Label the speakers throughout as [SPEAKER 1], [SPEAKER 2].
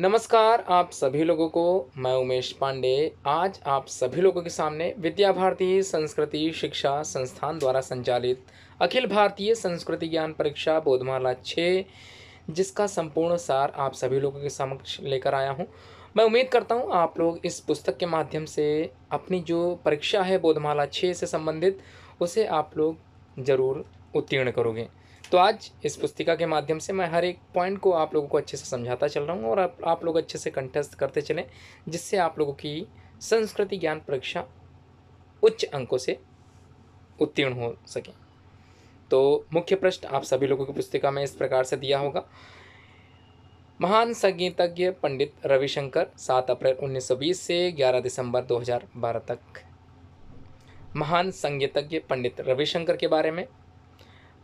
[SPEAKER 1] नमस्कार आप सभी लोगों को मैं उमेश पांडे आज आप सभी लोगों के सामने विद्या भारती संस्कृति शिक्षा संस्थान द्वारा संचालित अखिल भारतीय संस्कृति ज्ञान परीक्षा बोधमाला छः जिसका संपूर्ण सार आप सभी लोगों के समक्ष लेकर आया हूँ मैं उम्मीद करता हूँ आप लोग इस पुस्तक के माध्यम से अपनी जो परीक्षा है बोधमाला छः से संबंधित उसे आप लोग ज़रूर उत्तीर्ण करोगे तो आज इस पुस्तिका के माध्यम से मैं हर एक पॉइंट को आप लोगों को अच्छे से समझाता चल रहा हूँ और आप, आप लोग अच्छे से कंटेस्ट करते चलें जिससे आप लोगों की संस्कृति ज्ञान परीक्षा उच्च अंकों से उत्तीर्ण हो सके तो मुख्य प्रश्न आप सभी लोगों की पुस्तिका में इस प्रकार से दिया होगा महान संगीतज्ञ पंडित रविशंकर सात अप्रैल 1920 से 11 दिसंबर 2012 तक महान संगीतज्ञ पंडित रविशंकर के बारे में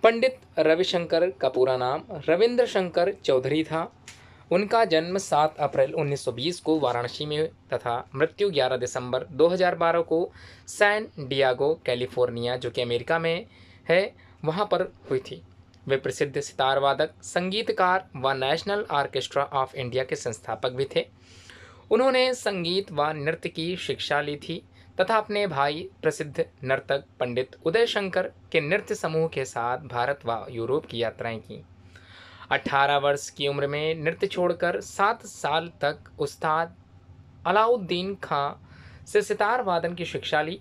[SPEAKER 1] पंडित रविशंकर का पूरा नाम रविंद्र शंकर चौधरी था उनका जन्म 7 अप्रैल 1920 को वाराणसी में तथा मृत्यु 11 दिसंबर 2012 को सैन डियागो कैलिफोर्निया जो कि अमेरिका में है वहाँ पर हुई थी वे प्रसिद्ध सितार वादक संगीतकार व नेशनल आर्केस्ट्रा ऑफ इंडिया के संस्थापक भी थे उन्होंने संगीत व नृत्य की शिक्षा ली थी तथा अपने भाई प्रसिद्ध नर्तक पंडित उदय शंकर के नृत्य समूह के साथ भारत व यूरोप की यात्राएं की 18 वर्ष की उम्र में नृत्य छोड़कर सात साल तक उस्ताद अलाउद्दीन खां से सितार वादन की शिक्षा ली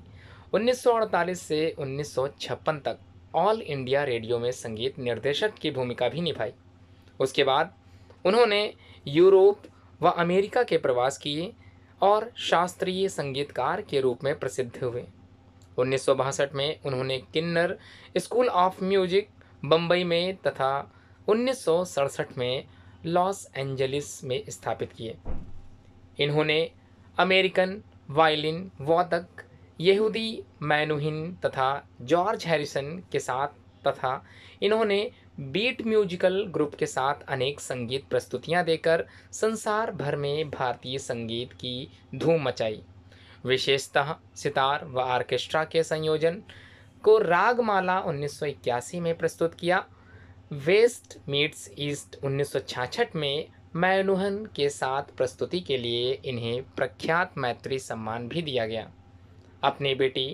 [SPEAKER 1] 1948 से 1956 तक ऑल इंडिया रेडियो में संगीत निर्देशक की भूमिका भी निभाई उसके बाद उन्होंने यूरोप व अमेरिका के प्रवास किए और शास्त्रीय संगीतकार के रूप में प्रसिद्ध हुए उन्नीस में उन्होंने Kinnar School of Music Bombay में तथा उन्नीस में लॉस एंजलिस में स्थापित किए इन्होंने अमेरिकन वायलिन वादक यहूदी मैनुहिन तथा जॉर्ज हैरिसन के साथ तथा इन्होंने बीट म्यूजिकल ग्रुप के साथ अनेक संगीत प्रस्तुतियां देकर संसार भर में भारतीय संगीत की धूम मचाई विशेषतः सितार व आर्केस्ट्रा के संयोजन को रागमाला 1981 में प्रस्तुत किया वेस्ट मीट्स ईस्ट 1966 में मैनुहन के साथ प्रस्तुति के लिए इन्हें प्रख्यात मैत्री सम्मान भी दिया गया अपनी बेटी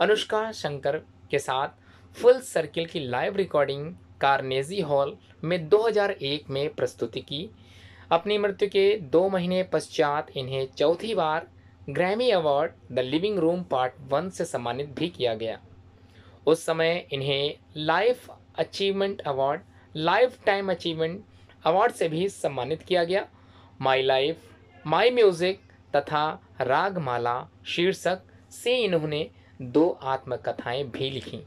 [SPEAKER 1] अनुष्का शंकर के साथ फुल सर्किल की लाइव रिकॉर्डिंग कार्नेजी हॉल में 2001 में प्रस्तुति की अपनी मृत्यु के दो महीने पश्चात इन्हें चौथी बार Grammy award The Living Room part one से सम्मानित भी किया गया उस समय इन्हें life achievement award lifetime achievement award से भी सम्मानित किया गया माई लाइफ माई म्यूज़िक तथा रागमाला शीर्षक से इन्होंने दो आत्मकथाएं भी लिखीं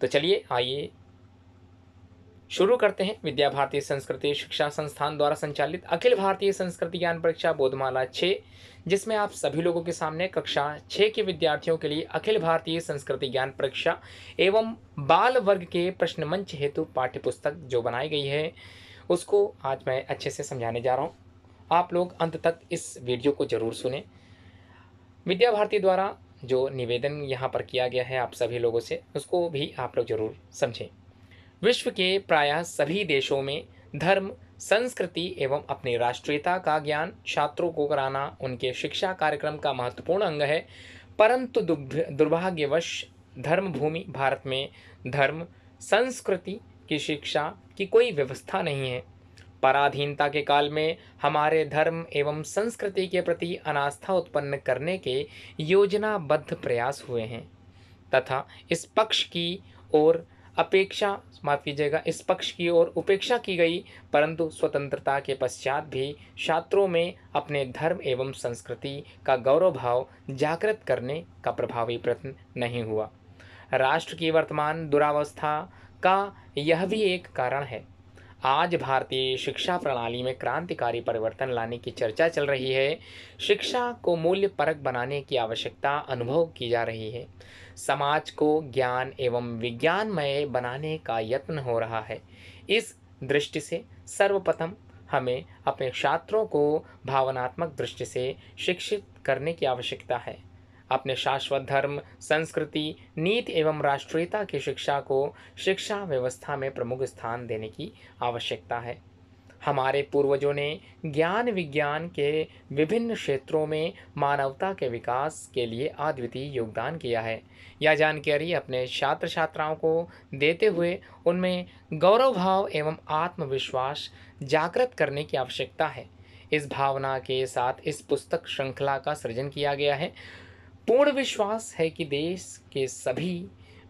[SPEAKER 1] तो चलिए आइए शुरू करते हैं विद्या भारतीय संस्कृति शिक्षा संस्थान द्वारा संचालित अखिल भारतीय संस्कृति ज्ञान परीक्षा बोधमाला छः जिसमें आप सभी लोगों के सामने कक्षा छः के विद्यार्थियों के लिए अखिल भारतीय संस्कृति ज्ञान परीक्षा एवं बाल वर्ग के प्रश्न मंच हेतु पाठ्य पुस्तक जो बनाई गई है उसको आज मैं अच्छे से समझाने जा रहा हूँ आप लोग अंत तक इस वीडियो को ज़रूर सुने विद्या भारती द्वारा जो निवेदन यहाँ पर किया गया है आप सभी लोगों से उसको भी आप लोग ज़रूर समझें विश्व के प्रायः सभी देशों में धर्म संस्कृति एवं अपनी राष्ट्रीयता का ज्ञान छात्रों को कराना उनके शिक्षा कार्यक्रम का महत्वपूर्ण अंग है परंतु दुर्भाग्यवश धर्म भूमि भारत में धर्म संस्कृति की शिक्षा की कोई व्यवस्था नहीं है पराधीनता के काल में हमारे धर्म एवं संस्कृति के प्रति अनास्था उत्पन्न करने के योजनाबद्ध प्रयास हुए हैं तथा इस पक्ष की ओर अपेक्षा माफ कीजिएगा इस पक्ष की ओर उपेक्षा की गई परंतु स्वतंत्रता के पश्चात भी छात्रों में अपने धर्म एवं संस्कृति का गौरव भाव जागृत करने का प्रभावी प्रयत्न नहीं हुआ राष्ट्र की वर्तमान दुरावस्था का यह भी एक कारण है आज भारतीय शिक्षा प्रणाली में क्रांतिकारी परिवर्तन लाने की चर्चा चल रही है शिक्षा को मूल्य परक बनाने की आवश्यकता अनुभव की जा रही है समाज को ज्ञान एवं विज्ञानमय बनाने का यत्न हो रहा है इस दृष्टि से सर्वप्रथम हमें अपने छात्रों को भावनात्मक दृष्टि से शिक्षित करने की आवश्यकता है अपने शाश्वत धर्म संस्कृति नीति एवं राष्ट्रीयता की शिक्षा को शिक्षा व्यवस्था में प्रमुख स्थान देने की आवश्यकता है हमारे पूर्वजों ने ज्ञान विज्ञान के विभिन्न क्षेत्रों में मानवता के विकास के लिए अद्वितीय योगदान किया है यह जानकारी अपने छात्र छात्राओं को देते हुए उनमें गौरव भाव एवं आत्मविश्वास जागृत करने की आवश्यकता है इस भावना के साथ इस पुस्तक श्रृंखला का सृजन किया गया है पूर्ण विश्वास है कि देश के सभी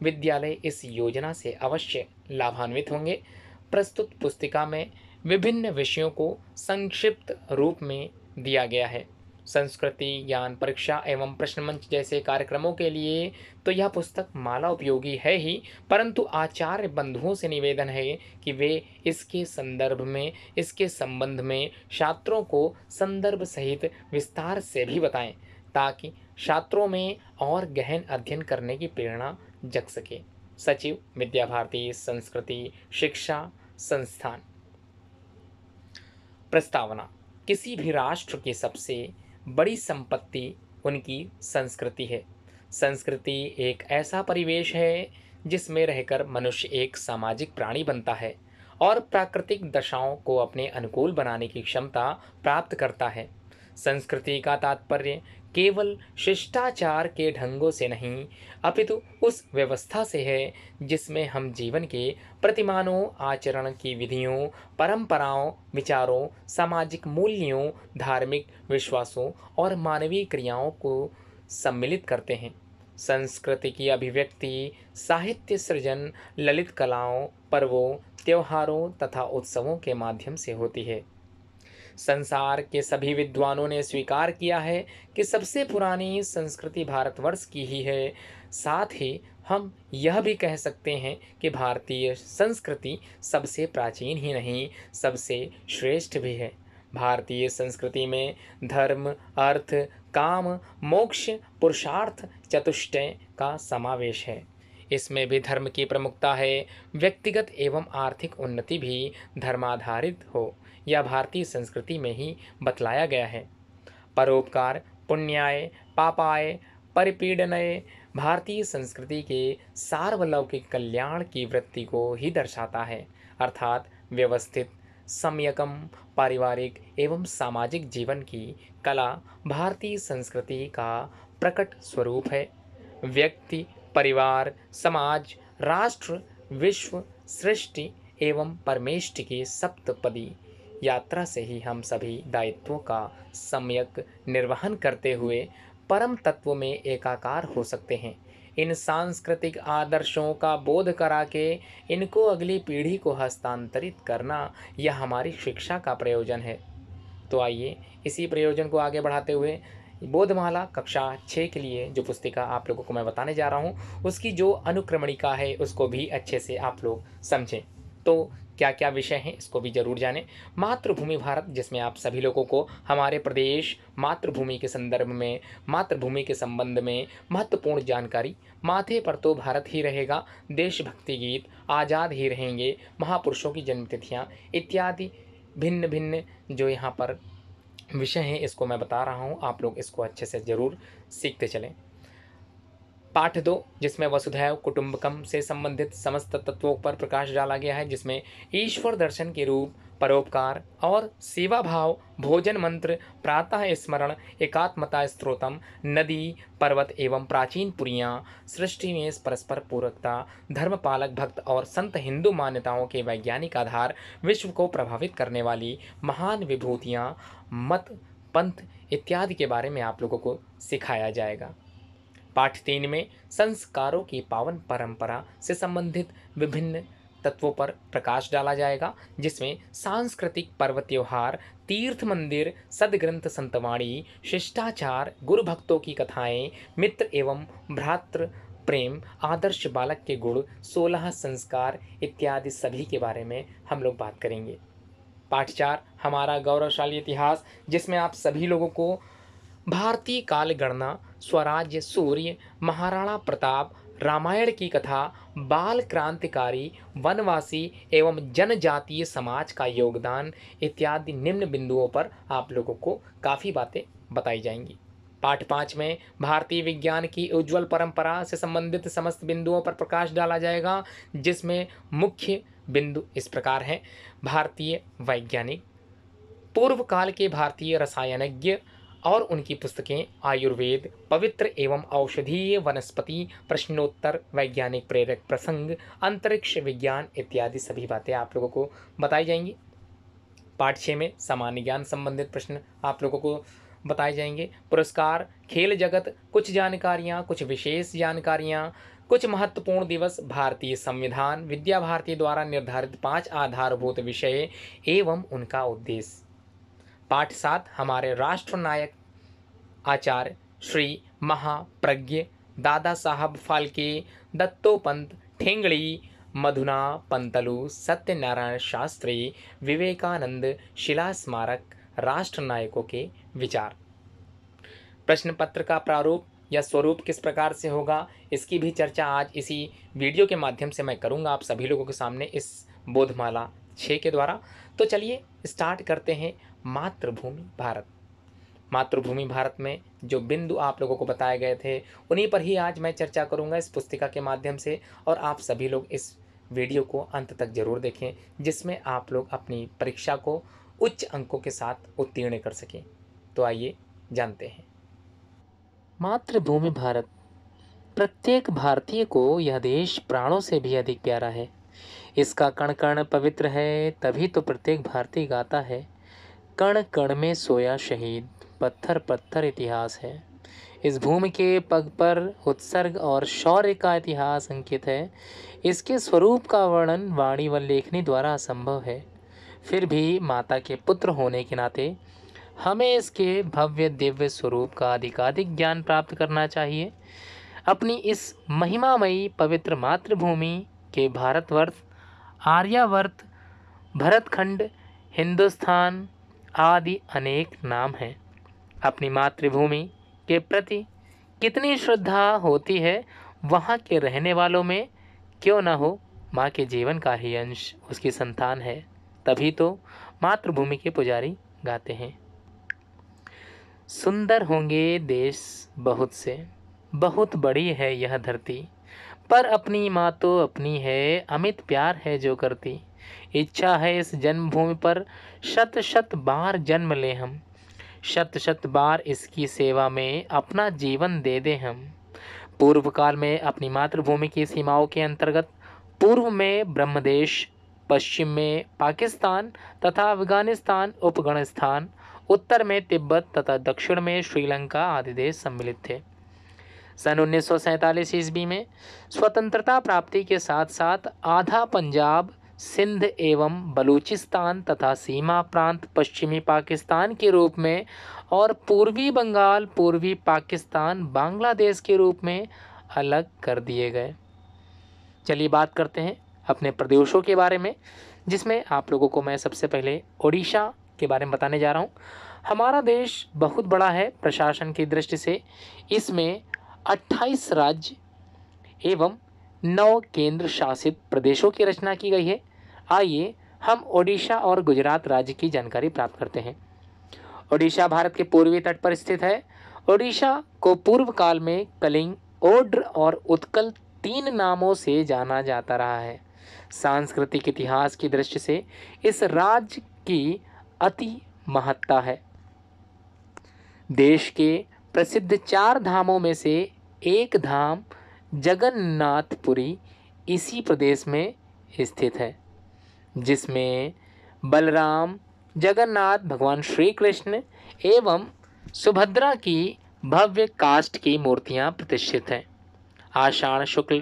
[SPEAKER 1] विद्यालय इस योजना से अवश्य लाभान्वित होंगे प्रस्तुत पुस्तिका में विभिन्न विषयों को संक्षिप्त रूप में दिया गया है संस्कृति ज्ञान परीक्षा एवं प्रश्न मंच जैसे कार्यक्रमों के लिए तो यह पुस्तक माला उपयोगी है ही परंतु आचार्य बंधुओं से निवेदन है कि वे इसके संदर्भ में इसके संबंध में छात्रों को संदर्भ सहित विस्तार से भी बताएं ताकि छात्रों में और गहन अध्ययन करने की प्रेरणा जग सके सचिव विद्या भारती संस्कृति शिक्षा संस्थान प्रस्तावना किसी भी राष्ट्र की सबसे बड़ी संपत्ति उनकी संस्कृति है संस्कृति एक ऐसा परिवेश है जिसमें रहकर मनुष्य एक सामाजिक प्राणी बनता है और प्राकृतिक दशाओं को अपने अनुकूल बनाने की क्षमता प्राप्त करता है संस्कृति का तात्पर्य केवल शिष्टाचार के ढंगों से नहीं अपितु उस व्यवस्था से है जिसमें हम जीवन के प्रतिमानों आचरण की विधियों परंपराओं विचारों सामाजिक मूल्यों धार्मिक विश्वासों और मानवीय क्रियाओं को सम्मिलित करते हैं संस्कृति की अभिव्यक्ति साहित्य सृजन ललित कलाओं पर्वों त्योहारों तथा उत्सवों के माध्यम से होती है संसार के सभी विद्वानों ने स्वीकार किया है कि सबसे पुरानी संस्कृति भारतवर्ष की ही है साथ ही हम यह भी कह सकते हैं कि भारतीय संस्कृति सबसे प्राचीन ही नहीं सबसे श्रेष्ठ भी है भारतीय संस्कृति में धर्म अर्थ काम मोक्ष पुरुषार्थ चतुष्टय का समावेश है इसमें भी धर्म की प्रमुखता है व्यक्तिगत एवं आर्थिक उन्नति भी धर्माधारित हो यह भारतीय संस्कृति में ही बतलाया गया है परोपकार पुण्याय पापाय परिपीडनय भारतीय संस्कृति के सार्वलौकिक कल्याण की वृत्ति को ही दर्शाता है अर्थात व्यवस्थित सम्यकम पारिवारिक एवं सामाजिक जीवन की कला भारतीय संस्कृति का प्रकट स्वरूप है व्यक्ति परिवार समाज राष्ट्र विश्व सृष्टि एवं परमेष्टि की सप्तपदी यात्रा से ही हम सभी दायित्वों का सम्यक निर्वहन करते हुए परम तत्व में एकाकार हो सकते हैं इन सांस्कृतिक आदर्शों का बोध करा के इनको अगली पीढ़ी को हस्तांतरित करना यह हमारी शिक्षा का प्रयोजन है तो आइए इसी प्रयोजन को आगे बढ़ाते हुए बोधमाला कक्षा छः के लिए जो पुस्तिका आप लोगों को मैं बताने जा रहा हूँ उसकी जो अनुक्रमणिका है उसको भी अच्छे से आप लोग समझें तो क्या क्या विषय हैं इसको भी जरूर जानें मातृभूमि भारत जिसमें आप सभी लोगों को हमारे प्रदेश मातृभूमि के संदर्भ में मातृभूमि के संबंध में महत्वपूर्ण जानकारी माथे पर तो भारत ही रहेगा देशभक्ति गीत आज़ाद ही रहेंगे महापुरुषों की जन्मतिथियाँ इत्यादि भिन्न भिन्न जो यहाँ पर विषय हैं इसको मैं बता रहा हूँ आप लोग इसको अच्छे से ज़रूर सीखते चलें पाठ दो जिसमें वसुधैव कुटुंबकम से संबंधित समस्त तत्वों पर प्रकाश डाला गया है जिसमें ईश्वर दर्शन के रूप परोपकार और सेवा भाव भोजन मंत्र प्रातः स्मरण एकात्मता स्त्रोतम नदी पर्वत एवं प्राचीन पुरियाँ सृष्टि में परस्पर पूरकता धर्मपालक भक्त और संत हिंदू मान्यताओं के वैज्ञानिक आधार विश्व को प्रभावित करने वाली महान विभूतियाँ मत पंथ इत्यादि के बारे में आप लोगों को सिखाया जाएगा पाठ तीन में संस्कारों की पावन परंपरा से संबंधित विभिन्न तत्वों पर प्रकाश डाला जाएगा जिसमें सांस्कृतिक पर्व त्यौहार तीर्थ मंदिर सदग्रंथ संतवाणी शिष्टाचार गुरु भक्तों की कथाएं मित्र एवं भ्रातृ प्रेम आदर्श बालक के गुण सोलह संस्कार इत्यादि सभी के बारे में हम लोग बात करेंगे पाठ चार हमारा गौरवशाली इतिहास जिसमें आप सभी लोगों को भारतीय काल गणना स्वराज्य सूर्य महाराणा प्रताप रामायण की कथा बाल क्रांतिकारी वनवासी एवं जनजातीय समाज का योगदान इत्यादि निम्न बिंदुओं पर आप लोगों को काफ़ी बातें बताई जाएंगी पाठ पाँच में भारतीय विज्ञान की उज्जवल परंपरा से संबंधित समस्त बिंदुओं पर प्रकाश डाला जाएगा जिसमें मुख्य बिंदु इस प्रकार हैं भारतीय वैज्ञानिक पूर्व काल के भारतीय रसायनज्ञ और उनकी पुस्तकें आयुर्वेद पवित्र एवं औषधीय वनस्पति प्रश्नोत्तर वैज्ञानिक प्रेरक प्रसंग अंतरिक्ष विज्ञान इत्यादि सभी बातें आप लोगों को बताई जाएंगी पाठ छः में सामान्य ज्ञान संबंधित प्रश्न आप लोगों को बताए जाएंगे पुरस्कार खेल जगत कुछ जानकारियाँ कुछ विशेष जानकारियाँ कुछ महत्वपूर्ण दिवस भारतीय संविधान विद्या भारती द्वारा निर्धारित पांच आधारभूत विषय एवं उनका उद्देश्य पाठ सात हमारे राष्ट्रनायक आचार्य श्री महाप्रज्ञ दादा साहब फाल्के दत्तोपंत ठेंगड़ी मधुना पंतलु सत्यनारायण शास्त्री विवेकानंद शिला स्मारक राष्ट्र नायकों के विचार प्रश्न पत्र का प्रारूप या स्वरूप किस प्रकार से होगा इसकी भी चर्चा आज इसी वीडियो के माध्यम से मैं करूंगा आप सभी लोगों के सामने इस बोधमाला छः के द्वारा तो चलिए स्टार्ट करते हैं मातृभूमि भारत मातृभूमि भारत में जो बिंदु आप लोगों को बताए गए थे उन्हीं पर ही आज मैं चर्चा करूंगा इस पुस्तिका के माध्यम से और आप सभी लोग इस वीडियो को अंत तक जरूर देखें जिसमें आप लोग अपनी परीक्षा को उच्च अंकों के साथ उत्तीर्ण कर सकें तो आइए जानते हैं मातृभूमि भारत प्रत्येक भारतीय को यह देश प्राणों से भी अधिक प्यारा है इसका कण कण पवित्र है तभी तो प्रत्येक भारतीय गाता है कण कण में सोया शहीद पत्थर पत्थर इतिहास है इस भूमि के पग पर उत्सर्ग और शौर्य का इतिहास अंकित है इसके स्वरूप का वर्णन वाणी व लेखनी द्वारा असंभव है फिर भी माता के पुत्र होने के नाते हमें इसके भव्य दिव्य स्वरूप का अधिकाधिक ज्ञान प्राप्त करना चाहिए अपनी इस महिमामयी पवित्र मातृभूमि के भारतवर्ष आर्यावर्त भरतखंड हिंदुस्तान आदि अनेक नाम हैं अपनी मातृभूमि के प्रति कितनी श्रद्धा होती है वहाँ के रहने वालों में क्यों ना हो माँ के जीवन का ही अंश उसकी संतान है तभी तो मातृभूमि के पुजारी गाते हैं सुंदर होंगे देश बहुत से बहुत बड़ी है यह धरती पर अपनी माँ तो अपनी है अमित प्यार है जो करती इच्छा है इस जन्मभूमि पर शत शत बार जन्म लें हम शत शत बार इसकी सेवा में अपना जीवन दे दें हम पूर्व काल में अपनी मातृभूमि की सीमाओं के अंतर्गत पूर्व में ब्रह्मदेश पश्चिम में पाकिस्तान तथा अफगानिस्तान उपगणस्थान उत्तर में तिब्बत तथा दक्षिण में श्रीलंका आदि देश सम्मिलित थे सन उन्नीस सौ ईस्वी में स्वतंत्रता प्राप्ति के साथ साथ आधा पंजाब सिंध एवं बलूचिस्तान तथा सीमा प्रांत पश्चिमी पाकिस्तान के रूप में और पूर्वी बंगाल पूर्वी पाकिस्तान बांग्लादेश के रूप में अलग कर दिए गए चलिए बात करते हैं अपने प्रदेशों के बारे में जिसमें आप लोगों को मैं सबसे पहले ओडिशा के बारे में बताने जा रहा हूँ हमारा देश बहुत बड़ा है प्रशासन की दृष्टि से इसमें 28 राज्य एवं नौ केंद्र शासित प्रदेशों की रचना की गई है आइए हम ओडिशा और गुजरात राज्य की जानकारी प्राप्त करते हैं ओडिशा भारत के पूर्वी तट पर स्थित है ओडिशा को पूर्व काल में कलिंग ओड्र और उत्कल तीन नामों से जाना जाता रहा है सांस्कृतिक इतिहास की दृष्टि से इस राज्य की अति महत्ता है देश के प्रसिद्ध चार धामों में से एक धाम जगन्नाथपुरी इसी प्रदेश में स्थित है जिसमें बलराम जगन्नाथ भगवान श्री कृष्ण एवं सुभद्रा की भव्य काष्ट की मूर्तियां प्रतिष्ठित हैं आषाढ़ शुक्ल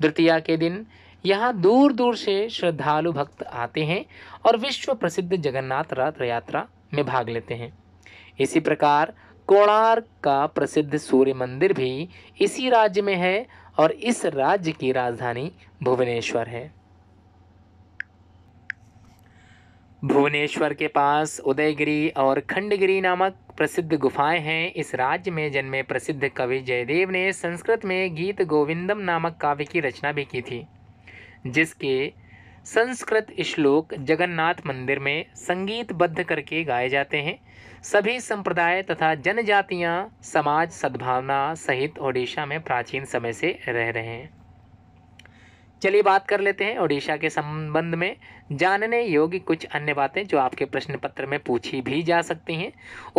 [SPEAKER 1] द्वितीया के दिन यहाँ दूर दूर से श्रद्धालु भक्त आते हैं और विश्व प्रसिद्ध जगन्नाथ रथ यात्रा में भाग लेते हैं इसी प्रकार कोणार्क का प्रसिद्ध सूर्य मंदिर भी इसी राज्य में है और इस राज्य की राजधानी भुवनेश्वर है भुवनेश्वर के पास उदयगिरी और खंडगिरी नामक प्रसिद्ध गुफाएं हैं इस राज्य में जन्मे प्रसिद्ध कवि जयदेव ने संस्कृत में गीत गोविंदम नामक काव्य की रचना भी की थी जिसके संस्कृत श्लोक जगन्नाथ मंदिर में संगीतबद्ध करके गाए जाते हैं सभी संप्रदाय तथा जनजातियां समाज सद्भावना सहित ओडिशा में प्राचीन समय से रह रहे हैं चलिए बात कर लेते हैं ओडिशा के संबंध में जानने योग्य कुछ अन्य बातें जो आपके प्रश्न पत्र में पूछी भी जा सकती हैं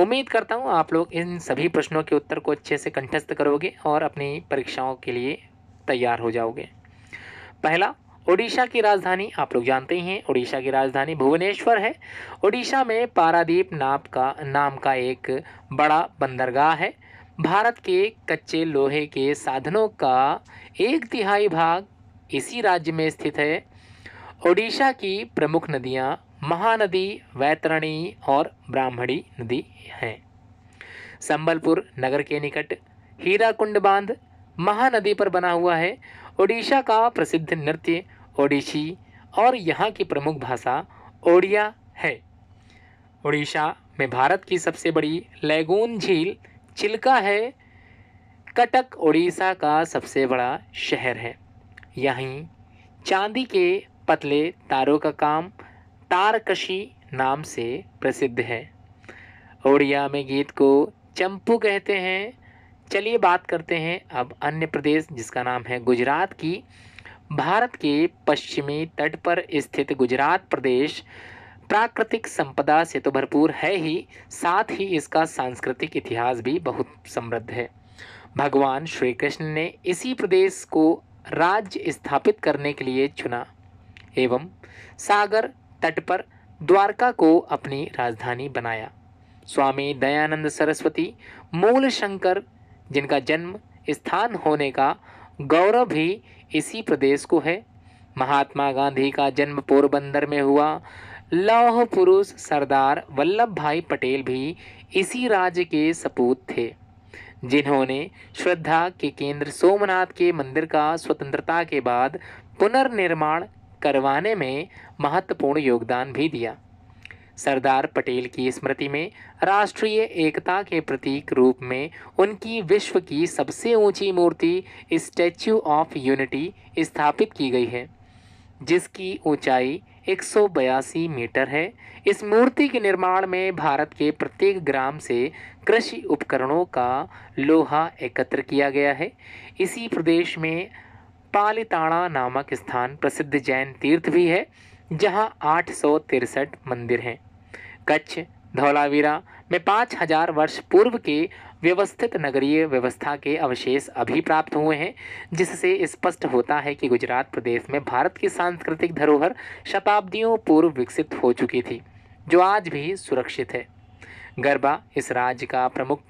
[SPEAKER 1] उम्मीद करता हूँ आप लोग इन सभी प्रश्नों के उत्तर को अच्छे से कंठस्थ करोगे और अपनी परीक्षाओं के लिए तैयार हो जाओगे पहला ओडिशा की राजधानी आप लोग जानते ही हैं ओडिशा की राजधानी भुवनेश्वर है ओडिशा में पारादीप नाप का नाम का एक बड़ा बंदरगाह है भारत के कच्चे लोहे के साधनों का एक तिहाई भाग इसी राज्य में स्थित है ओडिशा की प्रमुख नदियाँ महानदी वैतरणी और ब्राह्मणी नदी हैं संबलपुर नगर के निकट हीराकुंड बांध महानदी पर बना हुआ है ओडिशा का प्रसिद्ध नृत्य ओडिशी और यहाँ की प्रमुख भाषा ओडिया है ओडिशा में भारत की सबसे बड़ी लैगून झील चिल्का है कटक ओडिशा का सबसे बड़ा शहर है यहीं चांदी के पतले तारों का काम तारकशी नाम से प्रसिद्ध है ओडिया में गीत को चंपू कहते हैं चलिए बात करते हैं अब अन्य प्रदेश जिसका नाम है गुजरात की भारत के पश्चिमी तट पर स्थित गुजरात प्रदेश प्राकृतिक संपदा से तो भरपूर है ही साथ ही इसका सांस्कृतिक इतिहास भी बहुत समृद्ध है भगवान श्री कृष्ण ने इसी प्रदेश को राज्य स्थापित करने के लिए चुना एवं सागर तट पर द्वारका को अपनी राजधानी बनाया स्वामी दयानंद सरस्वती मूल शंकर जिनका जन्म स्थान होने का गौरव भी इसी प्रदेश को है महात्मा गांधी का जन्म पोरबंदर में हुआ लौह पुरुष सरदार वल्लभ भाई पटेल भी इसी राज्य के सपूत थे जिन्होंने श्रद्धा के केंद्र सोमनाथ के मंदिर का स्वतंत्रता के बाद पुनर्निर्माण करवाने में महत्वपूर्ण योगदान भी दिया सरदार पटेल की स्मृति में राष्ट्रीय एकता के प्रतीक रूप में उनकी विश्व की सबसे ऊंची मूर्ति स्टैच्यू ऑफ यूनिटी स्थापित की गई है जिसकी ऊंचाई एक मीटर है इस मूर्ति के निर्माण में भारत के प्रत्येक ग्राम से कृषि उपकरणों का लोहा एकत्र किया गया है इसी प्रदेश में पालीताड़ा नामक स्थान प्रसिद्ध जैन तीर्थ भी है जहाँ आठ मंदिर हैं कच्छ धौलावीरा में पाँच हजार वर्ष पूर्व के व्यवस्थित नगरीय व्यवस्था के अवशेष अभी प्राप्त हुए हैं जिससे स्पष्ट होता है कि गुजरात प्रदेश में भारत की सांस्कृतिक धरोहर शताब्दियों पूर्व विकसित हो चुकी थी जो आज भी सुरक्षित है गरबा इस राज्य का प्रमुख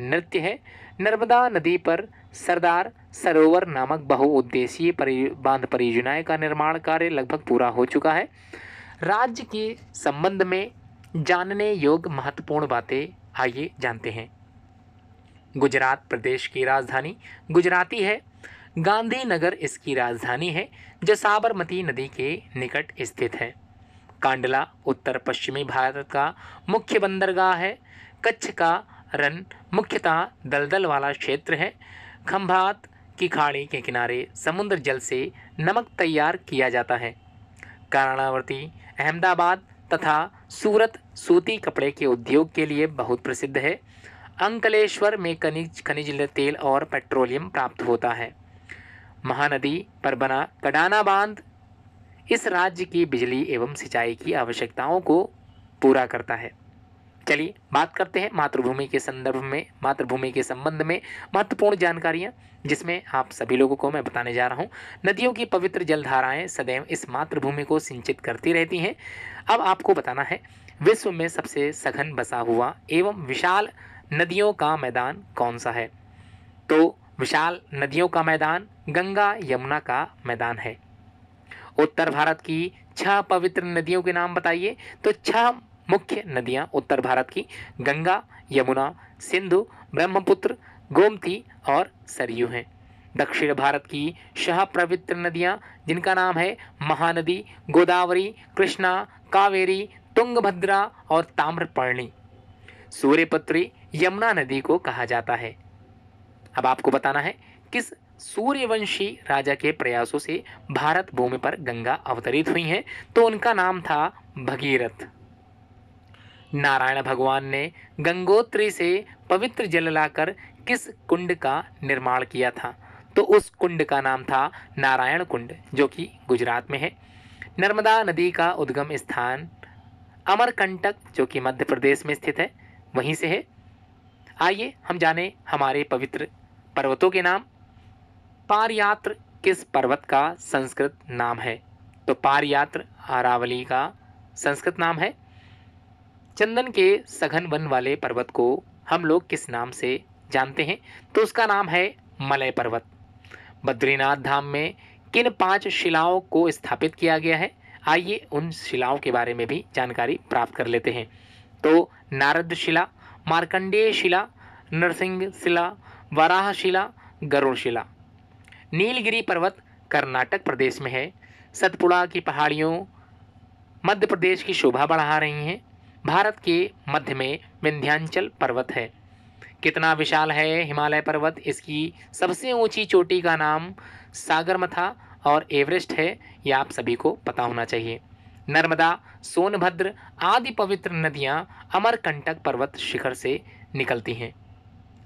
[SPEAKER 1] नृत्य है नर्मदा नदी पर सरदार सरोवर नामक बहुउद्देशीय परि, बांध परियोजनाएं का निर्माण कार्य लगभग पूरा हो चुका है राज्य के संबंध में जानने योग्य महत्वपूर्ण बातें आइए जानते हैं गुजरात प्रदेश की राजधानी गुजराती है गांधीनगर इसकी राजधानी है जो साबरमती नदी के निकट स्थित है कांडला उत्तर पश्चिमी भारत का मुख्य बंदरगाह है कच्छ का रन मुख्यतः दलदल वाला क्षेत्र है खम्भात की खाड़ी के किनारे समुद्र जल से नमक तैयार किया जाता है कर्णावर्ती अहमदाबाद तथा सूरत सूती कपड़े के उद्योग के लिए बहुत प्रसिद्ध है अंकलेश्वर में खनिज खनिज तेल और पेट्रोलियम प्राप्त होता है महानदी पर बना कडाना बांध इस राज्य की बिजली एवं सिंचाई की आवश्यकताओं को पूरा करता है चलिए बात करते हैं मातृभूमि के संदर्भ में मातृभूमि के संबंध में महत्वपूर्ण जानकारियाँ जिसमें आप सभी लोगों को मैं बताने जा रहा हूँ नदियों की पवित्र जलधाराएँ सदैव इस मातृभूमि को सिंचित करती रहती हैं अब आपको बताना है विश्व में सबसे सघन बसा हुआ एवं विशाल नदियों का मैदान कौन सा है तो विशाल नदियों का मैदान गंगा यमुना का मैदान है उत्तर भारत की छह पवित्र नदियों के नाम बताइए तो छह मुख्य नदियां उत्तर भारत की गंगा यमुना सिंधु ब्रह्मपुत्र गोमती और सरयू हैं दक्षिण भारत की शाह पवित्र नदियाँ जिनका नाम है महानदी गोदावरी कृष्णा कावेरी तुंगभद्रा और ताम्रपर्णी सूर्यपत्री यमुना नदी को कहा जाता है अब आपको बताना है किस सूर्यवंशी राजा के प्रयासों से भारत भूमि पर गंगा अवतरित हुई हैं तो उनका नाम था भगीरथ नारायण भगवान ने गंगोत्री से पवित्र जल लाकर किस कुंड का निर्माण किया था तो उस कुंड का नाम था नारायण कुंड जो कि गुजरात में है नर्मदा नदी का उद्गम स्थान अमरकंटक जो कि मध्य प्रदेश में स्थित है वहीं से है आइए हम जाने हमारे पवित्र पर्वतों के नाम पारयात्र किस पर्वत का संस्कृत नाम है तो पारयात्र अरावली का संस्कृत नाम है चंदन के सघन वन वाले पर्वत को हम लोग किस नाम से जानते हैं तो उसका नाम है मलय पर्वत बद्रीनाथ धाम में किन पांच शिलाओं को स्थापित किया गया है आइए उन शिलाओं के बारे में भी जानकारी प्राप्त कर लेते हैं तो नारद शिला मार्कंडेय शिला नरसिंह शिला वराह शिला गरुड़ शिला नीलगिरी पर्वत कर्नाटक प्रदेश में है सतपुड़ा की पहाड़ियों मध्य प्रदेश की शोभा बढ़ा रही हैं भारत के मध्य में विंध्यांचल पर्वत है कितना विशाल है हिमालय पर्वत इसकी सबसे ऊंची चोटी का नाम सागरमथा और एवरेस्ट है यह आप सभी को पता होना चाहिए नर्मदा सोनभद्र आदि पवित्र नदियाँ अमरकंटक पर्वत शिखर से निकलती हैं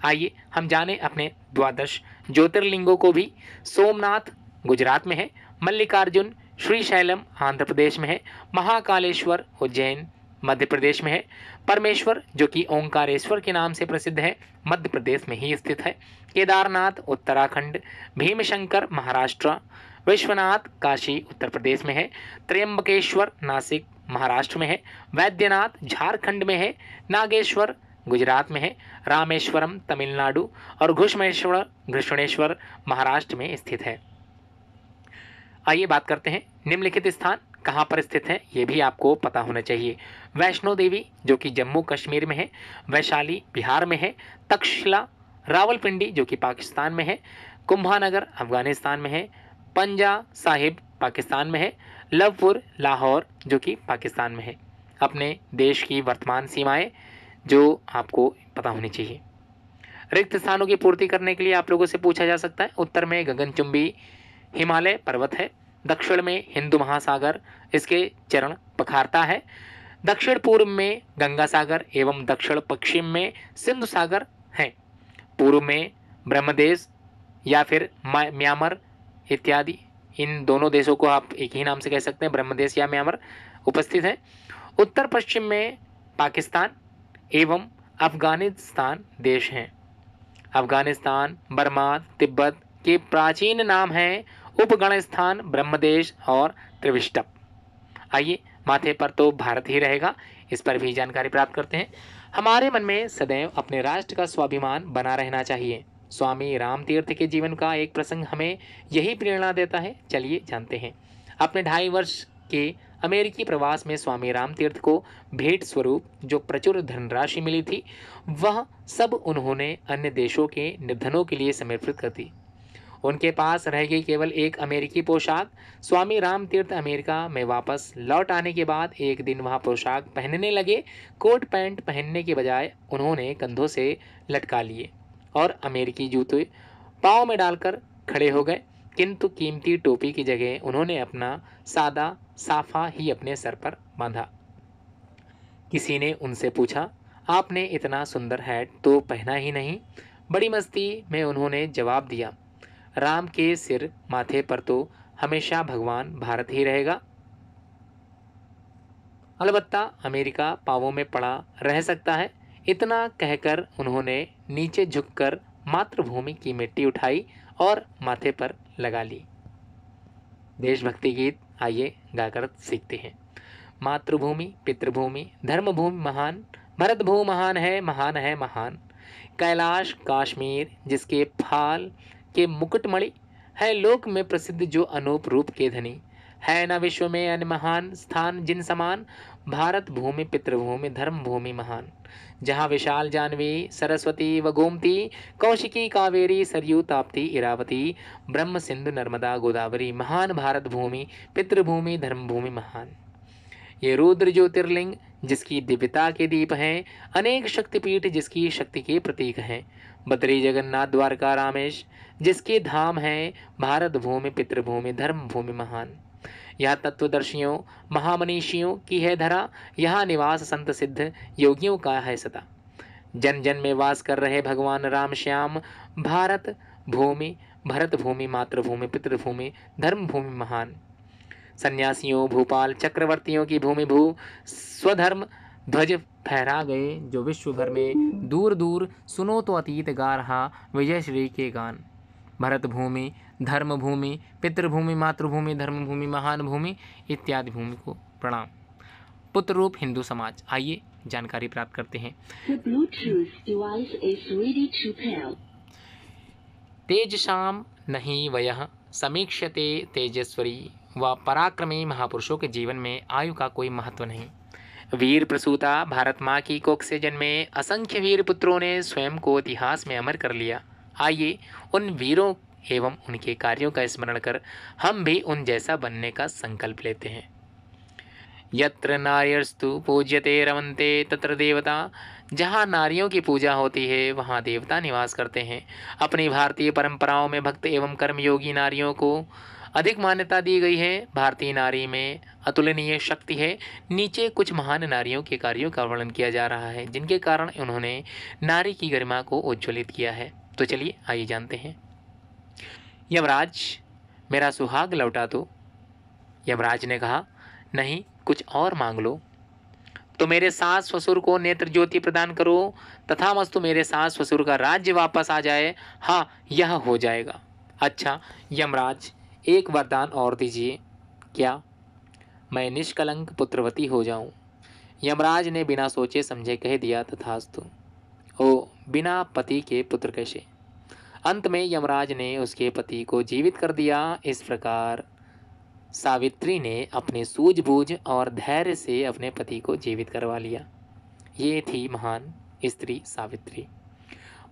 [SPEAKER 1] आइए हम जाने अपने द्वादश ज्योतिर्लिंगों को भी सोमनाथ गुजरात में है मल्लिकार्जुन श्रीशैलम आंध्र प्रदेश में है महाकालेश्वर उज्जैन मध्य प्रदेश में है परमेश्वर जो कि ओंकारेश्वर के नाम से प्रसिद्ध है मध्य प्रदेश में ही स्थित है केदारनाथ उत्तराखंड भीमशंकर महाराष्ट्र विश्वनाथ काशी उत्तर प्रदेश में है त्र्यंबकेश्वर नासिक महाराष्ट्र में है वैद्यनाथ झारखंड में है नागेश्वर गुजरात में है रामेश्वरम तमिलनाडु और घुष्मेश्वर घृष्णेश्वर महाराष्ट्र में स्थित है आइए बात करते हैं निम्नलिखित स्थान कहाँ पर स्थित है ये भी आपको पता होना चाहिए वैष्णो देवी जो कि जम्मू कश्मीर में है वैशाली बिहार में है तक्षशिला रावलपिंडी जो कि पाकिस्तान में है कुंभानगर अफगानिस्तान में है पंजा साहिब पाकिस्तान में है लवपुर लाहौर जो कि पाकिस्तान में है अपने देश की वर्तमान सीमाएँ जो आपको पता होनी चाहिए रिक्त स्थानों की पूर्ति करने के लिए आप लोगों से पूछा जा सकता है उत्तर में गगनचुंबी हिमालय पर्वत है दक्षिण में हिंदू महासागर इसके चरण पखारता है दक्षिण पूर्व में गंगा सागर एवं दक्षिण पश्चिम में सिंधु सागर हैं पूर्व में ब्रह्मदेश या फिर म्यांमार इत्यादि इन दोनों देशों को आप एक ही नाम से कह सकते हैं ब्रह्मदेश या म्यांमार उपस्थित हैं उत्तर पश्चिम में पाकिस्तान एवं अफगानिस्तान देश हैं अफगानिस्तान बर्मा तिब्बत के प्राचीन नाम हैं उपगण स्थान ब्रह्मदेश और त्रिविष्टप आइए माथे पर तो भारत ही रहेगा इस पर भी जानकारी प्राप्त करते हैं हमारे मन में सदैव अपने राष्ट्र का स्वाभिमान बना रहना चाहिए स्वामी रामतीर्थ के जीवन का एक प्रसंग हमें यही प्रेरणा देता है चलिए जानते हैं अपने ढाई वर्ष के अमेरिकी प्रवास में स्वामी रामतीर्थ को भेंट स्वरूप जो प्रचुर धनराशि मिली थी वह सब उन्होंने अन्य देशों के निर्धनों के लिए समर्पित कर दी उनके पास रह गई केवल एक अमेरिकी पोशाक स्वामी राम तीर्थ अमेरिका में वापस लौट आने के बाद एक दिन वहाँ पोशाक पहनने लगे कोट पैंट पहनने के बजाय उन्होंने कंधों से लटका लिए और अमेरिकी जूते पाँव में डालकर खड़े हो गए किंतु कीमती टोपी की जगह उन्होंने अपना सादा साफा ही अपने सर पर बांधा किसी ने उनसे पूछा आपने इतना सुंदर हैट तो पहना ही नहीं बड़ी मस्ती में उन्होंने जवाब दिया राम के सिर माथे पर तो हमेशा भगवान भारत ही रहेगा अलबत्ता अमेरिका पावों में पड़ा रह सकता है इतना कहकर उन्होंने नीचे झुककर मातृभूमि की मिट्टी उठाई और माथे पर लगा ली देशभक्ति गीत आइए गाकर सीखते हैं मातृभूमि पितृभूमि धर्मभूमि महान भरत भू महान है महान है महान कैलाश काश्मीर जिसके फाल के मुकुटमणि है लोक में प्रसिद्ध जो अनूप रूप के धनी है न विश्व में अन्य महान स्थान जिन समान भारत भूमि पितृभूमि धर्म भूमि महान जहाँ विशाल जानवी सरस्वती व गोमती कौशिकी कावेरी सरयू ताप्ती इरावती ब्रह्म सिंधु नर्मदा गोदावरी महान भारत भूमि पितृभूमि धर्म भूमि महान ये रुद्र ज्योतिर्लिंग जिसकी दिव्यता के दीप हैं अनेक शक्तिपीठ जिसकी शक्ति के प्रतीक हैं बद्री जगन्नाथ द्वारका रामेश जिसके धाम हैं भारत भूमि पितृभूमि धर्म भूमि महान यह तत्वदर्शियों महामनीषियों की है धरा यहाँ निवास संत सिद्ध योगियों का है सदा जन जन में वास कर रहे भगवान राम श्याम भारत भूमि भरत भूमि मातृभूमि पितृभूमि धर्म भूमि महान सन्यासियों भूपाल चक्रवर्तियों की भूमि भू स्वधर्म ध्वज फहरा गए जो विश्व भर में दूर दूर सुनो तो अतीत गा रहा विजय श्री के गान भरत भूमि धर्म भूमि पितृभूमि मातृभूमि धर्म भूमि महान भूमि इत्यादि भूमि को प्रणाम पुत्र रूप हिंदू समाज आइए जानकारी प्राप्त करते हैं तेज शाम नहीं वयह समीक्षते तेजस्वरी व पराक्रमी महापुरुषों के जीवन में आयु का कोई महत्व नहीं वीर प्रसूता भारत माँ की कोख से जन्मे असंख्य वीर पुत्रों ने स्वयं को इतिहास में अमर कर लिया आइए उन वीरों एवं उनके कार्यों का स्मरण कर हम भी उन जैसा बनने का संकल्प लेते हैं यत्र नार्यस्तु पूज्यते रमनते तत्र देवता जहाँ नारियों की पूजा होती है वहाँ देवता निवास करते हैं अपनी भारतीय परंपराओं में भक्त एवं कर्मयोगी नारियों को अधिक मान्यता दी गई है भारतीय नारी में अतुलनीय शक्ति है नीचे कुछ महान नारियों के कार्यों का वर्णन किया जा रहा है जिनके कारण उन्होंने नारी की गरिमा को उज्ज्वलित किया है तो चलिए आइए जानते हैं यमराज मेरा सुहाग लौटा दो तो। यमराज ने कहा नहीं कुछ और मांग लो तो मेरे सास ससुर को नेत्र ज्योति प्रदान करो तथा मस्तु मेरे सास ससुर का राज्य वापस आ जाए हाँ यह हो जाएगा अच्छा यमराज एक वरदान और दीजिए क्या मैं निष्कलंक पुत्रवती हो जाऊं यमराज ने बिना सोचे समझे कह दिया तथास्तु ओ बिना पति के पुत्र कैसे अंत में यमराज ने उसके पति को जीवित कर दिया इस प्रकार सावित्री ने अपने सूझबूझ और धैर्य से अपने पति को जीवित करवा लिया ये थी महान स्त्री सावित्री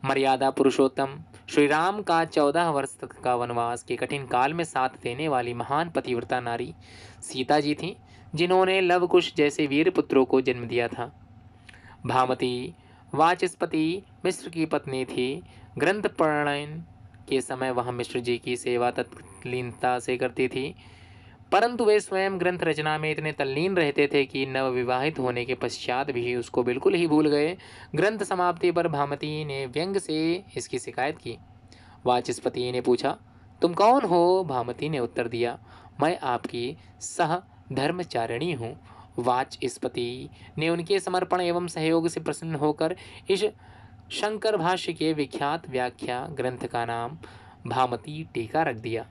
[SPEAKER 1] मर्यादा पुरुषोत्तम श्री राम का चौदह वर्ष तक का वनवास के कठिन काल में साथ देने वाली महान पतिव्रता नारी सीता जी थीं जिन्होंने लवकुश जैसे वीर पुत्रों को जन्म दिया था भामती वाचस्पति मिश्र की पत्नी थी ग्रंथ प्रणयन के समय वह मिश्र जी की सेवा तत्कालीनता से करती थी परंतु वे स्वयं ग्रंथ रचना में इतने तल्लीन रहते थे कि नवविवाहित होने के पश्चात भी उसको बिल्कुल ही भूल गए ग्रंथ समाप्ति पर भामती ने व्यंग से इसकी शिकायत की वाचस्पति ने पूछा तुम कौन हो भामती ने उत्तर दिया मैं आपकी सह धर्मचारिणी हूँ वाचस्पति ने उनके समर्पण एवं सहयोग से प्रसन्न होकर इस शंकर भाष्य के विख्यात व्याख्या ग्रंथ का नाम भामती टीका रख दिया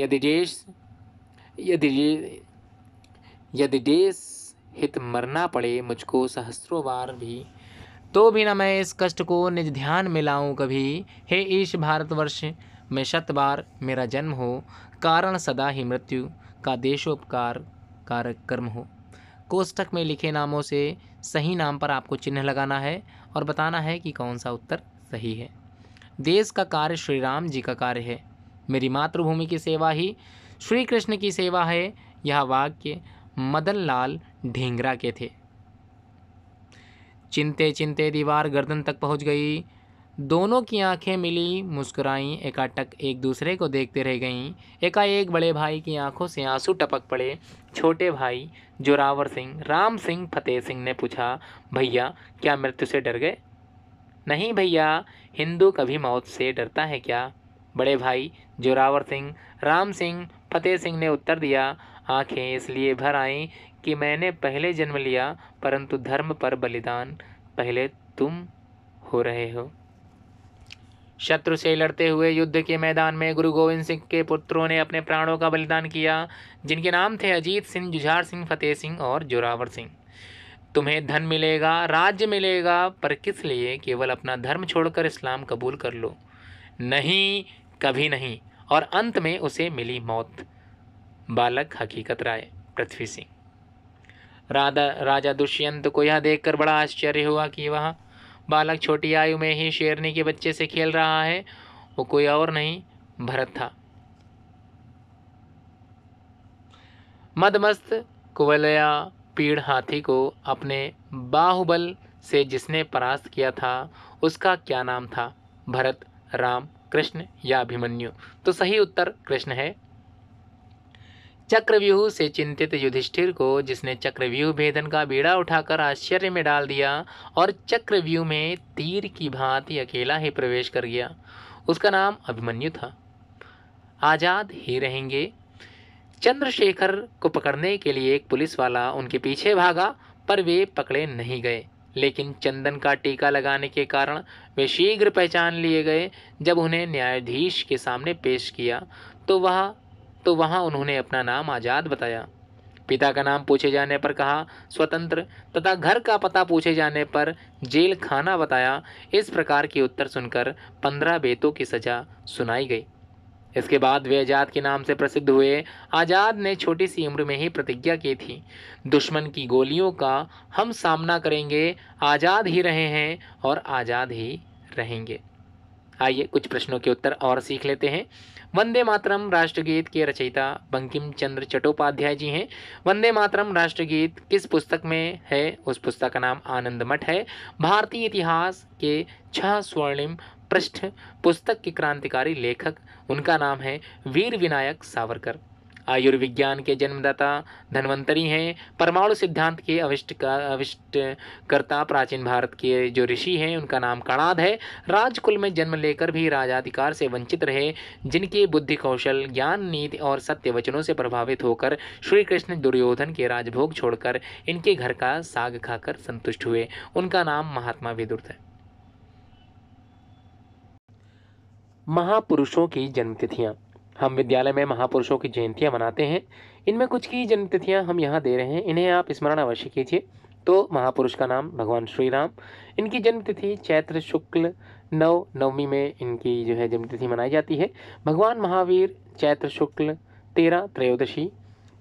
[SPEAKER 1] यदि जेश यदि यदि देश हित मरना पड़े मुझको सहस्रों बार भी तो भी ना मैं इस कष्ट को निज ध्यान में लाऊँ कभी हे ईश भारतवर्ष में शत बार मेरा जन्म हो कारण सदा ही मृत्यु का देशोपकार कारक कर्म हो कोष्टक में लिखे नामों से सही नाम पर आपको चिन्ह लगाना है और बताना है कि कौन सा उत्तर सही है देश का कार्य श्री राम जी का कार्य है मेरी मातृभूमि की सेवा ही श्री कृष्ण की सेवा है यह वाक्य मदन लाल ढेंगरा के थे चिंते चिंते दीवार गर्दन तक पहुंच गई दोनों की आंखें मिली मुस्कुराई एकाटक एक दूसरे को देखते रह गईं एकाएक बड़े भाई की आंखों से आंसू टपक पड़े छोटे भाई जोरावर सिंह राम सिंह फतेह सिंह ने पूछा भैया क्या मृत्यु से डर गए नहीं भैया हिंदू कभी मौत से डरता है क्या बड़े भाई जोरावर सिंह राम सिंह फतेह सिंह ने उत्तर दिया आंखें इसलिए भर आईं कि मैंने पहले जन्म लिया परंतु धर्म पर बलिदान पहले तुम हो रहे हो शत्रु से लड़ते हुए युद्ध के मैदान में गुरु गोविंद सिंह के पुत्रों ने अपने प्राणों का बलिदान किया जिनके नाम थे अजीत सिंह जुझार सिंह फतेह सिंह और जोरावर सिंह तुम्हें धन मिलेगा राज्य मिलेगा पर किस लिए केवल अपना धर्म छोड़कर इस्लाम कबूल कर लो नहीं कभी नहीं और अंत में उसे मिली मौत बालक हकीकत राय पृथ्वी सिंह राधा राजा दुष्यंत को यह देखकर बड़ा आश्चर्य हुआ कि वह बालक छोटी आयु में ही शेरनी के बच्चे से खेल रहा है वो कोई और नहीं भरत था मदमस्त कुवलया पीड़ हाथी को अपने बाहुबल से जिसने परास्त किया था उसका क्या नाम था भरत राम कृष्ण या अभिमन्यु तो सही उत्तर कृष्ण है चक्रव्यूह से चिंतित युधिष्ठिर को जिसने चक्रव्यूह भेदन का बीड़ा उठाकर आश्चर्य में डाल दिया और चक्रव्यूह में तीर की भांति अकेला ही प्रवेश कर गया उसका नाम अभिमन्यु था आज़ाद ही रहेंगे चंद्रशेखर को पकड़ने के लिए एक पुलिस वाला उनके पीछे भागा पर वे पकड़े नहीं गए लेकिन चंदन का टीका लगाने के कारण वे शीघ्र पहचान लिए गए जब उन्हें न्यायाधीश के सामने पेश किया तो वह तो वहाँ उन्होंने अपना नाम आज़ाद बताया पिता का नाम पूछे जाने पर कहा स्वतंत्र तथा घर का पता पूछे जाने पर जेल खाना बताया इस प्रकार के उत्तर सुनकर पंद्रह बेतों की सज़ा सुनाई गई इसके बाद वे आज़ाद के नाम से प्रसिद्ध हुए आज़ाद ने छोटी सी उम्र में ही प्रतिज्ञा की थी दुश्मन की गोलियों का हम सामना करेंगे आज़ाद ही रहे हैं और आज़ाद ही रहेंगे आइए कुछ प्रश्नों के उत्तर और सीख लेते हैं वंदे मातरम राष्ट्रगीत के रचयिता बंकिम चंद्र चट्टोपाध्याय जी हैं वंदे मातरम राष्ट्रगीत किस पुस्तक में है उस पुस्तक का नाम आनंद मठ है भारतीय इतिहास के छह स्वर्णिम पृष्ठ पुस्तक के क्रांतिकारी लेखक उनका नाम है वीर विनायक सावरकर आयुर्विज्ञान के जन्मदाता धन्वंतरी हैं परमाणु सिद्धांत के अविष्ट का अविष्टकर्ता प्राचीन भारत के जो ऋषि हैं उनका नाम कणाद है राजकुल में जन्म लेकर भी राजाधिकार से वंचित रहे जिनके बुद्धि कौशल ज्ञान नीति और सत्य वचनों से प्रभावित होकर श्री कृष्ण दुर्योधन के राजभोग छोड़कर इनके घर का साग खाकर संतुष्ट हुए उनका नाम महात्मा विदुर है महापुरुषों की जन्मतिथियाँ हम विद्यालय में महापुरुषों की जयंतियाँ मनाते हैं इनमें कुछ की जन्मतिथियाँ हम यहाँ दे रहे हैं इन्हें आप स्मरण अवश्य कीजिए तो महापुरुष का नाम भगवान श्री राम इनकी जन्मतिथि चैत्र शुक्ल नव नवमी में इनकी जो है जन्मतिथि मनाई जाती है भगवान महावीर चैत्र शुक्ल तेरह त्रयोदशी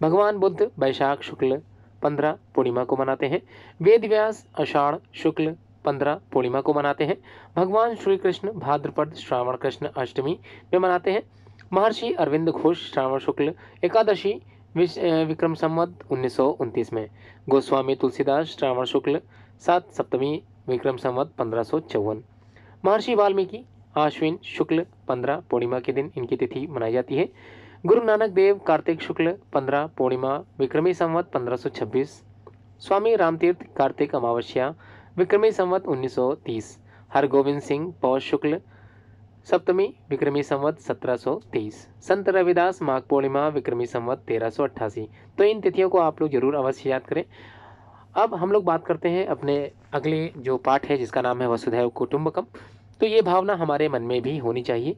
[SPEAKER 1] भगवान बुद्ध वैशाख शुक्ल पंद्रह पूर्णिमा को मनाते हैं वेद व्यास अषाढ़ शुक्ल पंद्रह पूर्णिमा को मनाते हैं भगवान श्री कृष्ण भाद्रपद श्रावण कृष्ण अष्टमी में मनाते हैं महर्षि अरविंद घोष श्रावण शुक्ल एकादशी विक्रम संवत उन्नीस में गोस्वामी तुलसीदास श्रावण शुक्ल सात सप्तमी विक्रम संवत पंद्रह महर्षि वाल्मीकि आश्विन शुक्ल पंद्रह पूर्णिमा के दिन इनकी तिथि मनाई जाती है गुरु नानक देव कार्तिक शुक्ल पंद्रह पूर्णिमा विक्रमी संवत पंद्रह स्वामी रामतीर्थ कार्तिक अमावस्या विक्रमी संवत 1930 हरगोविंद सिंह पौष शुक्ल सप्तमी विक्रमी संवत 1730 संत रविदास माघ पूर्णिमा विक्रमी संवत 1388 तो इन तिथियों को आप लोग जरूर अवश्य याद करें अब हम लोग बात करते हैं अपने अगले जो पाठ है जिसका नाम है वसुधैव कुटुम्बकम तो ये भावना हमारे मन में भी होनी चाहिए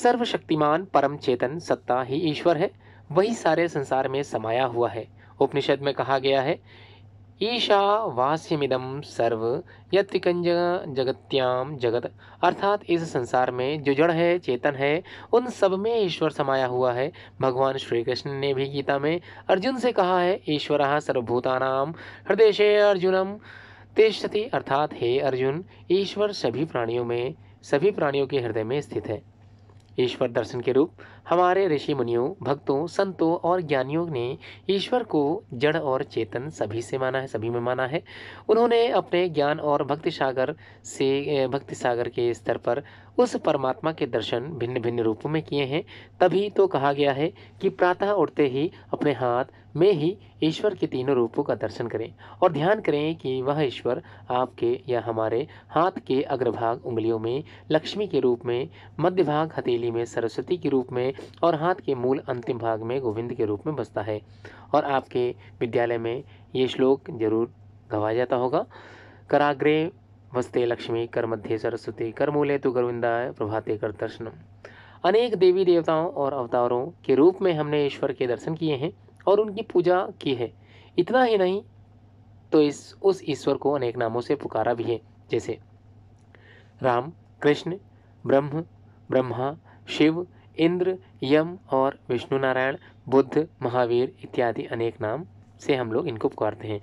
[SPEAKER 1] सर्वशक्तिमान परम चेतन सत्ता ही ईश्वर है वही सारे संसार में समाया हुआ है उपनिषद में कहा गया है वास्यमिदम सर्व यत्कंज जगत्याम जगत अर्थात इस संसार में जो जड़ है चेतन है उन सब में ईश्वर समाया हुआ है भगवान श्री कृष्ण ने भी गीता में अर्जुन से कहा है ईश्वर सर्वभूतानाम हृदय से अर्जुनम तेषति अर्थात हे अर्जुन ईश्वर सभी प्राणियों में सभी प्राणियों के हृदय में स्थित है ईश्वर दर्शन के रूप हमारे ऋषि मुनियों भक्तों संतों और ज्ञानियों ने ईश्वर को जड़ और चेतन सभी से माना है सभी में माना है उन्होंने अपने ज्ञान और भक्ति सागर से भक्ति सागर के स्तर पर उस परमात्मा के दर्शन भिन्न भिन्न रूपों में किए हैं तभी तो कहा गया है कि प्रातः उठते ही अपने हाथ में ही ईश्वर के तीनों रूपों का दर्शन करें और ध्यान करें कि वह ईश्वर आपके या हमारे हाथ के अग्रभाग उंगलियों में लक्ष्मी के रूप में मध्य भाग हथेली में सरस्वती के रूप में और हाथ के मूल अंतिम भाग में गोविंद के रूप में बसता है और आपके विद्यालय में ये श्लोक जरूर गवाया जाता होगा कराग्रे वस्ते लक्ष्मी कर मध्य सरस्वती कर मूले तो गोविंदा प्रभाते कर दर्शन अनेक देवी देवताओं और अवतारों के रूप में हमने ईश्वर के दर्शन किए हैं और उनकी पूजा की है इतना ही नहीं तो इस उस ईश्वर को अनेक नामों से पुकारा भी है जैसे राम कृष्ण ब्रह्म ब्रह्मा शिव इंद्र यम और विष्णु नारायण बुद्ध महावीर इत्यादि अनेक नाम से हम लोग इनको पुकारते हैं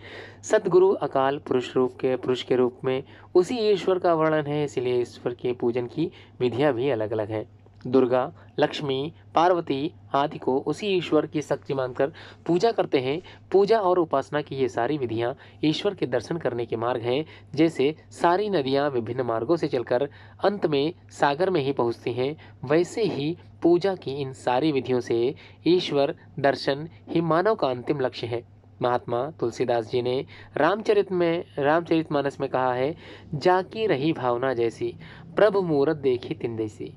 [SPEAKER 1] सतगुरु अकाल पुरुष रूप के पुरुष के रूप में उसी ईश्वर का वर्णन है इसलिए ईश्वर के पूजन की विधियाँ भी अलग अलग हैं दुर्गा लक्ष्मी पार्वती आदि को उसी ईश्वर की शक्ति मानकर पूजा करते हैं पूजा और उपासना की ये सारी विधियाँ ईश्वर के दर्शन करने के मार्ग हैं जैसे सारी नदियाँ विभिन्न मार्गों से चलकर अंत में सागर में ही पहुँचती हैं वैसे ही पूजा की इन सारी विधियों से ईश्वर दर्शन ही मानव का अंतिम लक्ष्य है महात्मा तुलसीदास जी ने रामचरित में रामचरित मानस में कहा है जाकी रही भावना जैसी प्रभु मूरत देखी तिन जैसी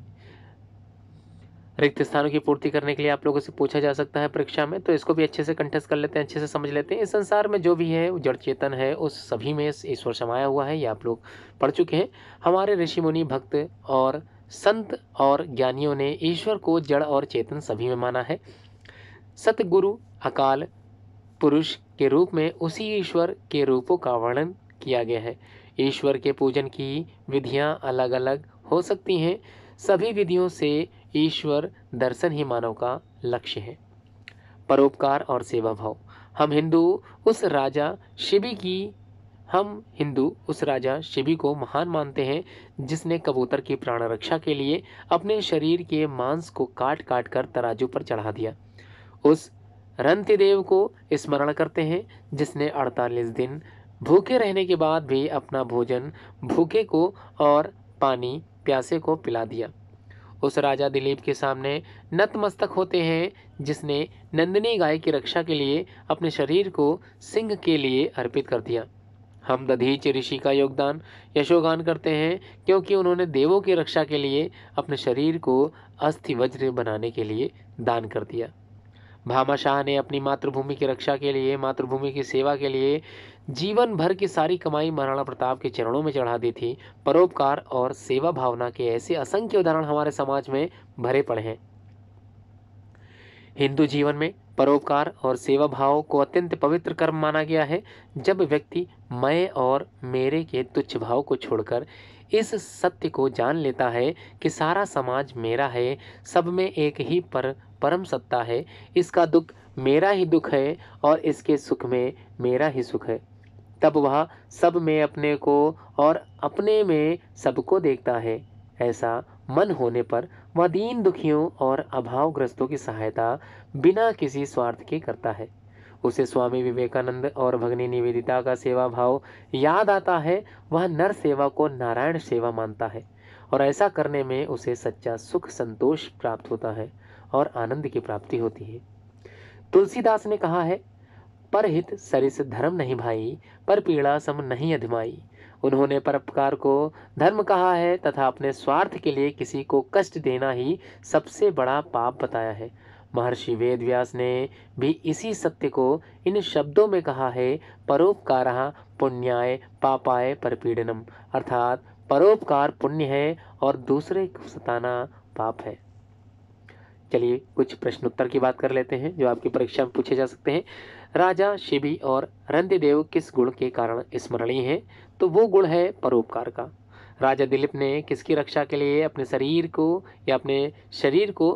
[SPEAKER 1] रिक्त स्थानों की पूर्ति करने के लिए आप लोगों से पूछा जा सकता है परीक्षा में तो इसको भी अच्छे से कंठस्थ कर लेते हैं अच्छे से समझ लेते हैं इस संसार में जो भी है जड़ चेतन है उस सभी में ईश्वर समाया हुआ है ये आप लोग पढ़ चुके हैं हमारे ऋषि मुनि भक्त और संत और ज्ञानियों ने ईश्वर को जड़ और चेतन सभी में माना है सतगुरु अकाल पुरुष के रूप में उसी ईश्वर के रूपों का वर्णन किया गया है ईश्वर के पूजन की विधियां अलग अलग हो सकती हैं सभी विधियों से ईश्वर दर्शन ही मानव का लक्ष्य है परोपकार और सेवा भाव हम हिंदू उस राजा शिवी की हम हिंदू उस राजा शिवी को महान मानते हैं जिसने कबूतर की प्राण रक्षा के लिए अपने शरीर के मांस को काट काट कर तराजू पर चढ़ा दिया उस रंतिदेव को स्मरण करते हैं जिसने 48 दिन भूखे रहने के बाद भी अपना भोजन भूखे को और पानी प्यासे को पिला दिया उस राजा दिलीप के सामने नतमस्तक होते हैं जिसने नंदिनी गाय की रक्षा के लिए अपने शरीर को सिंह के लिए अर्पित कर दिया हम दधीच ऋषि का योगदान यशोगान करते हैं क्योंकि उन्होंने देवों की रक्षा के लिए अपने शरीर को अस्थि वज्र बनाने के लिए दान कर दिया भामाशाह ने अपनी मातृभूमि की रक्षा के लिए मातृभूमि की सेवा के लिए जीवन भर की सारी कमाई महाराणा प्रताप के चरणों में चढ़ा दी थी परोपकार और सेवा भावना के ऐसे असंख्य उदाहरण हमारे समाज में भरे पड़े हैं हिंदू जीवन में परोपकार और सेवा भाव को अत्यंत पवित्र कर्म माना गया है जब व्यक्ति मैं और मेरे के तुच्छ भाव को छोड़कर इस सत्य को जान लेता है कि सारा समाज मेरा है सब में एक ही पर परम सत्ता है इसका दुख मेरा ही दुख है और इसके सुख में मेरा ही सुख है तब वह सब में अपने को और अपने में सबको देखता है ऐसा मन होने पर वह दीन दुखियों और अभावग्रस्तों की सहायता बिना किसी स्वार्थ के करता है उसे स्वामी विवेकानंद और भगनी निवेदिता का सेवा भाव याद आता है वह नर सेवा को नारायण सेवा मानता है और ऐसा करने में उसे सच्चा सुख संतोष प्राप्त होता है और आनंद की प्राप्ति होती है तुलसीदास ने कहा है पर हित सरिस धर्म नहीं भाई पर पीड़ा सम नहीं अधिमाई उन्होंने परोपकार को धर्म कहा है तथा अपने स्वार्थ के लिए किसी को कष्ट देना ही सबसे बड़ा पाप बताया है महर्षि वेद व्यास ने भी इसी सत्य को इन शब्दों में कहा है परोपकार पुण्याय पापाय परपीडनम अर्थात परोपकार पुण्य है और दूसरे को सताना पाप है चलिए कुछ प्रश्नोत्तर की बात कर लेते हैं जो आपकी परीक्षा में पूछे जा सकते हैं राजा शिवी और रंध्यदेव किस गुण के कारण स्मरणीय हैं तो वो गुण है परोपकार का राजा दिलीप ने किसकी रक्षा के लिए अपने शरीर को या अपने शरीर को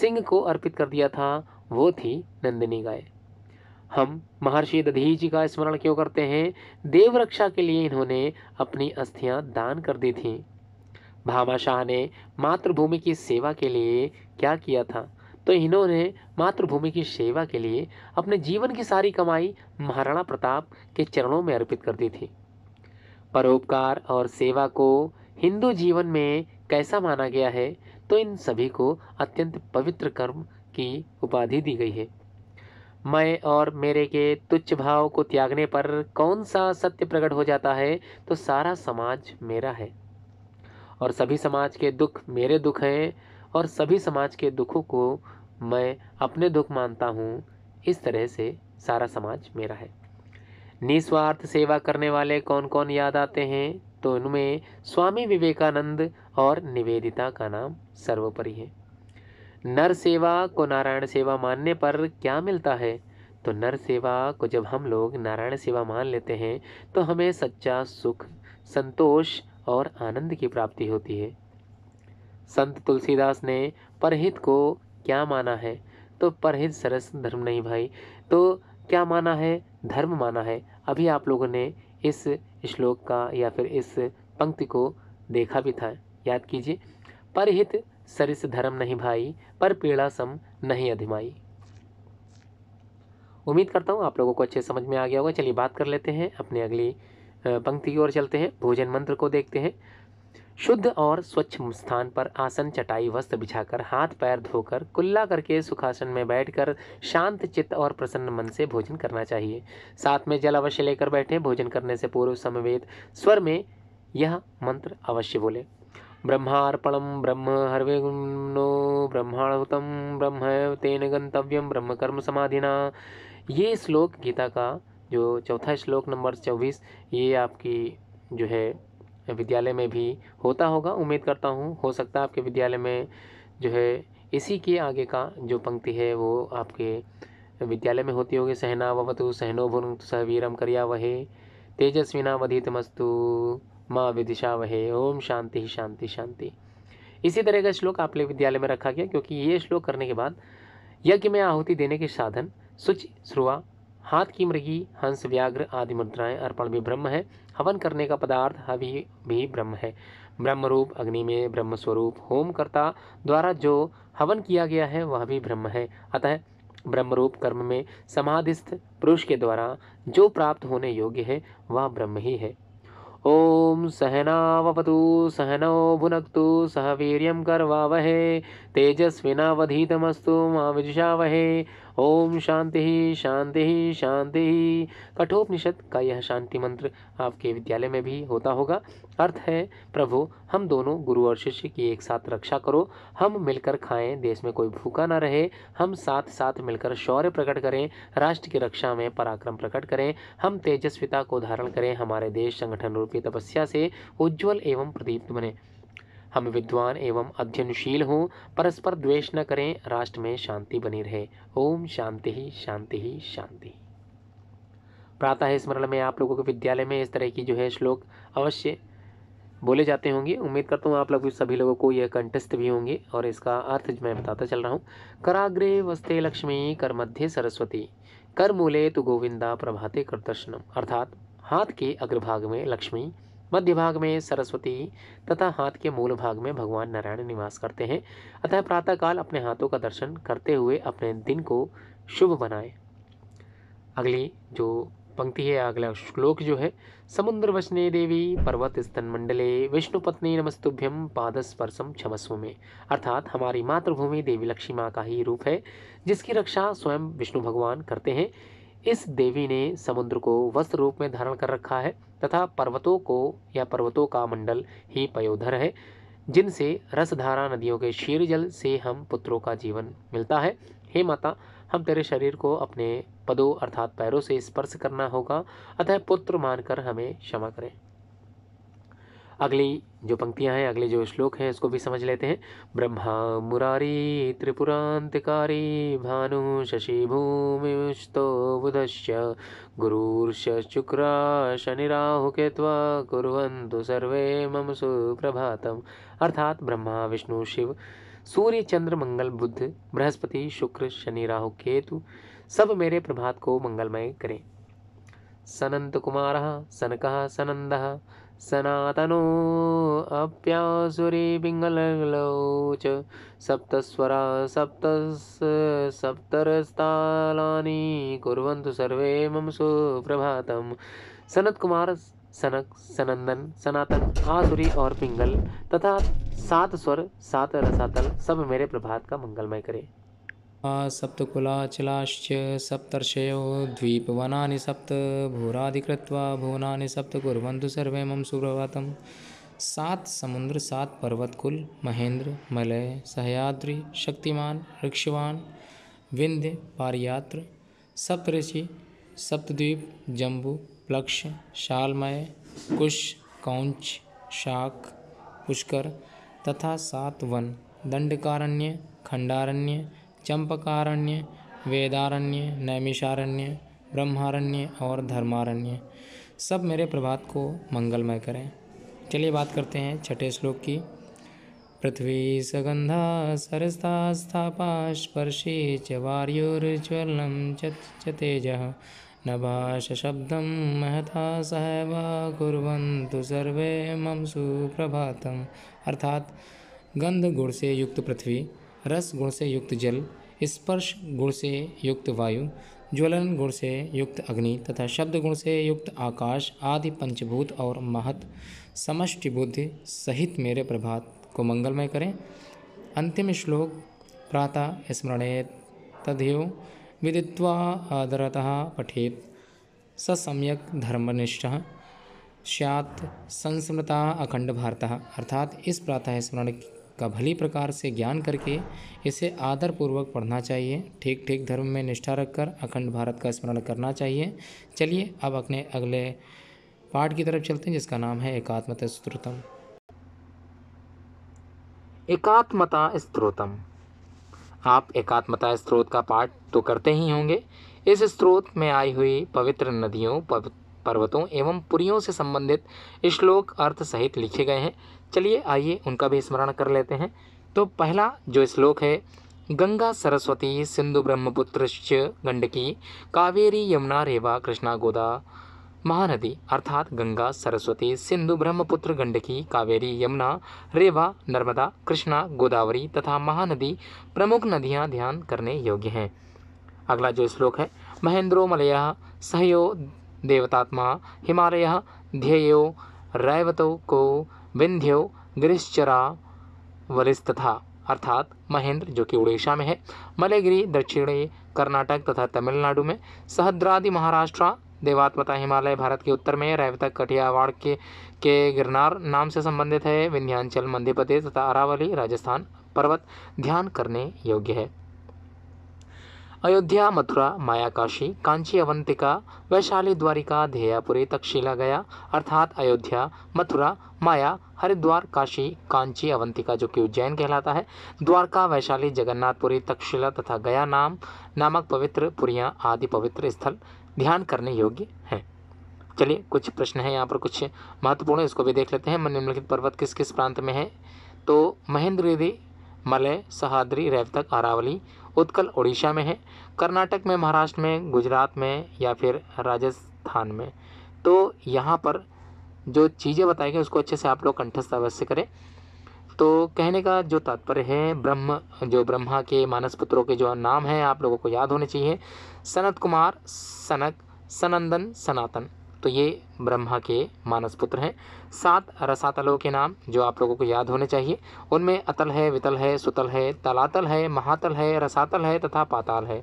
[SPEAKER 1] सिंह को अर्पित कर दिया था वो थी नंदिनी गाय हम महर्षि दधी जी का स्मरण क्यों करते हैं देव रक्षा के लिए इन्होंने अपनी अस्थियां दान कर दी थीं भामाशाह ने मातृभूमि की सेवा के लिए क्या किया था तो इन्होंने मातृभूमि की सेवा के लिए अपने जीवन की सारी कमाई महाराणा प्रताप के चरणों में अर्पित कर दी थी परोपकार और सेवा को हिंदू जीवन में कैसा माना गया है तो इन सभी को अत्यंत पवित्र कर्म की उपाधि दी गई है मैं और मेरे के तुच्छ भाव को त्यागने पर कौन सा सत्य प्रकट हो जाता है तो सारा समाज मेरा है और सभी समाज के दुख मेरे दुख हैं और सभी समाज के दुखों को मैं अपने दुख मानता हूँ इस तरह से सारा समाज मेरा है निस्वार्थ सेवा करने वाले कौन कौन याद आते हैं तो उनमें स्वामी विवेकानंद और निवेदिता का नाम सर्वोपरि है नर सेवा को नारायण सेवा मानने पर क्या मिलता है तो नर सेवा को जब हम लोग नारायण सेवा मान लेते हैं तो हमें सच्चा सुख संतोष और आनंद की प्राप्ति होती है संत तुलसीदास ने परहित को क्या माना है तो परहित सरस धर्म नहीं भाई तो क्या माना है धर्म माना है अभी आप लोगों ने इस श्लोक का या फिर इस पंक्ति को देखा भी था याद कीजिए परहित सरिस धर्म नहीं भाई पर पीड़ा सम नहीं अधिमाई उम्मीद करता हूँ आप लोगों को अच्छे समझ में आ गया होगा चलिए बात कर लेते हैं अपने अगली पंक्ति की ओर चलते हैं भोजन मंत्र को देखते हैं शुद्ध और स्वच्छ स्थान पर आसन चटाई वस्त्र बिछाकर हाथ पैर धोकर कुल्ला करके सुखासन में बैठकर शांत चित्त और प्रसन्न मन से भोजन करना चाहिए साथ में जल अवश्य लेकर बैठे भोजन करने से पूर्व समवेद स्वर में यह मंत्र अवश्य बोले ब्रह्मार्पणं ब्रह्म हरवे नो ब्रह्माहुतं ब्रह्म तेन गंतव्यम ब्रह्म कर्म समाधिना ये श्लोक गीता का जो चौथा श्लोक नंबर चौबीस ये आपकी जो है विद्यालय में भी होता होगा उम्मीद करता हूँ हो सकता है आपके विद्यालय में जो है इसी के आगे का जो पंक्ति है वो आपके विद्यालय में होती होगी सहना ववतु सहनो भुन सवीरम करिया वहे तमस्तु माँ विदिशा वहे ओम शांति शांति शांति इसी तरह का श्लोक आपके विद्यालय में रखा गया क्योंकि ये श्लोक करने के बाद यज्ञ में आहुति देने के साधन सुचि श्रुआ हाथ की मृगी हंस व्याघ्र आदि मुद्राएं अर्पण भी ब्रह्म है हवन करने का पदार्थ हवि भी ब्रह्म है ब्रह्म रूप अग्नि में ब्रह्म स्वरूप होमकर्ता द्वारा जो हवन किया गया है वह भी ब्रह्म है अतः रूप कर्म में समाधिस्थ पुरुष के द्वारा जो प्राप्त होने योग्य है वह ब्रह्म ही है ओम सहनावतु सहनौ भुनक्तु सह वीर्यं कर्वावहे तेजस्वीनावधीतमस्तु मा विजुषावहे ओम शांति शांति ही शांति कठोपनिषद का यह शांति मंत्र आपके विद्यालय में भी होता होगा अर्थ है प्रभु हम दोनों गुरु और शिष्य की एक साथ रक्षा करो हम मिलकर खाएं देश में कोई भूखा ना रहे हम साथ साथ मिलकर शौर्य प्रकट करें राष्ट्र की रक्षा में पराक्रम प्रकट करें हम तेजस्विता को धारण करें हमारे देश संगठन रूपी तपस्या से उज्ज्वल एवं प्रदीप्त बने हम विद्वान एवं अध्ययनशील हों परस्पर द्वेष न करें राष्ट्र में शांति बनी रहे ओम शांति ही शांति ही शांति प्रातः स्मरण में आप लोगों के विद्यालय में इस तरह की जो है श्लोक अवश्य बोले जाते होंगे उम्मीद करता हूँ आप लोग सभी लोगों को यह कंटस्थ भी होंगे और इसका अर्थ मैं बताता चल रहा हूँ कराग्रे वस्ते लक्ष्मी कर मध्य सरस्वती कर मूले तो गोविंदा प्रभाते कर दर्शनम अर्थात हाथ के अग्रभाग में लक्ष्मी मध्य भाग में सरस्वती तथा हाथ के मूल भाग में भगवान नारायण निवास करते हैं अतः प्रातःकाल अपने हाथों का दर्शन करते हुए अपने दिन को शुभ बनाए अगली जो पंक्ति है अगला श्लोक जो है समुद्र वचने देवी पर्वत स्तन मंडले विष्णु पत्नी नमस्तुभ्यम पादस्पर्शम क्षमस्व में अर्थात हमारी मातृभूमि देवी लक्ष्मी माँ का ही रूप है जिसकी रक्षा स्वयं विष्णु भगवान करते हैं इस देवी ने समुद्र को वस्त्र रूप में धारण कर रखा है तथा पर्वतों को या पर्वतों का मंडल ही पयोधर है जिनसे रसधारा नदियों के शीर जल से हम पुत्रों का जीवन मिलता है हे माता हम तेरे शरीर को अपने पदों अर्थात पैरों से स्पर्श करना होगा अतः पुत्र मानकर हमें क्षमा करें अगली जो पंक्तियां हैं अगले जो श्लोक हैं उसको भी समझ लेते हैं ब्रह्मा मुरारी त्रिपुरांतकारी भानु शशि भूमिष्तो बुधश्य शनि शुक्र के कुरु सर्वे मम सुप्रभातम अर्थात ब्रह्मा विष्णु शिव सूर्य चंद्र मंगल बुद्ध बृहस्पति शुक्र शनि राहु केतु सब मेरे प्रभात को मंगलमय करें सनंत कुमार सनक सनंद सनातनो अप्यासुरी पिङ्गलौ सप्तस्वरा सप्त सप्तरस्तालानि कुर्वन्तु सर्वे मम सुप्रभातम् सनत कुमार सनक सनंदन सनातन आसुरी और पिंगल तथा सात स्वर सात रसातल सब मेरे प्रभात का मंगलमय करे सप्तकुला चिलाश्च सप्तर्षयो द्वीपवनानि सप्त भूराधिकृत्वा भुवनानि सप्त कुर्वन्तु सर्वे मम सुप्रभातम् सात समुद्र सात पर्वत कुल महेंद्र मलय सहयाद्रि शक्तिमान ऋक्षवान विंध्य पारियात्र सप्तऋषि सप्तद्वीप जम्बू प्लक्ष शालमय कुश कौंच शाक पुष्कर तथा सात वन दंडकारण्य खंडारण्य चंपकारण्य वेदारण्य नैमिषारण्य ब्रह्मारण्य और धर्मारण्य सब मेरे प्रभात को मंगलमय करें चलिए बात करते हैं छठे श्लोक की पृथ्वी सगंधा सरसता स्थापा स्पर्शी च वार्योर्ज्वल चेज नभाष शब्द महता सहवा कुरु सर्वे मम सुप्रभातम अर्थात गंध गुण से युक्त पृथ्वी रस गुण से युक्त जल स्पर्श गुण से युक्त वायु ज्वलन गुण से युक्त अग्नि तथा शब्द गुण से युक्त आकाश आदि पंचभूत और महत समष्टि बुद्धि सहित मेरे प्रभात को मंगलमय करें अंतिम श्लोक प्रातः स्मरणे तदयो विदित्वा आदरतः पठेत स सम्यक धर्मनिष्ठ सैत् संस्मृता अखंड भारत अर्थात इस प्रातः स्मरण का भली प्रकार से ज्ञान करके इसे आदरपूर्वक पढ़ना चाहिए ठीक ठीक धर्म में निष्ठा रखकर अखंड भारत का स्मरण करना चाहिए चलिए अब अपने अगले पाठ की तरफ चलते हैं जिसका नाम है एकात्मता स्त्रोतम एकात्मता स्त्रोतम आप एकात्मता स्त्रोत का पाठ तो करते ही होंगे इस स्त्रोत में आई हुई पवित्र नदियों पर्वतों एवं पुरियों से संबंधित श्लोक अर्थ सहित लिखे गए हैं चलिए आइए उनका भी स्मरण कर लेते हैं तो पहला जो श्लोक है गंगा सरस्वती सिंधु ब्रह्मपुत्र गंडकी कावेरी यमुना रेवा कृष्णा गोदा महानदी अर्थात गंगा सरस्वती सिंधु ब्रह्मपुत्र गंडकी कावेरी यमुना रेवा नर्मदा कृष्णा गोदावरी तथा महानदी प्रमुख नदियां ध्यान करने योग्य हैं अगला जो श्लोक है महेंद्रो मलय सहयो देवतात्मा हिमालय ध्येयो रैवतो को विंध्यो गिरिश्चरावलिस तथा अर्थात महेंद्र जो कि उड़ीसा में है मलेगिरी दक्षिणी कर्नाटक तथा तमिलनाडु में सहद्रादि महाराष्ट्र देवात्मता हिमालय भारत के उत्तर में रैवतक कटियावाड़ के के गिरनार नाम से संबंधित है विंध्यांचल मध्य प्रदेश तथा अरावली राजस्थान पर्वत ध्यान करने योग्य है अयोध्या मथुरा मायाकाशी कांची अवंतिका वैशाली द्वारिका ध्येयापुरी तक्षशिला गया अर्थात अयोध्या मथुरा माया हरिद्वार काशी कांची अवंतिका जो कि उज्जैन कहलाता है द्वारका वैशाली जगन्नाथपुरी तक्षशिला तथा गया नाम नामक पवित्र पुरियाँ आदि पवित्र स्थल ध्यान करने योग्य हैं चलिए कुछ प्रश्न हैं यहाँ पर कुछ महत्वपूर्ण इसको भी देख लेते हैं निम्नलिखित पर्वत किस किस प्रांत में है तो महेंद्र मलय सहाद्री रेवतक अरावली उत्कल उड़ीसा में है कर्नाटक में महाराष्ट्र में गुजरात में या फिर राजस्थान में तो यहाँ पर जो चीज़ें बताई गई उसको अच्छे से आप लोग कंठस्थ अवश्य करें तो कहने का जो तात्पर्य है ब्रह्म जो ब्रह्मा के मानस पुत्रों के जो नाम हैं आप लोगों को याद होने चाहिए सनत कुमार सनक सनंदन सनातन तो ये ब्रह्मा के मानस पुत्र हैं सात रसातलों के नाम जो आप लोगों को याद होने चाहिए उनमें अतल है वितल है सुतल है तलातल है महातल है रसातल है तथा पाताल है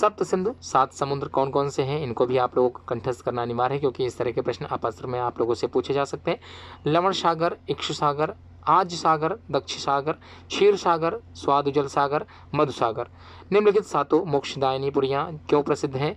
[SPEAKER 1] सप्त सिंधु सात समुद्र कौन कौन से हैं इनको भी आप लोगों को कंठस्थ करना अनिवार्य है क्योंकि इस तरह के प्रश्न अपस्त्र में आप लोगों से पूछे जा सकते हैं लवण सागर इक्षु सागर आज सागर दक्ष सागर क्षीर सागर स्वादुजल सागर मधुसागर निम्नलिखित सातों मोक्षदायनी पुरियाँ क्यों प्रसिद्ध हैं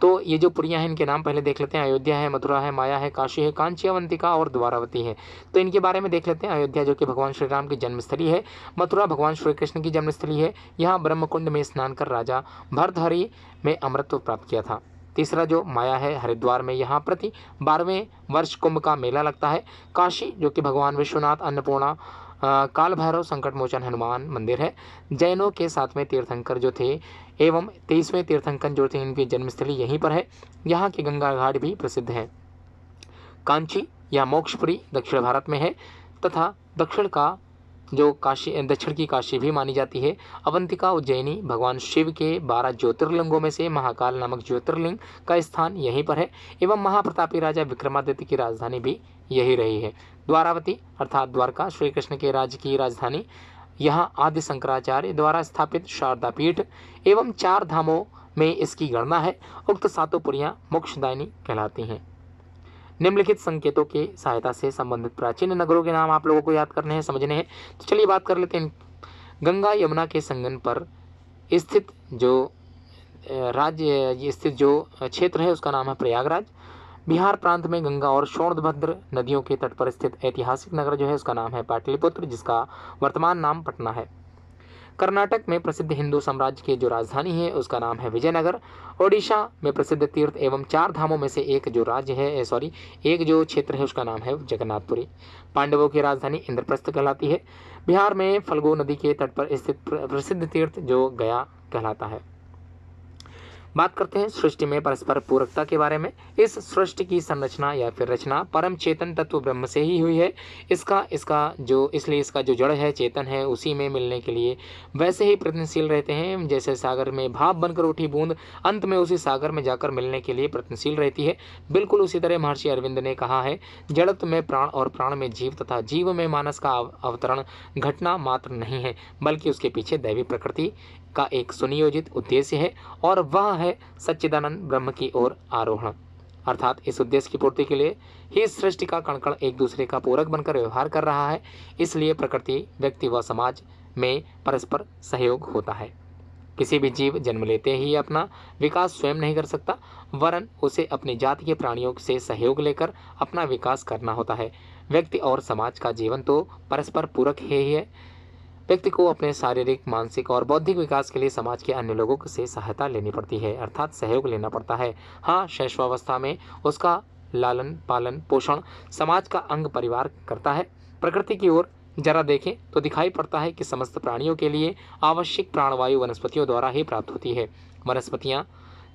[SPEAKER 1] तो ये जो पुरियाँ हैं इनके नाम पहले देख लेते हैं अयोध्या है मथुरा है माया है काशी है कांचियावंतिका और द्वारावती है तो इनके बारे में देख लेते हैं अयोध्या जो कि भगवान श्री राम की जन्मस्थली है मथुरा भगवान श्री कृष्ण की जन्मस्थली है यहाँ ब्रह्मकुंड में स्नान कर राजा भरतहरि में अमृतत्व प्राप्त किया था तीसरा जो माया है हरिद्वार में यहाँ प्रति बारहवें वर्ष कुंभ का मेला लगता है काशी जो कि भगवान विश्वनाथ अन्नपूर्णा काल भैरव संकट मोचन हनुमान मंदिर है जैनों के सातवें तीर्थंकर जो थे एवं तेईसवें तीर्थंकर जो थे इनकी जन्मस्थली यहीं पर है यहाँ के गंगा घाट भी प्रसिद्ध हैं कांची या मोक्षपुरी दक्षिण भारत में है तथा दक्षिण का जो काशी दक्षिण की काशी भी मानी जाती है अवंतिका उज्जैनी भगवान शिव के बारह ज्योतिर्लिंगों में से महाकाल नामक ज्योतिर्लिंग का स्थान यहीं पर है एवं महाप्रतापी राजा विक्रमादित्य की राजधानी भी यही रही है द्वारावती अर्थात द्वारका श्री कृष्ण के राज्य की राजधानी यहाँ आदि शंकराचार्य द्वारा स्थापित शारदा पीठ एवं चार धामों में इसकी गणना है उक्त सातों पुरियाँ मोक्षदायिनी कहलाती हैं निम्नलिखित संकेतों के सहायता से संबंधित प्राचीन नगरों के नाम आप लोगों को याद करने हैं समझने हैं तो चलिए बात कर लेते हैं गंगा यमुना के संगन पर स्थित जो राज्य स्थित जो क्षेत्र है उसका नाम है प्रयागराज बिहार प्रांत में गंगा और शोणभद्र नदियों के तट पर स्थित ऐतिहासिक नगर जो है उसका नाम है पाटलिपुत्र जिसका वर्तमान नाम पटना है कर्नाटक में प्रसिद्ध हिंदू साम्राज्य की जो राजधानी है उसका नाम है विजयनगर ओडिशा में प्रसिद्ध तीर्थ एवं चार धामों में से एक जो राज्य है सॉरी एक जो क्षेत्र है उसका नाम है जगन्नाथपुरी पांडवों की राजधानी इंद्रप्रस्थ कहलाती है बिहार में फलगो नदी के तट पर स्थित प्रसिद्ध तीर्थ जो गया कहलाता है बात करते हैं सृष्टि में परस्पर पूरकता के बारे में इस सृष्टि की संरचना या फिर रचना परम चेतन तत्व ब्रह्म से ही हुई है इसका इसका जो इसलिए इसका जो जड़ है चेतन है उसी में मिलने के लिए वैसे ही प्रयत्नशील रहते हैं जैसे सागर में भाप बनकर उठी बूंद अंत में उसी सागर में जाकर मिलने के लिए प्रयत्नशील रहती है बिल्कुल उसी तरह महर्षि अरविंद ने कहा है जड़त में प्राण और प्राण में जीव तथा जीव में मानस का अवतरण घटना मात्र नहीं है बल्कि उसके पीछे दैवी प्रकृति का एक सुनियोजित उद्देश्य है और वह है सच्चिदानंद ब्रह्म की ओर आरोहण अर्थात इस उद्देश्य की पूर्ति के लिए ही सृष्टि का कणकण एक दूसरे का पूरक बनकर व्यवहार कर रहा है इसलिए प्रकृति व्यक्ति व समाज में परस्पर सहयोग होता है किसी भी जीव जन्म लेते ही अपना विकास स्वयं नहीं कर सकता वरन उसे अपनी जाति के प्राणियों से सहयोग लेकर अपना विकास करना होता है व्यक्ति और समाज का जीवन तो परस्पर पूरक ही है व्यक्ति को अपने शारीरिक मानसिक और बौद्धिक विकास के लिए समाज के अन्य लोगों से सहायता लेनी पड़ती है अर्थात सहयोग लेना पड़ता है हाँ शैशवावस्था में उसका लालन पालन पोषण समाज का अंग परिवार करता है प्रकृति की ओर जरा देखें तो दिखाई पड़ता है कि समस्त प्राणियों के लिए आवश्यक प्राणवायु वनस्पतियों द्वारा ही प्राप्त होती है वनस्पतियाँ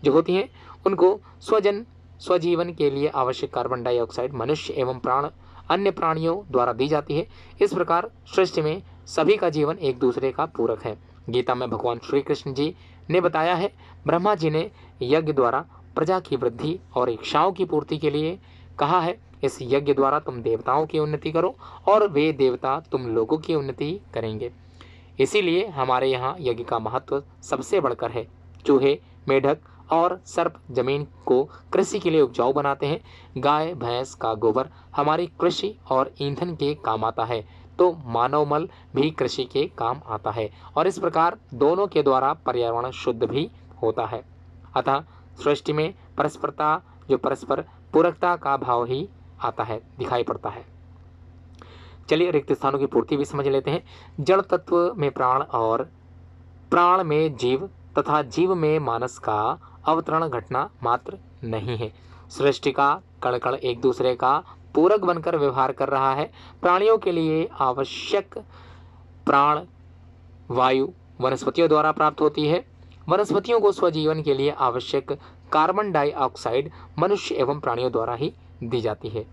[SPEAKER 1] जो होती हैं उनको स्वजन स्वजीवन के लिए आवश्यक कार्बन डाइऑक्साइड मनुष्य एवं प्राण अन्य प्राणियों द्वारा दी जाती है इस प्रकार सृष्टि में सभी का जीवन एक दूसरे का पूरक है गीता में भगवान श्री कृष्ण जी ने बताया है ब्रह्मा जी ने यज्ञ द्वारा प्रजा की वृद्धि और इच्छाओं की पूर्ति के लिए कहा है इस यज्ञ द्वारा तुम देवताओं की उन्नति करो और वे देवता तुम लोगों की उन्नति करेंगे इसीलिए हमारे यहाँ यज्ञ का महत्व सबसे बढ़कर है चूहे मेढक और सर्प जमीन को कृषि के लिए उपजाऊ बनाते हैं गाय भैंस का गोबर हमारी कृषि और ईंधन के काम आता है तो मानव मल भी कृषि के काम आता है और इस प्रकार दोनों के द्वारा पर्यावरण शुद्ध भी होता है अतः सृष्टि में परस्परता जो परस्पर पूरकता का भाव ही आता है दिखाई पड़ता है चलिए रिक्त स्थानों की पूर्ति भी समझ लेते हैं जड़ तत्व में प्राण और प्राण में जीव तथा जीव में मानस का अवतरण घटना मात्र नहीं है सृष्टि का कण कण एक दूसरे का पूरक बनकर व्यवहार कर रहा है प्राणियों के लिए आवश्यक प्राण वायु वनस्पतियों द्वारा प्राप्त होती है वनस्पतियों को स्वजीवन के लिए आवश्यक कार्बन डाइऑक्साइड मनुष्य एवं प्राणियों द्वारा ही दी जाती है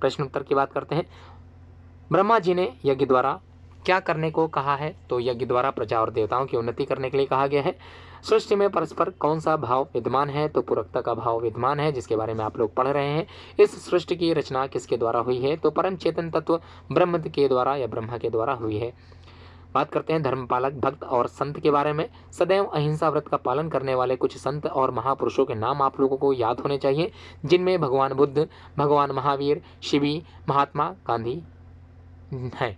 [SPEAKER 1] प्रश्न उत्तर की बात करते हैं ब्रह्मा जी ने यज्ञ द्वारा क्या करने को कहा है तो यज्ञ द्वारा प्रजा और देवताओं की उन्नति करने के लिए कहा गया है सृष्टि में परस्पर कौन सा भाव विद्यमान है तो पूरकता का भाव विद्यमान है जिसके बारे में आप लोग पढ़ रहे हैं इस सृष्टि की रचना किसके द्वारा हुई है तो परम चेतन तत्व ब्रह्म के द्वारा या ब्रह्मा के द्वारा हुई है बात करते हैं धर्मपालक भक्त और संत के बारे में सदैव अहिंसा व्रत का पालन करने वाले कुछ संत और महापुरुषों के नाम आप लोगों को याद होने चाहिए जिनमें भगवान बुद्ध भगवान महावीर शिवी महात्मा गांधी हैं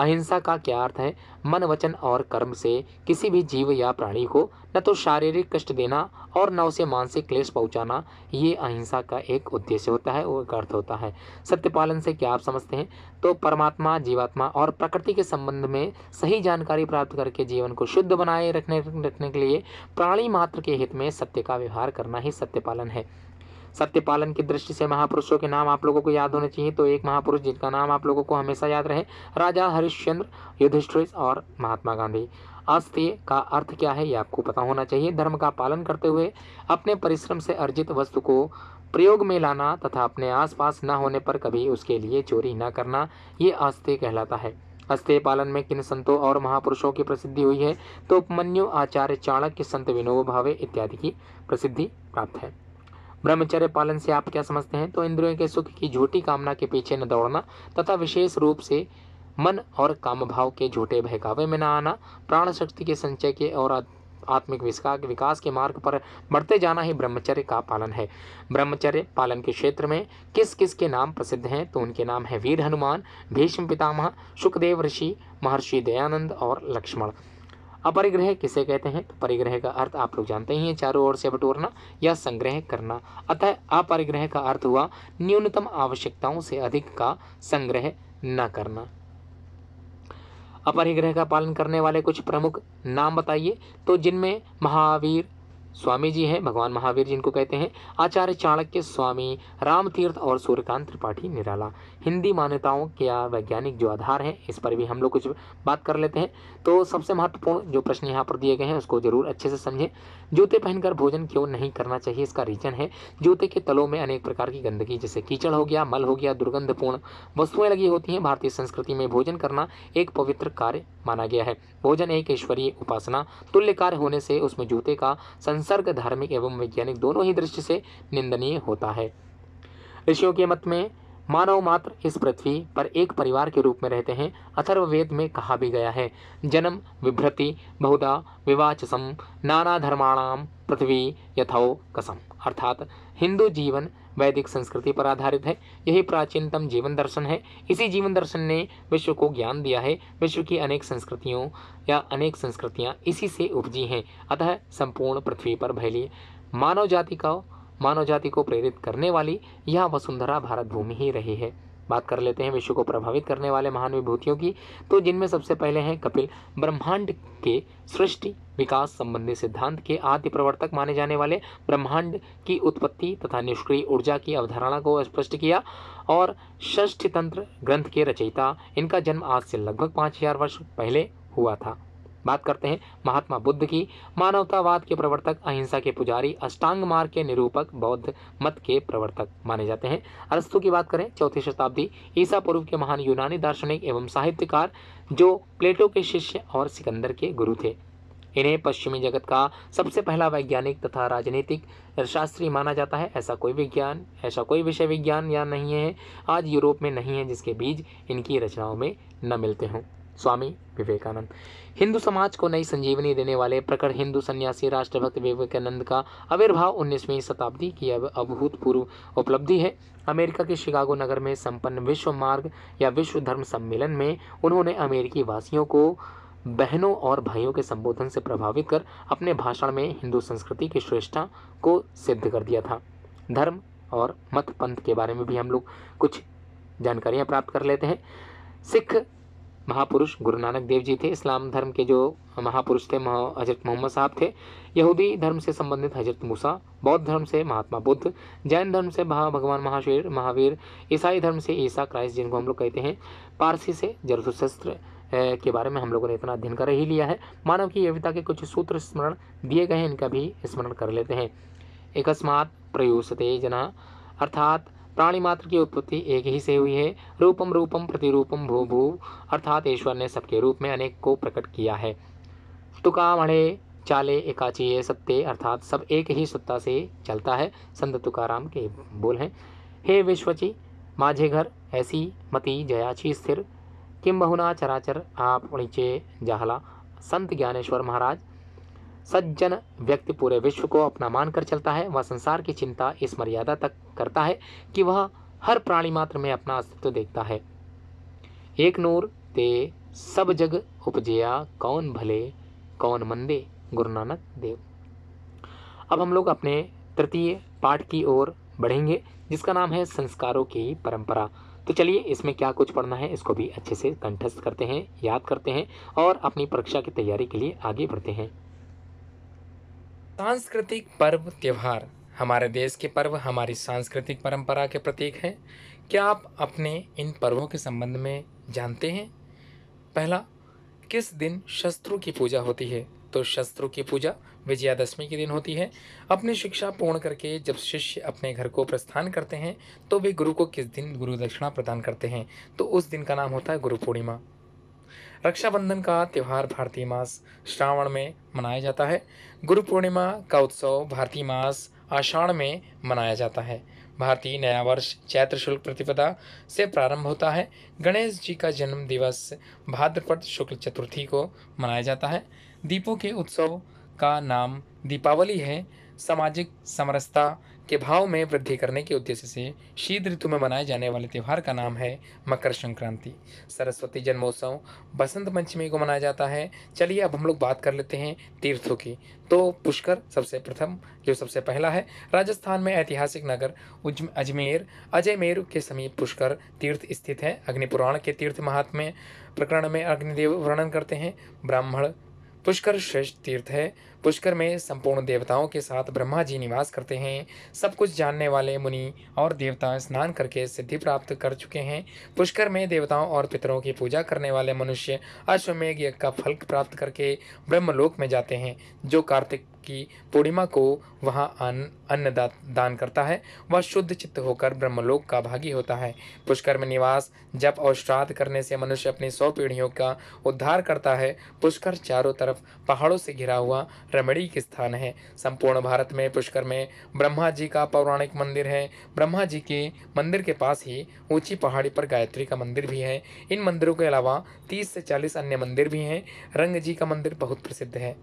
[SPEAKER 1] अहिंसा का क्या अर्थ है मन वचन और कर्म से किसी भी जीव या प्राणी को न तो शारीरिक कष्ट देना और न उसे मानसिक क्लेश पहुंचाना ये अहिंसा का एक उद्देश्य होता है वो एक अर्थ होता है सत्य पालन से क्या आप समझते हैं तो परमात्मा जीवात्मा और प्रकृति के संबंध में सही जानकारी प्राप्त करके जीवन को शुद्ध बनाए रखने रखने के लिए प्राणी मात्र के हित में सत्य का व्यवहार करना ही सत्य पालन है सत्य पालन की दृष्टि से महापुरुषों के नाम आप लोगों को याद होने चाहिए तो एक महापुरुष जिनका नाम आप लोगों को हमेशा याद रहे राजा हरिश्चंद्र युधिष्ठ और महात्मा गांधी अस्थि का अर्थ क्या है ये आपको पता होना चाहिए धर्म का पालन करते हुए अपने परिश्रम से अर्जित वस्तु को प्रयोग में लाना तथा अपने आसपास न होने पर कभी उसके लिए चोरी न करना ये अस्थि कहलाता है अस्थि पालन में किन संतों और महापुरुषों की प्रसिद्धि हुई है तो उपमन्यु आचार्य चाणक्य संत विनोद भावे इत्यादि की प्रसिद्धि प्राप्त है ब्रह्मचर्य पालन से आप क्या समझते हैं तो इंद्रियों के सुख की झूठी कामना के पीछे न दौड़ना तथा विशेष रूप से मन और काम भाव के झूठे बहकावे में न आना प्राण शक्ति के संचय के और आत्मिक विकास के मार्ग पर बढ़ते जाना ही ब्रह्मचर्य का पालन है ब्रह्मचर्य पालन के क्षेत्र में किस किस के नाम प्रसिद्ध हैं तो उनके नाम है वीर हनुमान भीष्म पितामह सुखदेव ऋषि महर्षि दयानंद और लक्ष्मण अपरिग्रह किसे कहते हैं तो परिग्रह का अर्थ आप लोग जानते ही हैं चारों ओर से बटोरना या संग्रह करना अतः अपरिग्रह का अर्थ हुआ न्यूनतम आवश्यकताओं से अधिक का संग्रह न करना अपरिग्रह का पालन करने वाले कुछ प्रमुख नाम बताइए तो जिनमें महावीर स्वामी जी हैं भगवान महावीर जिनको कहते हैं आचार्य चाणक्य स्वामी रामतीर्थ और सूर्यकांत त्रिपाठी निराला हिंदी मान्यताओं के वैज्ञानिक जो आधार है इस पर भी हम लोग कुछ बात कर लेते हैं तो सबसे महत्वपूर्ण जो प्रश्न यहाँ पर दिए गए हैं उसको जरूर अच्छे से समझें जूते पहनकर भोजन क्यों नहीं करना चाहिए इसका रीजन है जूते के तलों में अनेक प्रकार की गंदगी जैसे कीचड़ हो गया मल हो गया दुर्गंधपूर्ण वस्तुएं लगी होती हैं भारतीय संस्कृति में भोजन करना एक पवित्र कार्य माना गया है भोजन एक ईश्वरीय उपासना तुल्य कार्य होने से उसमें जूते का संस संसर्ग धार्मिक एवं वैज्ञानिक दोनों ही दृष्टि से निंदनीय होता है ऋषियों के मत में मानव मात्र इस पृथ्वी पर एक परिवार के रूप में रहते हैं अथर्ववेद में कहा भी गया है जन्म विभ्रति बहुधा विवाचसम नाना धर्माणाम पृथ्वी यथो कसम अर्थात हिंदू जीवन वैदिक संस्कृति पर आधारित है यही प्राचीनतम जीवन दर्शन है इसी जीवन दर्शन ने विश्व को ज्ञान दिया है विश्व की अनेक संस्कृतियों या अनेक संस्कृतियाँ इसी से उपजी हैं अतः संपूर्ण पृथ्वी पर फैली मानव जाति का मानव जाति को प्रेरित करने वाली यह वसुंधरा भारत भूमि ही रही है बात कर लेते हैं विश्व को प्रभावित करने वाले महान विभूतियों की तो जिनमें सबसे पहले हैं कपिल ब्रह्मांड के सृष्टि विकास संबंधी सिद्धांत के आदि प्रवर्तक माने जाने वाले ब्रह्मांड की उत्पत्ति तथा निष्क्रिय ऊर्जा की अवधारणा को स्पष्ट किया और षष्ठ तंत्र ग्रंथ के रचयिता इनका जन्म आज से लगभग पाँच हजार वर्ष पहले हुआ था बात करते हैं महात्मा बुद्ध की मानवतावाद के प्रवर्तक अहिंसा के पुजारी अष्टांग मार्ग के निरूपक बौद्ध मत के प्रवर्तक माने जाते हैं अरस्तु की बात करें चौथी शताब्दी ईसा पूर्व के महान यूनानी दार्शनिक एवं साहित्यकार जो प्लेटो के शिष्य और सिकंदर के गुरु थे इन्हें पश्चिमी जगत का सबसे पहला वैज्ञानिक तथा राजनीतिक शास्त्री माना जाता है ऐसा कोई विज्ञान ऐसा कोई विषय विज्ञान या नहीं है आज यूरोप में नहीं है जिसके बीज इनकी रचनाओं में न मिलते हों स्वामी विवेकानंद हिंदू समाज को नई संजीवनी देने वाले प्रखर हिंदू सन्यासी राष्ट्रभक्त विवेकानंद का आविर्भाव 19वीं शताब्दी की अब अभूतपूर्व उपलब्धि है अमेरिका के शिकागो नगर में संपन्न विश्व मार्ग या विश्व धर्म सम्मेलन में उन्होंने अमेरिकी वासियों को बहनों और भाइयों के संबोधन से प्रभावित कर अपने भाषण में हिंदू संस्कृति की श्रेष्ठता को सिद्ध कर दिया था धर्म और मत पंथ के बारे में भी हम लोग कुछ जानकारियाँ प्राप्त कर लेते हैं सिख महापुरुष गुरु नानक देव जी थे इस्लाम धर्म के जो महापुरुष थे हजरत मोहम्मद साहब थे यहूदी धर्म से संबंधित हजरत मूसा बौद्ध धर्म से महात्मा बुद्ध जैन धर्म से भगवान महाशीर महावीर ईसाई धर्म से ईसा क्राइस्ट जिनको हम लोग कहते हैं पारसी से जरथुशस्त्र के बारे में हम लोगों ने इतना अध्ययन कर ही लिया है मानव की एविता के कुछ सूत्र स्मरण दिए गए हैं इनका भी स्मरण कर लेते हैं एकस्मात् प्रयूसते जना अर्थात प्राणी मात्र की उत्पत्ति एक ही से हुई है रूपम रूपम प्रतिरूपम भू भू अर्थात ईश्वर ने सबके रूप में अनेक को प्रकट किया है तुका अणे चाले एकाची ये सत्य अर्थात सब एक ही सत्ता से चलता है संत तुकाराम के बोल हैं हे विश्वची माझे घर ऐसी मती जयाची स्थिर किम बहुना चराचर आप नीचे जाहला संत ज्ञानेश्वर महाराज सज्जन व्यक्ति पूरे विश्व को अपना मानकर चलता है वह संसार की चिंता इस मर्यादा तक करता है कि वह हर प्राणी मात्र में अपना अस्तित्व देखता है एक नूर ते सब जग उपजया कौन भले कौन मंदे गुरु नानक देव अब हम लोग अपने तृतीय पाठ की ओर बढ़ेंगे जिसका नाम है संस्कारों की परंपरा तो चलिए इसमें क्या कुछ पढ़ना है इसको भी अच्छे से कंठस्थ करते हैं याद करते हैं और अपनी परीक्षा की तैयारी के लिए आगे बढ़ते हैं सांस्कृतिक पर्व त्यौहार हमारे देश के पर्व हमारी सांस्कृतिक परंपरा के प्रतीक हैं क्या आप अपने इन पर्वों के संबंध में जानते हैं पहला किस दिन शस्त्रों की पूजा होती है तो शस्त्रों की पूजा विजयादशमी के दिन होती है अपनी शिक्षा पूर्ण करके जब शिष्य अपने घर को प्रस्थान करते हैं तो वे गुरु को किस दिन गुरु दक्षिणा प्रदान करते हैं तो उस दिन का नाम होता है गुरु पूर्णिमा रक्षाबंधन का त्यौहार भारतीय मास श्रावण में मनाया जाता है गुरु पूर्णिमा का उत्सव भारतीय मास आषाढ़ में मनाया जाता है भारतीय नया वर्ष चैत्र शुल्क प्रतिपदा से प्रारंभ होता है गणेश जी का जन्म दिवस भाद्रपद शुक्ल चतुर्थी को मनाया जाता है दीपों के उत्सव का नाम दीपावली है सामाजिक समरसता के भाव में वृद्धि करने के उद्देश्य से शीत ऋतु में मनाए जाने वाले त्यौहार का नाम है मकर संक्रांति सरस्वती जन्मोत्सव बसंत पंचमी को मनाया जाता है चलिए अब हम लोग बात कर लेते हैं तीर्थों की तो पुष्कर सबसे प्रथम जो सबसे पहला है राजस्थान में ऐतिहासिक नगर अजमेर अजयमेर के समीप पुष्कर तीर्थ स्थित है अग्निपुराण के तीर्थ महात्म्य प्रकरण में अग्निदेव वर्णन करते हैं ब्राह्मण पुष्कर श्रेष्ठ तीर्थ है पुष्कर में संपूर्ण देवताओं के साथ ब्रह्मा जी निवास करते हैं सब कुछ जानने वाले मुनि और देवता स्नान करके सिद्धि प्राप्त कर चुके हैं पुष्कर में देवताओं और पितरों की पूजा करने वाले मनुष्य अश्वमेघ यज्ञ का फल प्राप्त करके ब्रह्मलोक में जाते हैं जो कार्तिक की पूर्णिमा को वहाँ अन्न अन्न दा, दान करता है वह शुद्ध चित्त होकर ब्रह्मलोक का भागी होता है पुष्कर में निवास जप और श्राद्ध करने से मनुष्य अपनी सौ पीढ़ियों का उद्धार करता है पुष्कर चारों तरफ पहाड़ों से घिरा हुआ रमणीक स्थान है संपूर्ण भारत में पुष्कर में ब्रह्मा जी का पौराणिक मंदिर है ब्रह्मा जी के मंदिर के पास ही ऊंची पहाड़ी पर गायत्री का मंदिर भी है इन मंदिरों के अलावा तीस से चालीस अन्य मंदिर भी हैं रंग जी का मंदिर बहुत प्रसिद्ध है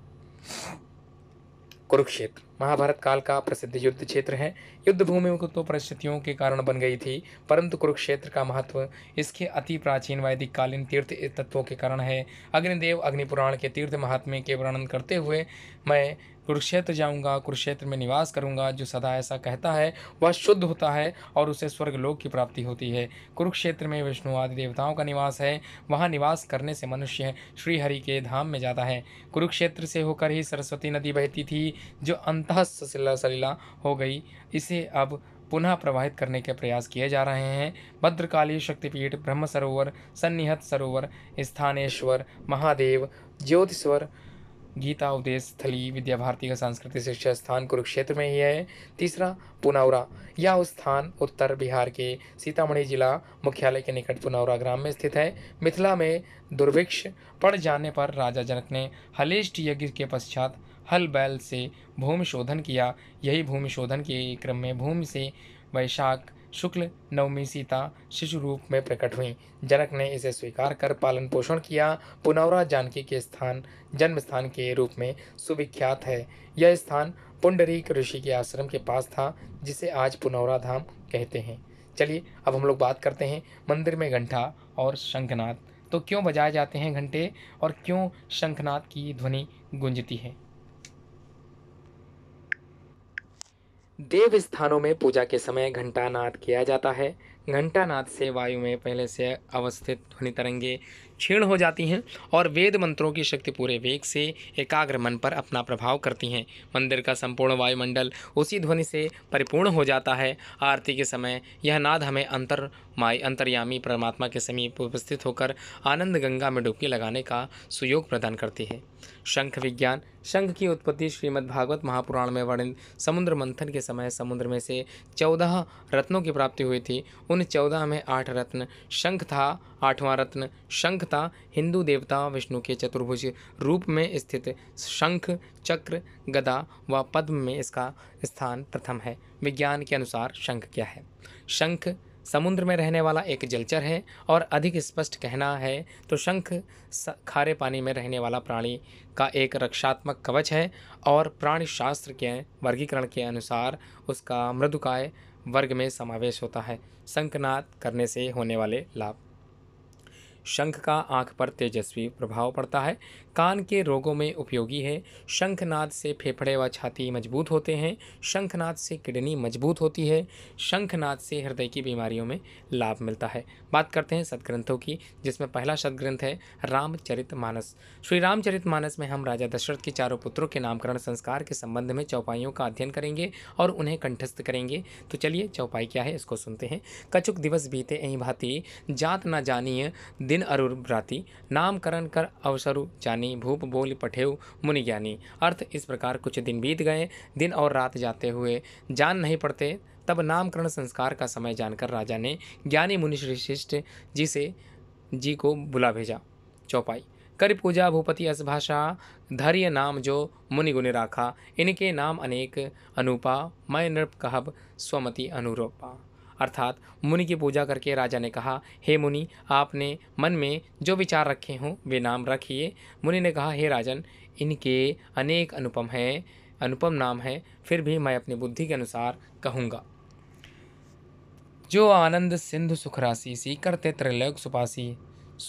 [SPEAKER 1] कुरुक्षेत्र महाभारत काल का प्रसिद्ध युद्ध क्षेत्र है युद्ध भूमि तो परिस्थितियों के कारण बन गई थी परंतु कुरुक्षेत्र का महत्व इसके अति प्राचीन वैदिक कालीन तीर्थ तत्वों के कारण है अग्निदेव अग्निपुराण के तीर्थ महात्म्य के वर्णन करते हुए मैं कुरुक्षेत्र जाऊंगा कुरुक्षेत्र में निवास करूंगा जो सदा ऐसा कहता है वह शुद्ध होता है और उसे स्वर्ग लोक की प्राप्ति होती है कुरुक्षेत्र में विष्णु आदि देवताओं का निवास है वहाँ निवास करने से मनुष्य श्रीहरि के धाम में जाता है कुरुक्षेत्र से होकर ही सरस्वती नदी बहती थी जो अंत सलीला हो गई इसे अब पुनः प्रवाहित करने के प्रयास किए जा रहे हैं भद्रकाली शक्तिपीठ ब्रह्म सरोवर सन्निहत सरोवर स्थानेश्वर महादेव ज्योतिश्वर गीता उपदेश स्थली विद्या भारती का सांस्कृतिक शिक्षा स्थान कुरुक्षेत्र में ही है तीसरा पुनौरा यह स्थान उत्तर बिहार के सीतामढ़ी जिला मुख्यालय के निकट पुनौरा ग्राम में स्थित है मिथिला में दुर्भिक्ष पड़ जाने पर राजा जनक ने हलेष्ट यज्ञ के पश्चात हल बैल से भूमि शोधन किया यही भूमि शोधन के क्रम में भूमि से वैशाख शुक्ल नवमी सीता शिशु रूप में प्रकट हुई जनक ने इसे स्वीकार कर पालन पोषण किया पुनौरा जानकी के स्थान जन्म स्थान के रूप में सुविख्यात है यह स्थान पुंडरीक ऋषि के आश्रम के पास था जिसे आज पुनौरा धाम कहते हैं चलिए अब हम लोग बात करते हैं मंदिर में घंटा और शंखनाद तो क्यों बजाए जाते हैं घंटे और क्यों शंखनाद की ध्वनि गुंजती है देव स्थानों में पूजा के समय घंटानाद किया जाता है घंटानाद से वायु में पहले से अवस्थित ध्वनि तरंगे क्षीण हो जाती हैं और वेद मंत्रों की शक्ति पूरे वेग से एकाग्र मन पर अपना प्रभाव करती हैं मंदिर का संपूर्ण वायुमंडल उसी ध्वनि से परिपूर्ण हो जाता है आरती के समय यह नाद हमें अंतर माय अंतर्यामी परमात्मा के समीप उपस्थित होकर आनंद गंगा में डुबकी लगाने का सुयोग प्रदान करती है शंख विज्ञान शंख की उत्पत्ति श्रीमद् भागवत महापुराण में वर्णित समुद्र मंथन के समय समुद्र में से चौदह रत्नों की प्राप्ति हुई थी उन चौदह में आठ रत्न शंख था आठवां रत्न शंख था हिंदू देवता विष्णु के चतुर्भुज रूप में स्थित शंख चक्र गदा व पद्म में इसका स्थान प्रथम है विज्ञान के अनुसार शंख क्या है शंख समुद्र में रहने वाला एक जलचर है और अधिक स्पष्ट कहना है तो शंख खारे पानी में रहने वाला प्राणी का एक रक्षात्मक कवच है और प्राणी शास्त्र के वर्गीकरण के अनुसार उसका मृदुकाय वर्ग में समावेश होता है शंखनाद करने से होने वाले लाभ शंख का आँख पर तेजस्वी प्रभाव पड़ता है कान के रोगों में उपयोगी है शंखनाद से फेफड़े व छाती मजबूत होते हैं शंखनाद से किडनी मजबूत होती है शंखनाद से हृदय की बीमारियों में लाभ मिलता है बात करते हैं सदग्रंथों की जिसमें पहला सदग्रंथ है रामचरित मानस श्री रामचरित मानस में हम राजा दशरथ के चारों पुत्रों के नामकरण संस्कार के संबंध में चौपाइयों का अध्ययन करेंगे और उन्हें कंठस्थ करेंगे तो चलिए चौपाई क्या है इसको सुनते हैं कचुक दिवस बीते यहीं भांति जात ना जानिए दिन अरुर भ्राति नामकरण कर अवसरु जानी भूप बोल पठेव मुनि ज्ञानी अर्थ इस प्रकार कुछ दिन बीत गए दिन और रात जाते हुए जान नहीं पड़ते तब नामकरण संस्कार का समय जानकर राजा ने ज्ञानी मुनि श्रीशिष्ट जी से जी को बुला भेजा चौपाई करि पूजा भूपति असभाषा धैर्य नाम जो मुनि गुनि राखा इनके नाम अनेक अनूपा मैं नृप कहब स्वमति अनुरूपा अर्थात मुनि की पूजा करके राजा ने कहा हे मुनि आपने मन में जो विचार रखे हों वे नाम रखिए मुनि ने कहा हे राजन इनके अनेक अनुपम हैं अनुपम नाम है फिर भी मैं अपनी बुद्धि के अनुसार कहूँगा जो आनंद सिंधु सुखरासी सी करते त्रिलोक सुपासी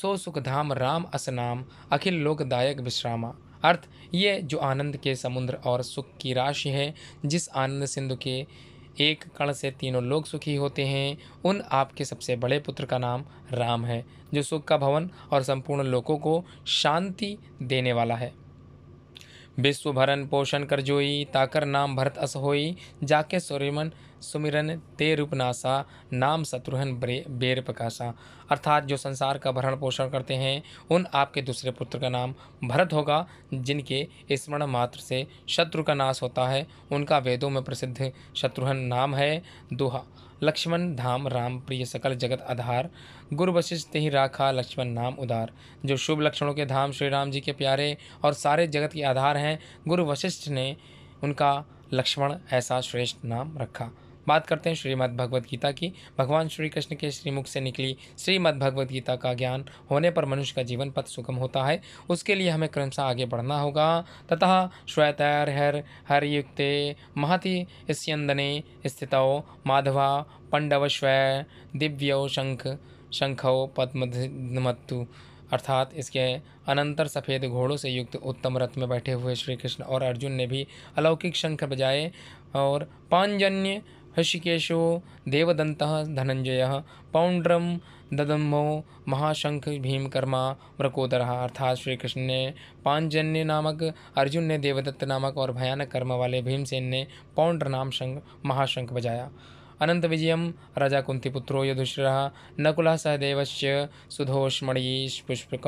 [SPEAKER 1] सो सुखधाम राम असनाम अखिल लोकदायक विश्रामा अर्थ ये जो आनंद के समुद्र और सुख की राशि है जिस आनंद सिंधु के एक कण से तीनों लोग सुखी होते हैं उन आपके सबसे बड़े पुत्र का नाम राम है जो सुख का भवन और संपूर्ण लोगों को शांति देने वाला है विश्व भरण पोषण कर जोई ताकर नाम भरत अस होई जाके सुरमन सुमिरन ते रूपनाशा नाम शत्रुहन बेर प्रकाशा अर्थात जो संसार का भरण पोषण करते हैं उन आपके दूसरे पुत्र का नाम भरत होगा जिनके स्मरण मात्र से शत्रु का नाश होता है उनका वेदों में प्रसिद्ध शत्रुहन नाम है दुहा लक्ष्मण धाम राम प्रिय सकल जगत आधार गुरु वशिष्ठ ते ही राखा लक्ष्मण नाम उदार जो शुभ लक्षणों के धाम श्री राम जी के प्यारे और सारे जगत के आधार हैं गुरु वशिष्ठ ने उनका लक्ष्मण ऐसा श्रेष्ठ नाम रखा बात करते हैं श्रीमद् भगवद गीता की भगवान श्री कृष्ण के श्रीमुख से निकली श्रीमद् भगवद गीता का ज्ञान होने पर मनुष्य का जीवन पथ सुगम होता है उसके लिए हमें क्रमशः आगे बढ़ना होगा तथा श्वेतर हर हर युक्ते महति स्यंदने स्थितो माधवा पंडव श्वै दिव्यो शंख शंखो पद्मत्तु अर्थात इसके अनंतर सफ़ेद घोड़ों से युक्त उत्तम रथ में बैठे हुए श्री कृष्ण और अर्जुन ने भी अलौकिक शंख बजाए और पांजन्य हृषिकेशो देवदंत धनंजय पौंड्रम ददम्भो महाशंख भीमकर्मा मृकोदर अर्थात श्री कृष्ण ने पांजन्य नामक अर्जुन ने देवदत्त नामक और भयानक कर्म वाले भीमसेन ने पौंड्र नाम शंख महाशंख बजाया अनंत विजयम राजा कुंतीपुत्रो युधिष्ठिर नकुल सहदेव सुधोष्मणीश पुष्पक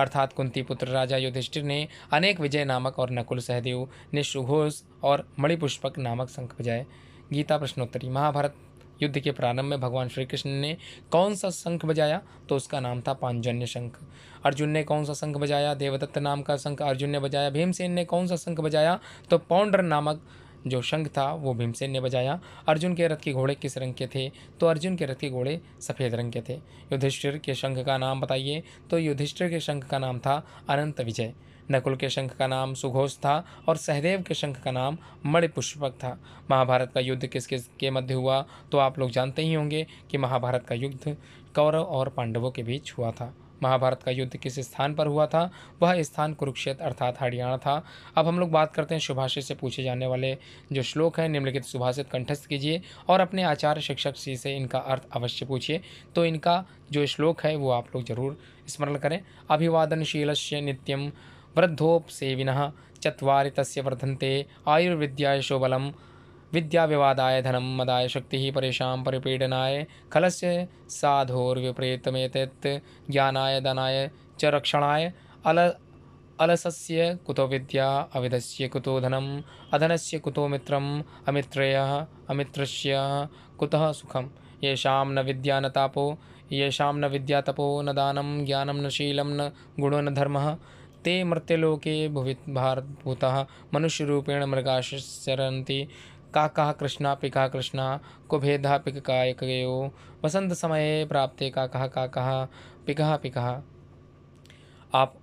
[SPEAKER 1] अर्थात कुंतीपुत्र राजा युधिष्ठिर ने अनेक विजय नामक और नकुल सहदेव ने सुघोष और मणिपुष्पक नामक शंख बजाए गीता प्रश्नोत्तरी महाभारत युद्ध के प्रारंभ में भगवान श्री कृष्ण ने कौन सा शंख बजाया तो उसका नाम था पांजन्य शंख अर्जुन ने कौन सा शंख बजाया देवदत्त नाम का शंख अर्जुन ने बजाया भीमसेन ने कौन सा शंख बजाया तो पौंडर नामक जो शंख था वो भीमसेन ने बजाया अर्जुन के रथ के घोड़े किस रंग के थे तो अर्जुन के रथ के घोड़े सफ़ेद रंग के थे युधिष्ठिर के शंख का नाम बताइए तो युधिष्ठिर के शंख का नाम था अनंत विजय नकुल के शंख का नाम सुघोष था और सहदेव के शंख का नाम मणिपुष्पक था महाभारत का युद्ध किस किस के मध्य हुआ तो आप लोग जानते ही होंगे कि महाभारत का युद्ध कौरव और पांडवों के बीच हुआ था महाभारत का युद्ध किस स्थान पर हुआ था वह स्थान कुरुक्षेत्र अर्थात हरियाणा था अब हम लोग बात करते हैं सुभाषित से पूछे जाने वाले जो श्लोक हैं निम्नलिखित सुभाषित कंठस्थ कीजिए और अपने आचार्य शिक्षक जी से इनका अर्थ अवश्य पूछिए तो इनका जो श्लोक है वो आप लोग जरूर स्मरण करें अभिवादनशील से नित्यम वृद्धोपसेविनः चत्वारि तस्य वर्धन्ते आयुर्विद्याय शोबलं विद्याविवादाय धनं मदाय शक्तिः परेषां परिपीडनाय से साधोर्विपरीतमेतत् ज्ञानाय दनाय च रक्षणाय अल अलसस्य कुतो विद्या अविधस्य कुतो धनम् अधनस्य कुतो मित्रम् अमित्रेय अमित्रस्य कुतः सुखम येषां न विद्या न तापो येषां न विद्या तपो न दानम ज्ञानम न शीलम न गुणो न धर्मः ते मर्त्यलोके भवित् भारभूताः मनुष्यरूपेण मृगाशरन्ति काकः कृष्णा पिकः कृष्णा कुभेदः पिककायकयो वसंत समय प्राप्ते काका काका पिका पिका आप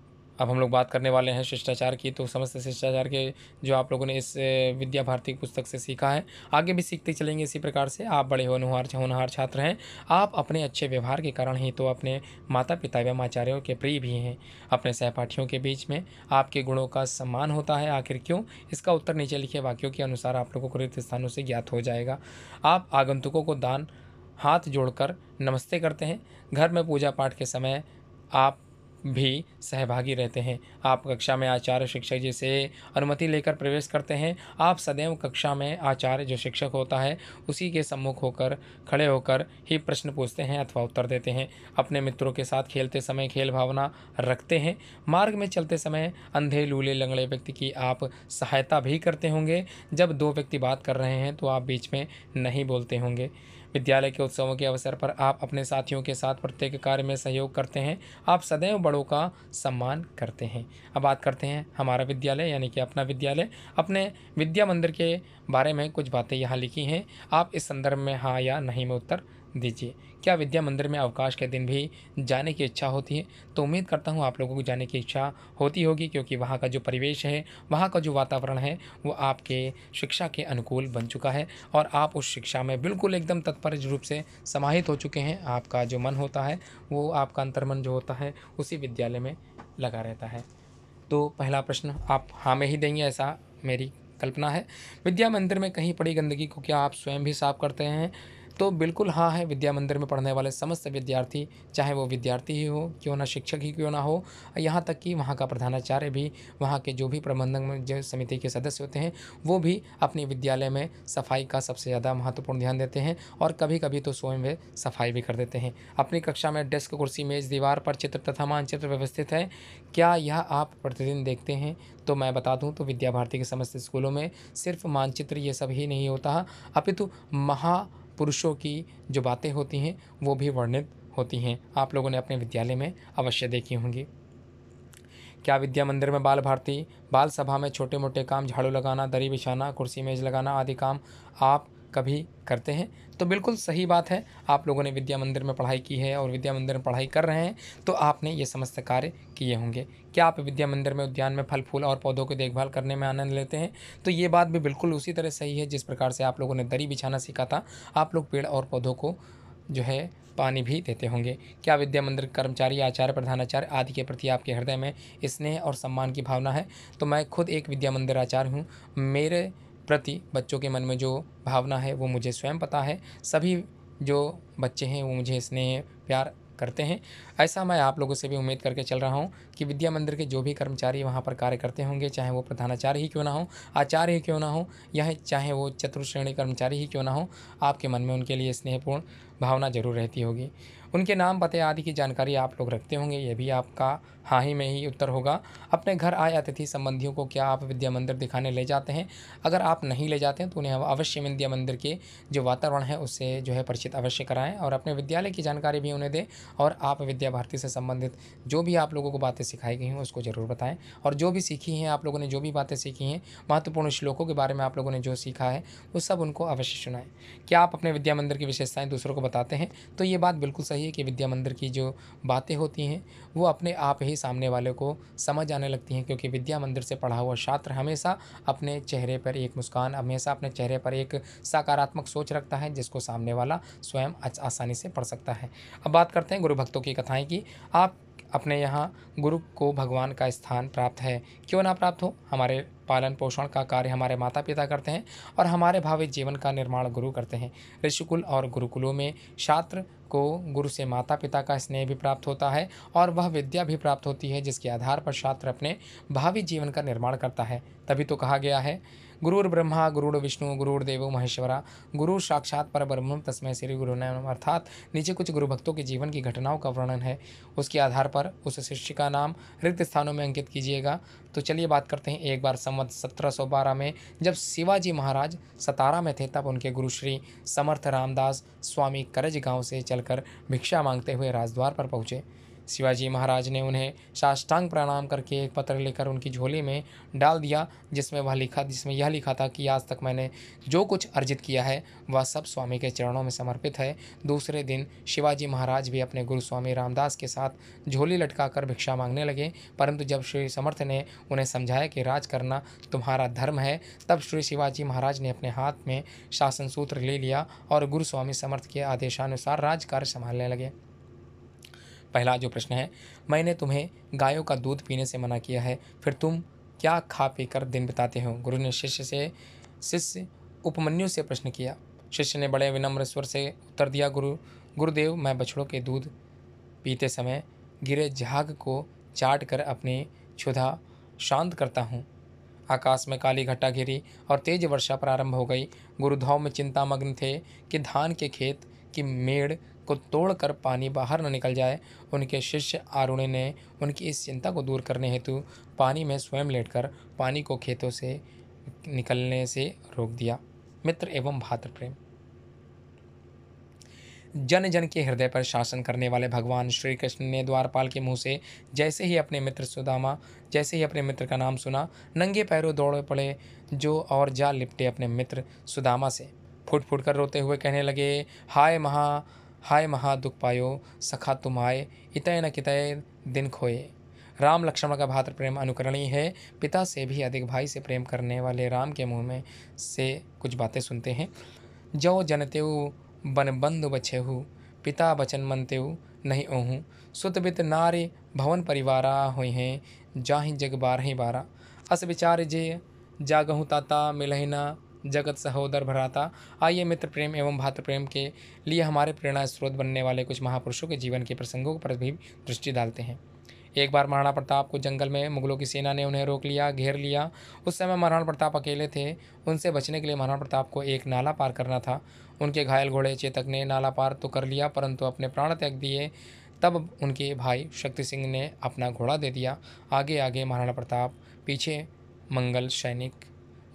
[SPEAKER 1] अब हम लोग बात करने वाले हैं शिष्टाचार की तो समस्त शिष्टाचार के जो आप लोगों ने इस विद्या भारती पुस्तक से सीखा है आगे भी सीखते चलेंगे इसी प्रकार से आप बड़े होनहार होनहार छात्र हैं आप अपने अच्छे व्यवहार के कारण ही तो अपने माता पिता एवं आचार्यों के प्रिय भी हैं अपने सहपाठियों के बीच में आपके गुणों का सम्मान होता है आखिर क्यों इसका उत्तर नीचे लिखे वाक्यों के अनुसार आप लोगों को रिक्त स्थानों से ज्ञात हो जाएगा आप आगंतुकों को दान हाथ जोड़कर नमस्ते करते हैं घर में पूजा पाठ के समय आप भी सहभागी रहते हैं आप कक्षा में आचार्य शिक्षक जी से अनुमति लेकर प्रवेश करते हैं आप सदैव कक्षा में आचार्य जो शिक्षक होता है उसी के सम्मुख होकर खड़े होकर ही प्रश्न पूछते हैं अथवा उत्तर देते हैं अपने मित्रों के साथ खेलते समय खेल भावना रखते हैं मार्ग में चलते समय अंधे लूले लंगड़े व्यक्ति की आप सहायता भी करते होंगे जब दो व्यक्ति बात कर रहे हैं तो आप बीच में नहीं बोलते होंगे विद्यालय के उत्सवों के अवसर पर आप अपने साथियों के साथ प्रत्येक कार्य में सहयोग करते हैं आप सदैव बड़ों का सम्मान करते हैं अब बात करते हैं हमारा विद्यालय यानी कि अपना विद्यालय अपने विद्या मंदिर के बारे में कुछ बातें यहाँ लिखी हैं आप इस संदर्भ में हाँ या नहीं में उत्तर दीजिए क्या विद्या मंदिर में अवकाश के दिन भी जाने की इच्छा होती है तो उम्मीद करता हूँ आप लोगों को जाने की इच्छा होती होगी क्योंकि वहाँ का जो परिवेश है वहाँ का जो वातावरण है वो आपके शिक्षा के अनुकूल बन चुका है और आप उस शिक्षा में बिल्कुल एकदम तत्पर रूप से समाहित हो चुके हैं आपका जो मन होता है वो आपका अंतर्मन जो होता है उसी विद्यालय में लगा रहता है तो पहला प्रश्न आप हाँ में ही देंगे ऐसा मेरी कल्पना है विद्या मंदिर में कहीं पड़ी गंदगी को क्या आप स्वयं भी साफ करते हैं तो बिल्कुल हाँ है विद्या मंदिर में पढ़ने वाले समस्त विद्यार्थी चाहे वो विद्यार्थी ही हो क्यों ना शिक्षक ही क्यों ना हो यहाँ तक कि वहाँ का प्रधानाचार्य भी वहाँ के जो भी प्रबंधन समिति के सदस्य होते हैं वो भी अपने विद्यालय में सफाई का सबसे ज़्यादा महत्वपूर्ण ध्यान देते हैं और कभी कभी तो स्वयं वे सफाई भी कर देते हैं अपनी कक्षा में डेस्क कुर्सी मेज दीवार पर चित्र तथा मानचित्र व्यवस्थित है क्या यह आप प्रतिदिन देखते हैं तो मैं बता दूं तो विद्या भारती के समस्त स्कूलों में सिर्फ मानचित्र ये सब ही नहीं होता अपितु महा पुरुषों की जो बातें होती हैं वो भी वर्णित होती हैं आप लोगों ने अपने विद्यालय में अवश्य देखी होंगी क्या विद्या मंदिर में बाल भारती बाल सभा में छोटे मोटे काम झाड़ू लगाना दरी बिछाना कुर्सी मेज लगाना आदि काम आप कभी करते हैं तो बिल्कुल सही बात है आप लोगों ने विद्या मंदिर में पढ़ाई की है और विद्या मंदिर में पढ़ाई कर रहे हैं तो आपने ये समस्त कार्य किए होंगे क्या आप विद्या मंदिर में उद्यान में फल फूल और पौधों की देखभाल करने में आनंद लेते हैं तो ये बात भी बिल्कुल उसी तरह सही है जिस प्रकार से आप लोगों ने दरी बिछाना सीखा था आप लोग पेड़ और पौधों को जो है पानी भी देते होंगे क्या विद्या मंदिर कर्मचारी आचार्य प्रधानाचार्य आदि के प्रति आपके हृदय में स्नेह और सम्मान की भावना है तो मैं खुद एक विद्या मंदिर आचार्य हूँ मेरे प्रति बच्चों के मन में जो भावना है वो मुझे स्वयं पता है सभी जो बच्चे हैं वो मुझे स्नेह प्यार करते हैं ऐसा मैं आप लोगों से भी उम्मीद करके चल रहा हूँ कि विद्या मंदिर के जो भी कर्मचारी वहाँ पर कार्य करते होंगे चाहे वो प्रधानाचार्य ही क्यों ना हो आचार्य ही क्यों ना हो या चाहे वो चतुर्श्रेणी कर्मचारी ही क्यों ना हो आपके मन में उनके लिए स्नेहपूर्ण भावना जरूर रहती होगी उनके नाम पते आदि की जानकारी आप लोग रखते होंगे ये भी आपका हाँ ही में ही उत्तर होगा अपने घर आए अतिथि संबंधियों को क्या आप विद्या मंदिर दिखाने ले जाते हैं अगर आप नहीं ले जाते हैं तो उन्हें अवश्य विद्या मंदिर के जो वातावरण है उससे जो है परिचित अवश्य कराएं और अपने विद्यालय की जानकारी भी उन्हें दें और आप विद्या भारती से संबंधित जो भी आप लोगों को बातें सिखाई गई हैं उसको ज़रूर बताएँ और जो भी सीखी हैं आप लोगों ने जो भी बातें सीखी हैं महत्वपूर्ण श्लोकों के बारे में आप लोगों ने जो सीखा है वो सब उनको अवश्य सुनाएँ क्या आप अपने विद्या मंदिर की विशेषताएँ दूसरों को बताते हैं तो ये बात बिल्कुल सही है कि विद्या मंदिर की जो बातें होती हैं वो अपने आप ही ही सामने वाले को समझ आने लगती हैं क्योंकि विद्या मंदिर से पढ़ा हुआ छात्र हमेशा अपने चेहरे पर एक मुस्कान हमेशा अपने चेहरे पर एक सकारात्मक सोच रखता है जिसको सामने वाला स्वयं आसानी से पढ़ सकता है अब बात करते हैं गुरु भक्तों की कथाएँ की आप अपने यहाँ गुरु को भगवान का स्थान प्राप्त है क्यों ना प्राप्त हो हमारे पालन पोषण का कार्य हमारे माता पिता करते हैं और हमारे भावी जीवन का निर्माण गुरु करते हैं ऋषिकुल और गुरुकुलों में छात्र को गुरु से माता पिता का स्नेह भी प्राप्त होता है और वह विद्या भी प्राप्त होती है जिसके आधार पर छात्र अपने भावी जीवन का निर्माण करता है तभी तो कहा गया है गुरुर् ब्रह्मा गुरुड़ विष्णु गुरुर्देव महेश्वरा गुरु साक्षात पर ब्रह्म तस्मय श्री गुरु नाम अर्थात नीचे कुछ गुरु भक्तों के जीवन की घटनाओं का वर्णन है उसके आधार पर उस शिष्य का नाम रिक्त स्थानों में अंकित कीजिएगा तो चलिए बात करते हैं एक बार संवत सत्रह में जब शिवाजी महाराज सतारा में थे तब उनके गुरु श्री समर्थ रामदास स्वामी करज गाँव से चलकर भिक्षा मांगते हुए राजद्वार पर पहुँचे शिवाजी महाराज ने उन्हें साष्टांग प्रणाम करके एक पत्र लेकर उनकी झोली में डाल दिया जिसमें वह लिखा जिसमें यह लिखा था कि आज तक मैंने जो कुछ अर्जित किया है वह सब स्वामी के चरणों में समर्पित है दूसरे दिन शिवाजी महाराज भी अपने गुरु स्वामी रामदास के साथ झोली लटका कर भिक्षा मांगने लगे परंतु जब श्री समर्थ ने उन्हें समझाया कि राज करना तुम्हारा धर्म है तब श्री शिवाजी महाराज ने अपने हाथ में शासन सूत्र ले लिया और गुरुस्वामी समर्थ के आदेशानुसार राजकार्य संभालने लगे पहला जो प्रश्न है मैंने तुम्हें गायों का दूध पीने से मना किया है फिर तुम क्या खा पी कर दिन बिताते हो गुरु ने शिष्य से शिष्य उपमन्यु से प्रश्न किया शिष्य ने बड़े विनम्र स्वर से उत्तर दिया गुरु गुरुदेव मैं बछड़ों के दूध पीते समय गिरे झाग को चाट कर अपनी क्षुधा शांत करता हूँ आकाश में काली घटा घिरी और तेज वर्षा प्रारंभ हो गई गुरुधाव में चिंतामग्न थे कि धान के खेत की मेड़ को तोड़कर पानी बाहर न निकल जाए उनके शिष्य आरुणि ने उनकी इस चिंता को दूर करने हेतु पानी में स्वयं लेटकर पानी को खेतों से निकलने से रोक दिया मित्र एवं भातृ प्रेम जन जन के हृदय पर शासन करने वाले भगवान श्री कृष्ण ने द्वारपाल के मुंह से जैसे ही अपने मित्र सुदामा जैसे ही अपने मित्र का नाम सुना नंगे पैरों दौड़े पड़े जो और जा लिपटे अपने मित्र सुदामा से फुट फूट कर रोते हुए कहने लगे हाय महा हाय महा दुख पायो सखा तुम आए इतय न कितय दिन खोए राम लक्ष्मण का भात्र प्रेम अनुकरणीय है पिता से भी अधिक भाई से प्रेम करने वाले राम के मुंह में से कुछ बातें सुनते हैं जो जनतेऊ बन बछे बछेहू पिता बचन मनतेऊ नहीं ओहूँ सुतबित नारे भवन परिवारा हो हैं जाहि जग बारह बारा अस विचार जे जागहूँ ताता मिलहिना जगत सहोदर भराता आइए मित्र प्रेम एवं भात प्रेम के लिए हमारे प्रेरणा स्रोत बनने वाले कुछ महापुरुषों के जीवन के प्रसंगों पर भी दृष्टि डालते हैं एक बार महाराणा प्रताप को जंगल में मुगलों की सेना ने उन्हें रोक लिया घेर लिया उस समय महाराणा प्रताप अकेले थे उनसे बचने के लिए महाराणा प्रताप को एक नाला पार करना था उनके घायल घोड़े चेतक ने नाला पार तो कर लिया परंतु अपने प्राण त्याग दिए तब उनके भाई शक्ति सिंह ने अपना घोड़ा दे दिया आगे आगे महाराणा प्रताप पीछे मंगल सैनिक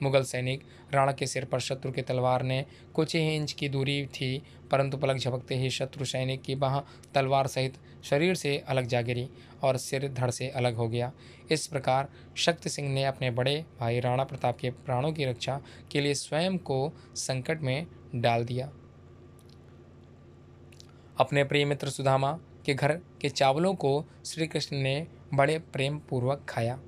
[SPEAKER 1] मुगल सैनिक राणा के सिर पर शत्रु की तलवार ने कुछ ही इंच की दूरी थी परंतु पलक झपकते ही शत्रु सैनिक की बाह तलवार सहित शरीर से अलग जा गिरी और सिर धड़ से अलग हो गया इस प्रकार शक्ति सिंह ने अपने बड़े भाई राणा प्रताप के प्राणों की रक्षा के लिए स्वयं को संकट में डाल दिया अपने प्रिय मित्र सुधामा के घर के चावलों को श्री कृष्ण ने बड़े प्रेम पूर्वक खाया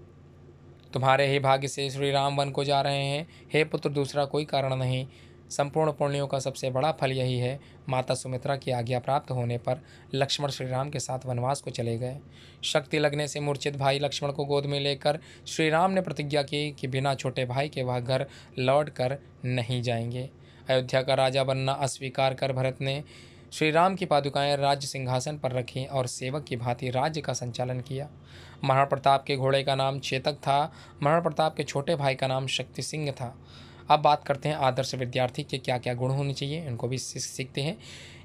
[SPEAKER 1] तुम्हारे ही भाग्य से श्री राम वन को जा रहे हैं हे पुत्र दूसरा कोई कारण नहीं संपूर्ण पुण्यों का सबसे बड़ा फल यही है माता सुमित्रा की आज्ञा प्राप्त होने पर लक्ष्मण श्री राम के साथ वनवास को चले गए शक्ति लगने से मूर्छित भाई लक्ष्मण को गोद में लेकर श्री राम ने प्रतिज्ञा की कि बिना छोटे भाई के वह घर लौट कर नहीं जाएंगे अयोध्या का राजा बनना अस्वीकार कर भरत ने श्री राम की पादुकाएं राज्य सिंहासन पर रखीं और सेवक की भांति राज्य का संचालन किया महाराणा प्रताप के घोड़े का नाम चेतक था महाराणा प्रताप के छोटे भाई का नाम शक्ति सिंह था अब बात करते हैं आदर्श विद्यार्थी के क्या क्या गुण होने चाहिए इनको भी सीखते हैं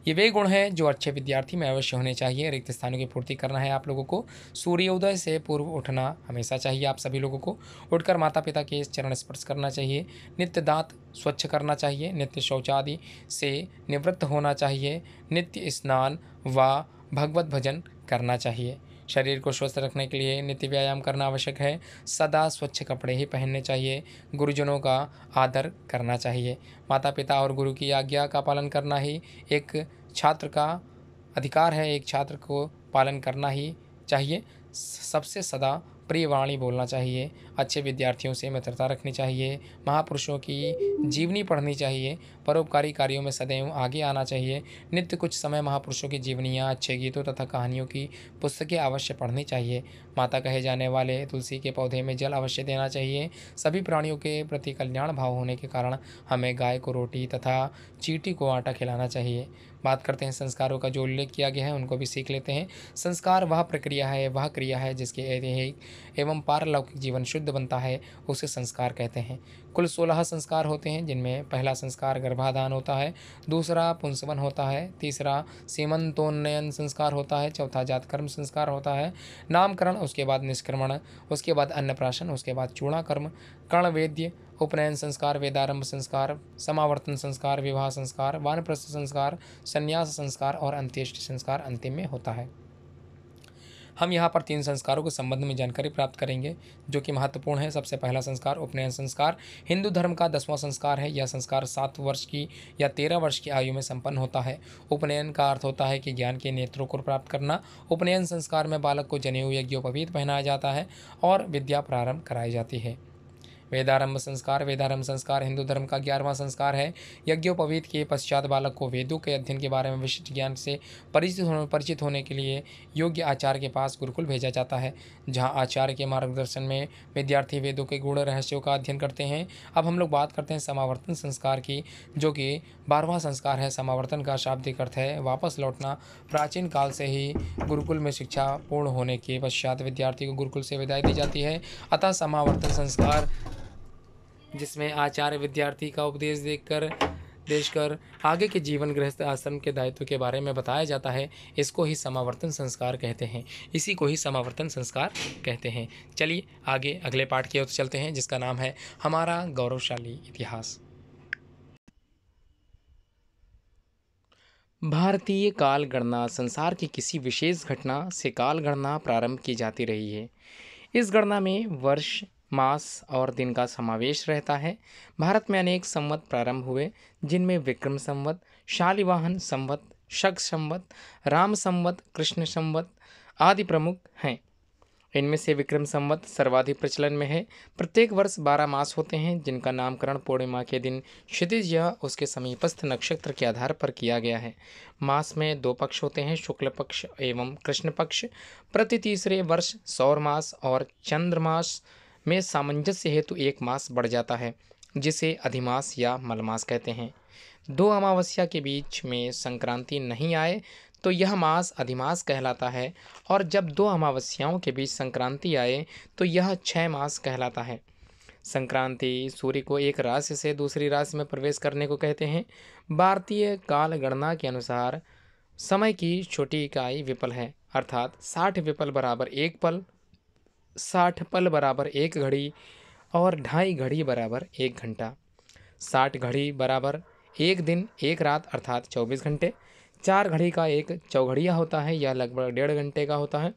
[SPEAKER 1] ये वे गुण हैं जो अच्छे विद्यार्थी में अवश्य होने चाहिए रिक्त स्थानों की पूर्ति करना है आप लोगों को सूर्योदय से पूर्व उठना हमेशा चाहिए आप सभी लोगों को उठकर माता पिता के चरण स्पर्श करना चाहिए नित्य दांत स्वच्छ करना चाहिए नित्य शौचालय से निवृत्त होना चाहिए नित्य स्नान व भगवत भजन करना चाहिए शरीर को स्वस्थ रखने के लिए नित्य व्यायाम करना आवश्यक है सदा स्वच्छ कपड़े ही पहनने चाहिए गुरुजनों का आदर करना चाहिए माता पिता और गुरु की आज्ञा का पालन करना ही एक छात्र का अधिकार है एक छात्र को पालन करना ही चाहिए सबसे सदा प्रिय वाणी बोलना चाहिए अच्छे विद्यार्थियों से मित्रता रखनी चाहिए महापुरुषों की जीवनी पढ़नी चाहिए परोपकारी कार्यों में सदैव आगे आना चाहिए नित्य कुछ समय महापुरुषों की जीवनियाँ अच्छे गीतों तथा कहानियों की पुस्तकें अवश्य पढ़नी चाहिए माता कहे जाने वाले तुलसी के पौधे में जल अवश्य देना चाहिए सभी प्राणियों के प्रति कल्याण भाव होने के कारण हमें गाय को रोटी तथा चीटी को आटा खिलाना चाहिए बात करते हैं संस्कारों का जो उल्लेख किया गया है उनको भी सीख लेते हैं संस्कार वह प्रक्रिया है वह क्रिया है जिसके एवं पारलौकिक जीवन शुद्ध बनता है उसे संस्कार कहते हैं कुल सोलह संस्कार होते हैं जिनमें पहला संस्कार गर्भाधान होता है दूसरा पुंसवन होता है तीसरा सीमंतोन्नयन संस्कार होता है चौथा जातकर्म संस्कार होता है नामकरण उसके बाद निष्क्रमण उसके बाद अन्नप्राशन उसके बाद चूड़ाकर्म कर्ण वेद्य उपनयन संस्कार वेदारंभ संस्कार समावर्तन संस्कार विवाह संस्कार वानप्रस्थ संस्कार संन्यास संस्कार और अंत्येष्ट संस्कार अंतिम में होता है हम यहाँ पर तीन संस्कारों के संबंध में जानकारी प्राप्त करेंगे जो कि महत्वपूर्ण है सबसे पहला संस्कार उपनयन संस्कार हिंदू धर्म का दसवां संस्कार है यह संस्कार सात वर्ष की या तेरह वर्ष की आयु में संपन्न होता है उपनयन का अर्थ होता है कि ज्ञान के नेत्रों को प्राप्त करना उपनयन संस्कार में बालक को जनेऊ यज्ञोपवीत पहनाया जाता है और विद्या प्रारंभ कराई जाती है वेदारंभ संस्कार वेदारंभ संस्कार हिंदू धर्म का ग्यारहवां संस्कार है यज्ञोपवीत के पश्चात बालक को वेदों के अध्ययन के बारे में विशिष्ट ज्ञान से परिचित होने परिचित होने के लिए योग्य आचार्य के पास गुरुकुल भेजा जाता है जहाँ आचार्य के मार्गदर्शन में विद्यार्थी वेदों के गुण रहस्यों का अध्ययन करते हैं अब हम लोग बात करते हैं समावर्तन संस्कार की जो कि बारहवा संस्कार है समावर्तन का शाब्दिक अर्थ है वापस लौटना प्राचीन काल से ही गुरुकुल में शिक्षा पूर्ण होने के पश्चात विद्यार्थी को गुरुकुल से विदाई दी जाती है अतः समावर्तन संस्कार जिसमें आचार्य विद्यार्थी का उपदेश देखकर देश कर आगे के जीवन गृहस्थ आश्रम के दायित्व के बारे में बताया जाता है इसको ही समावर्तन संस्कार कहते हैं इसी को ही समावर्तन संस्कार कहते हैं चलिए आगे अगले पाठ की ओर चलते हैं जिसका नाम है हमारा गौरवशाली इतिहास भारतीय काल गणना संसार की किसी विशेष घटना से काल गणना प्रारंभ की जाती रही है इस गणना में वर्ष मास और दिन का समावेश रहता है भारत में अनेक संवत प्रारंभ हुए जिनमें विक्रम संवत शालिवाहन संवत शक संवत राम संवत कृष्ण संवत आदि प्रमुख हैं इनमें से विक्रम संवत सर्वाधिक प्रचलन में है प्रत्येक वर्ष बारह मास होते हैं जिनका नामकरण पूर्णिमा के दिन क्षितिज या उसके समीपस्थ नक्षत्र के आधार पर किया गया है मास में दो पक्ष होते हैं शुक्ल पक्ष एवं कृष्ण पक्ष प्रति तीसरे वर्ष सौर मास और चंद्रमास में सामंजस्य हेतु एक मास बढ़ जाता है जिसे अधिमास या मलमास कहते हैं दो अमावस्या के बीच में संक्रांति नहीं आए तो यह मास अधिमास कहलाता है और जब दो अमावस्याओं के बीच संक्रांति आए तो यह छः मास कहलाता है संक्रांति सूर्य को एक राशि से दूसरी राशि में प्रवेश करने को कहते हैं भारतीय काल गणना के अनुसार समय की छोटी इकाई विपल है अर्थात साठ विपल बराबर एक पल साठ पल बराबर एक घड़ी और ढाई घड़ी बराबर एक घंटा साठ घड़ी बराबर एक दिन एक रात अर्थात चौबीस घंटे चार घड़ी का एक चौघड़िया होता है यह लगभग डेढ़ घंटे का होता है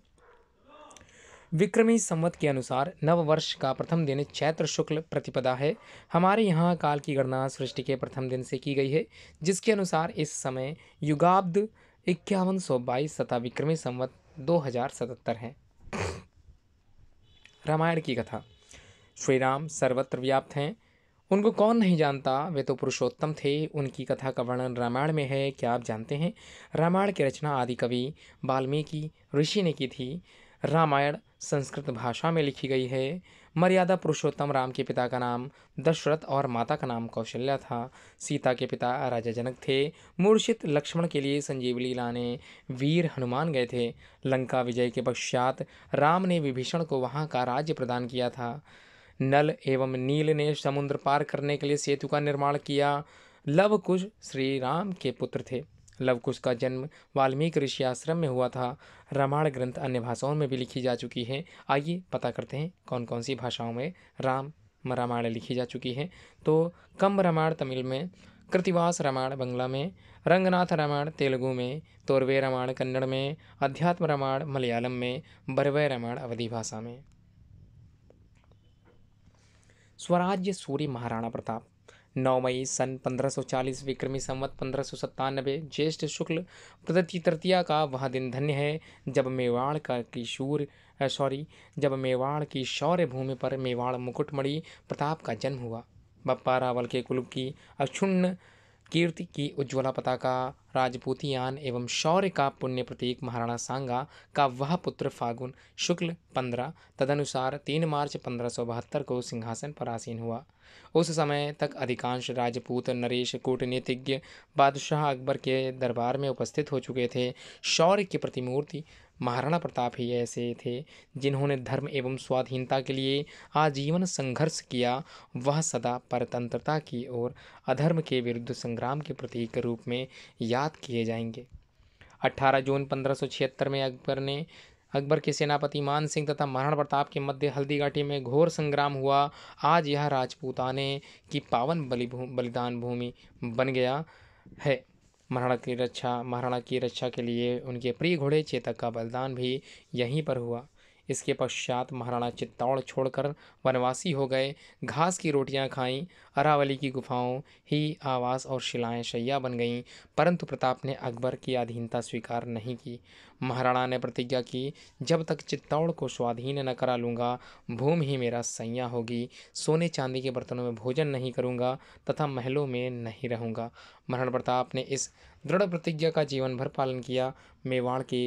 [SPEAKER 1] विक्रमी संवत के अनुसार नववर्ष का प्रथम दिन चैत्र शुक्ल प्रतिपदा है हमारे यहाँ काल की गणना सृष्टि के प्रथम दिन से की गई है जिसके अनुसार इस समय युगाब्द इक्यावन सौ बाईस तथा विक्रमी संवत दो हजार सतहत्तर है रामायण की कथा श्री राम सर्वत्र व्याप्त हैं उनको कौन नहीं जानता वे तो पुरुषोत्तम थे उनकी कथा का वर्णन रामायण में है क्या आप जानते हैं रामायण की रचना आदि कवि वाल्मीकि ऋषि ने की थी रामायण संस्कृत भाषा में लिखी गई है मर्यादा पुरुषोत्तम राम के पिता का नाम दशरथ और माता का नाम कौशल्या था सीता के पिता राजा जनक थे मूर्छित लक्ष्मण के लिए संजीव लीला ने वीर हनुमान गए थे लंका विजय के पश्चात राम ने विभीषण को वहाँ का राज्य प्रदान किया था नल एवं नील ने समुद्र पार करने के लिए सेतु का निर्माण किया लवकुश श्री राम के पुत्र थे लवकुश का जन्म वाल्मीकि ऋषि आश्रम में हुआ था रामायण ग्रंथ अन्य भाषाओं में भी लिखी जा चुकी है आइए पता करते हैं कौन कौन सी भाषाओं में राम रामायण लिखी जा चुकी है तो कम रामायण तमिल में कृतिवास रामायण बंगला में रंगनाथ रामायण तेलुगु में तोरवे रामायण कन्नड़ में अध्यात्म रामायण मलयालम में बरवे रामायण अवधि भाषा में स्वराज्य सूर्य महाराणा प्रताप 9 मई सन 1540 विक्रमी संवत पंद्रह ज्येष्ठ शुक्ल प्रदति तृतीया का वह दिन धन्य है जब मेवाड़ का की सॉरी जब मेवाड़ की शौर्य भूमि पर मेवाड़ मुकुटमणि प्रताप का जन्म हुआ बप्पा रावल के कुल की अक्षुण्ण कीर्ति की उज्ज्वला पताका राजपूतियान एवं शौर्य का पुण्य प्रतीक महाराणा सांगा का वह पुत्र फागुन शुक्ल पंद्रह तदनुसार तीन मार्च पंद्रह सौ बहत्तर को सिंहासन पर आसीन हुआ उस समय तक अधिकांश राजपूत नरेश कूटनीतिज्ञ बादशाह अकबर के दरबार में उपस्थित हो चुके थे शौर्य की प्रतिमूर्ति महाराणा प्रताप ही ऐसे थे जिन्होंने धर्म एवं स्वाधीनता के लिए आजीवन संघर्ष किया वह सदा परतंत्रता की ओर अधर्म के विरुद्ध संग्राम के प्रतीक के रूप में याद किए जाएंगे 18 जून पंद्रह में अकबर ने अकबर के सेनापति मान सिंह तथा महाराणा प्रताप के मध्य हल्दी घाटी में घोर संग्राम हुआ आज यह राजपूताने की पावन बलि बलिदान भूमि बन गया है महाराणा की रक्षा महाराणा की रक्षा के लिए उनके प्रिय घोड़े चेतक का बलिदान भी यहीं पर हुआ इसके पश्चात महाराणा चित्तौड़ छोड़कर वनवासी हो गए घास की रोटियां खाईं अरावली की गुफाओं ही आवास और शिलाएं शैया बन गईं परंतु प्रताप ने अकबर की अधीनता स्वीकार नहीं की महाराणा ने प्रतिज्ञा की जब तक चित्तौड़ को स्वाधीन न करा लूँगा भूमि ही मेरा सैया होगी सोने चांदी के बर्तनों में भोजन नहीं करूँगा तथा महलों में नहीं रहूँगा महाराणा प्रताप ने इस दृढ़ प्रतिज्ञा का जीवन भर पालन किया मेवाड़ के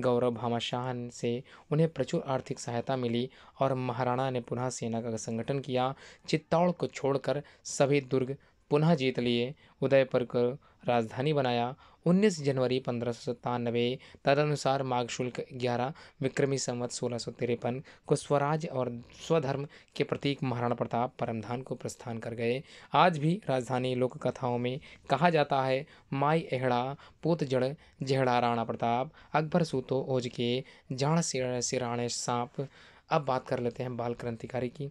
[SPEAKER 1] गौरव भामाशाह से उन्हें प्रचुर आर्थिक सहायता मिली और महाराणा ने पुनः सेना का संगठन किया चित्तौड़ को छोड़कर सभी दुर्ग पुनः जीत लिए उदयपुर को राजधानी बनाया 19 जनवरी पंद्रह सौ सत्तानवे तदनुसार माघ शुल्क ग्यारह विक्रमी संवत सोलह सौ तिरपन को स्वराज और स्वधर्म के प्रतीक महाराणा प्रताप परमधान को प्रस्थान कर गए आज भी राजधानी लोक कथाओं में कहा जाता है माई एहड़ा पोत जड़ जेहड़ा राणा प्रताप अकबर सूतो ओज के जाण सिराणे सांप अब बात कर लेते हैं बाल क्रांतिकारी की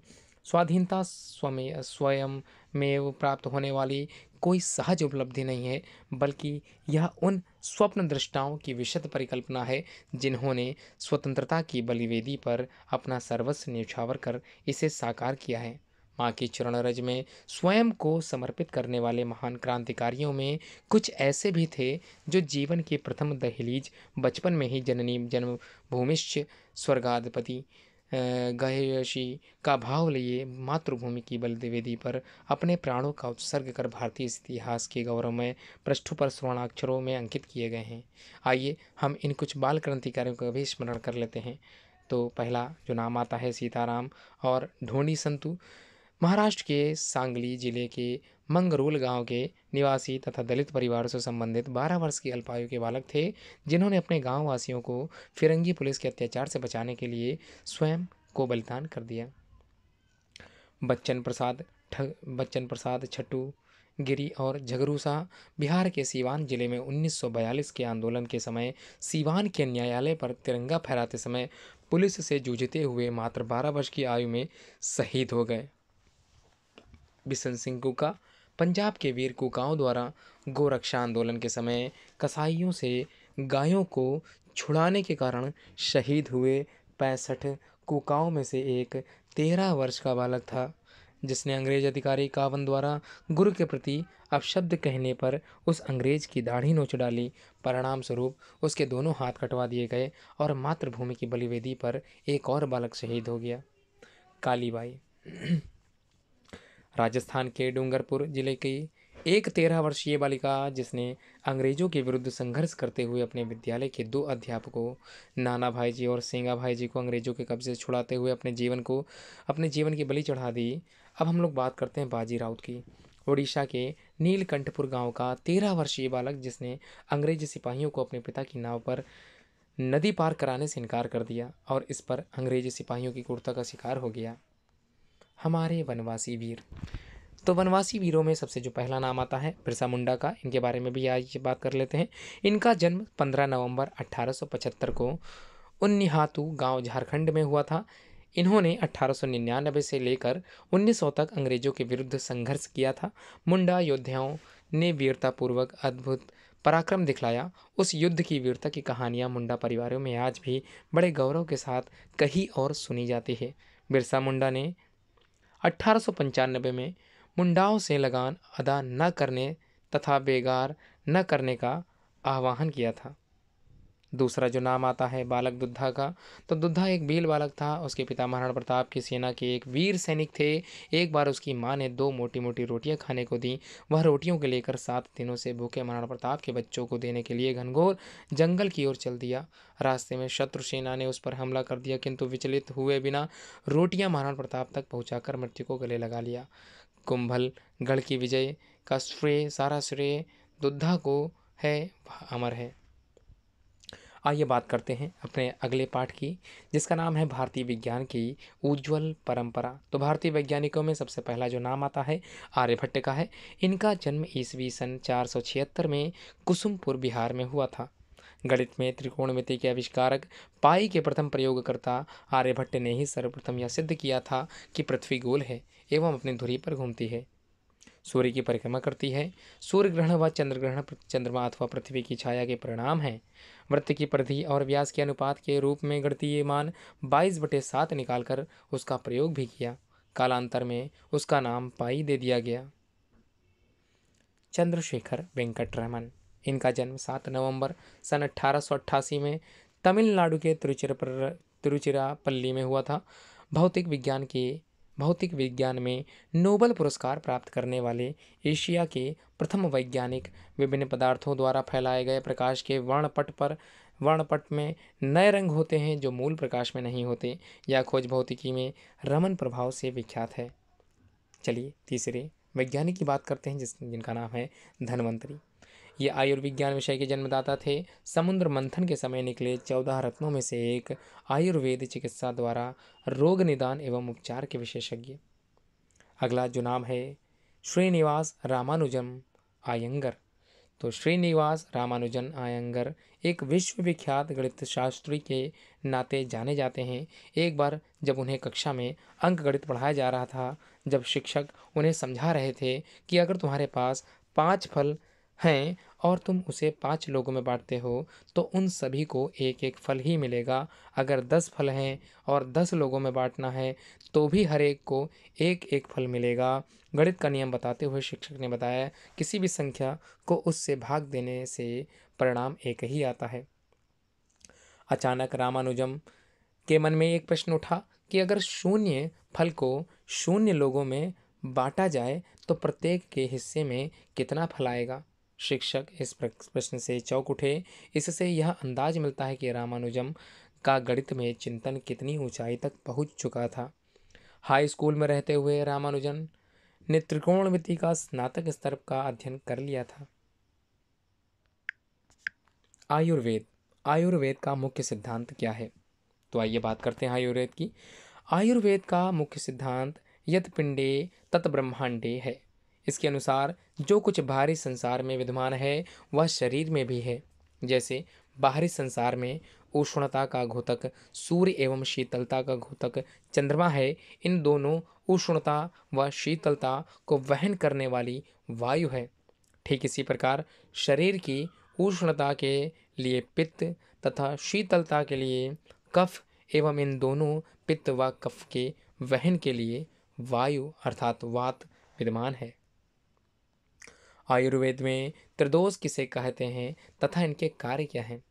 [SPEAKER 1] स्वाधीनता स्वमे स्वयं में वो प्राप्त होने वाली कोई सहज उपलब्धि नहीं है बल्कि यह उन स्वप्न दृष्टाओं की विशद परिकल्पना है जिन्होंने स्वतंत्रता की बलिवेदी पर अपना सर्वस्व न्यौछावर कर इसे साकार किया है माँ की रज में स्वयं को समर्पित करने वाले महान क्रांतिकारियों में कुछ ऐसे भी थे जो जीवन की प्रथम दहलीज बचपन में ही जननी जन्मभूमिश्च स्वर्गाधिपति गहयशी का भाव लिए मातृभूमि की बलदेवेदी पर अपने प्राणों का उत्सर्ग कर भारतीय इतिहास के गौरवमय पृष्ठों पर स्वर्णाक्षरों में अंकित किए गए हैं आइए हम इन कुछ बाल क्रांतिकारियों का भी स्मरण कर लेते हैं तो पहला जो नाम आता है सीताराम और ढोनी संतु महाराष्ट्र के सांगली जिले के मंगरूल गांव के निवासी तथा दलित परिवार से संबंधित 12 वर्ष की अल्पायु के बालक थे जिन्होंने अपने गाँव वासियों को फिरंगी पुलिस के अत्याचार से बचाने के लिए स्वयं को बलिदान कर दिया बच्चन प्रसाद बच्चन प्रसाद छट्टू गिरी और झगरूसा बिहार के सीवान जिले में 1942 के आंदोलन के समय सीवान के न्यायालय पर तिरंगा फहराते समय पुलिस से जूझते हुए मात्र 12 वर्ष की आयु में शहीद हो गए बिशन सिंह का पंजाब के वीर कुकाओं द्वारा गोरक्षा आंदोलन के समय कसाईयों से गायों को छुड़ाने के कारण शहीद हुए पैंसठ कुकाओं में से एक तेरह वर्ष का बालक था जिसने अंग्रेज अधिकारी कावन द्वारा गुरु के प्रति अपशब्द कहने पर उस अंग्रेज की दाढ़ी नोच डाली परिणाम स्वरूप उसके दोनों हाथ कटवा दिए गए और मातृभूमि की बलिवेदी पर एक और बालक शहीद हो गया कालीबाई राजस्थान के डूंगरपुर जिले की एक तेरह वर्षीय बालिका जिसने अंग्रेजों के विरुद्ध संघर्ष करते हुए अपने विद्यालय के दो अध्यापकों नाना भाई जी और सेंगा भाई जी को अंग्रेजों के कब्जे से छुड़ाते हुए अपने जीवन को अपने जीवन की बलि चढ़ा दी अब हम लोग बात करते हैं बाजी राउत की ओडिशा के नीलकंठपुर गांव का तेरह वर्षीय बालक जिसने अंग्रेज सिपाहियों को अपने पिता की नाव पर नदी पार कराने से इनकार कर दिया और इस पर अंग्रेजी सिपाहियों की कुर्ता का शिकार हो गया हमारे वनवासी वीर तो वनवासी वीरों में सबसे जो पहला नाम आता है बिरसा मुंडा का इनके बारे में भी आज बात कर लेते हैं इनका जन्म 15 नवंबर 1875 को उन्नीहातू गांव झारखंड में हुआ था इन्होंने 1899 से लेकर 1900 तक अंग्रेजों के विरुद्ध संघर्ष किया था मुंडा योद्धाओं ने वीरतापूर्वक अद्भुत पराक्रम दिखलाया उस युद्ध की वीरता की कहानियाँ मुंडा परिवारों में आज भी बड़े गौरव के साथ कही और सुनी जाती है बिरसा मुंडा ने अठारह में मुंडाओं से लगान अदा न करने तथा बेगार न करने का आह्वान किया था दूसरा जो नाम आता है बालक दुद्धा का तो दुद्धा एक भील बालक था उसके पिता महाराणा प्रताप की सेना के एक वीर सैनिक थे एक बार उसकी माँ ने दो मोटी मोटी रोटियाँ खाने को दी वह रोटियों के लेकर सात दिनों से भूखे महाराणा प्रताप के बच्चों को देने के लिए घनघोर जंगल की ओर चल दिया रास्ते में शत्रु सेना ने उस पर हमला कर दिया किंतु विचलित हुए बिना रोटियाँ महाराणा प्रताप तक पहुँचाकर मृत्यु को गले लगा लिया कुंभल गढ़ की विजय का श्रेय सारा श्रेय दुद्धा को है अमर है आइए बात करते हैं अपने अगले पाठ की जिसका नाम है भारतीय विज्ञान की उज्ज्वल परंपरा तो भारतीय वैज्ञानिकों में सबसे पहला जो नाम आता है आर्यभट्ट का है इनका जन्म ईस्वी सन चार सौ छिहत्तर में कुसुमपुर बिहार में हुआ था गणित में त्रिकोणमिति के आविष्कारक पाई के प्रथम प्रयोगकर्ता आर्यभट्ट ने ही सर्वप्रथम यह सिद्ध किया था कि पृथ्वी गोल है एवं अपनी धुरी पर घूमती है सूर्य की परिक्रमा करती है सूर्य ग्रहण व चंद्रग्रहण चंद्रमा अथवा पृथ्वी की छाया के परिणाम हैं वृत्त की परिधि और व्यास के अनुपात के रूप में गणतीय मान बाईस बटे सात निकाल कर उसका प्रयोग भी किया कालांतर में उसका नाम पाई दे दिया गया चंद्रशेखर वेंकट रमन इनका जन्म सात नवंबर सन अट्ठारह में तमिलनाडु के तिरुचिर तिरुचिरापल्ली में हुआ था भौतिक विज्ञान के भौतिक विज्ञान में नोबल पुरस्कार प्राप्त करने वाले एशिया के प्रथम वैज्ञानिक विभिन्न पदार्थों द्वारा फैलाए गए प्रकाश के वर्णपट पर वर्णपट में नए रंग होते हैं जो मूल प्रकाश में नहीं होते यह खोज भौतिकी में रमन प्रभाव से विख्यात है चलिए तीसरे वैज्ञानिक की बात करते हैं जिस जिनका नाम है धनवंतरी ये आयुर्विज्ञान विषय के जन्मदाता थे समुद्र मंथन के समय निकले चौदह रत्नों में से एक आयुर्वेद चिकित्सा द्वारा रोग निदान एवं उपचार के विशेषज्ञ अगला जो नाम है श्रीनिवास रामानुजम आयंगर तो श्रीनिवास रामानुजन आयंगर एक विश्वविख्यात गणित शास्त्री के नाते जाने जाते हैं एक बार जब उन्हें कक्षा में अंक गणित पढ़ाया जा रहा था जब शिक्षक उन्हें समझा रहे थे कि अगर तुम्हारे पास पाँच फल हैं और तुम उसे पाँच लोगों में बाँटते हो तो उन सभी को एक एक फल ही मिलेगा अगर दस फल हैं और दस लोगों में बाँटना है तो भी हर एक को एक एक फल मिलेगा गणित का नियम बताते हुए शिक्षक ने बताया किसी भी संख्या को उससे भाग देने से परिणाम एक ही आता है अचानक रामानुजम के मन में एक प्रश्न उठा कि अगर शून्य फल को शून्य लोगों में बांटा जाए तो प्रत्येक के हिस्से में कितना फल आएगा शिक्षक इस प्रश्न से चौक उठे इससे यह अंदाज मिलता है कि रामानुजम का गणित में चिंतन कितनी ऊंचाई तक पहुंच चुका था हाई स्कूल में रहते हुए रामानुजन ने त्रिकोणमिति का स्नातक स्तर का अध्ययन कर लिया था आयुर्वेद आयुर्वेद का मुख्य सिद्धांत क्या है तो आइए बात करते हैं आयुर्वेद की आयुर्वेद का मुख्य सिद्धांत यत पिंडे तत ब्रह्मांडे है इसके अनुसार जो कुछ बाहरी संसार में विद्यमान है वह शरीर में भी है जैसे बाहरी संसार में उष्णता का घोतक सूर्य एवं शीतलता का घोतक चंद्रमा है इन दोनों उष्णता व शीतलता को वहन करने वाली वायु है ठीक इसी प्रकार शरीर की उष्णता के लिए पित्त तथा शीतलता के लिए कफ एवं इन दोनों पित्त व कफ के वहन के लिए वायु अर्थात वात विद्यमान है आयुर्वेद में त्रिदोष किसे कहते हैं तथा इनके कार्य क्या हैं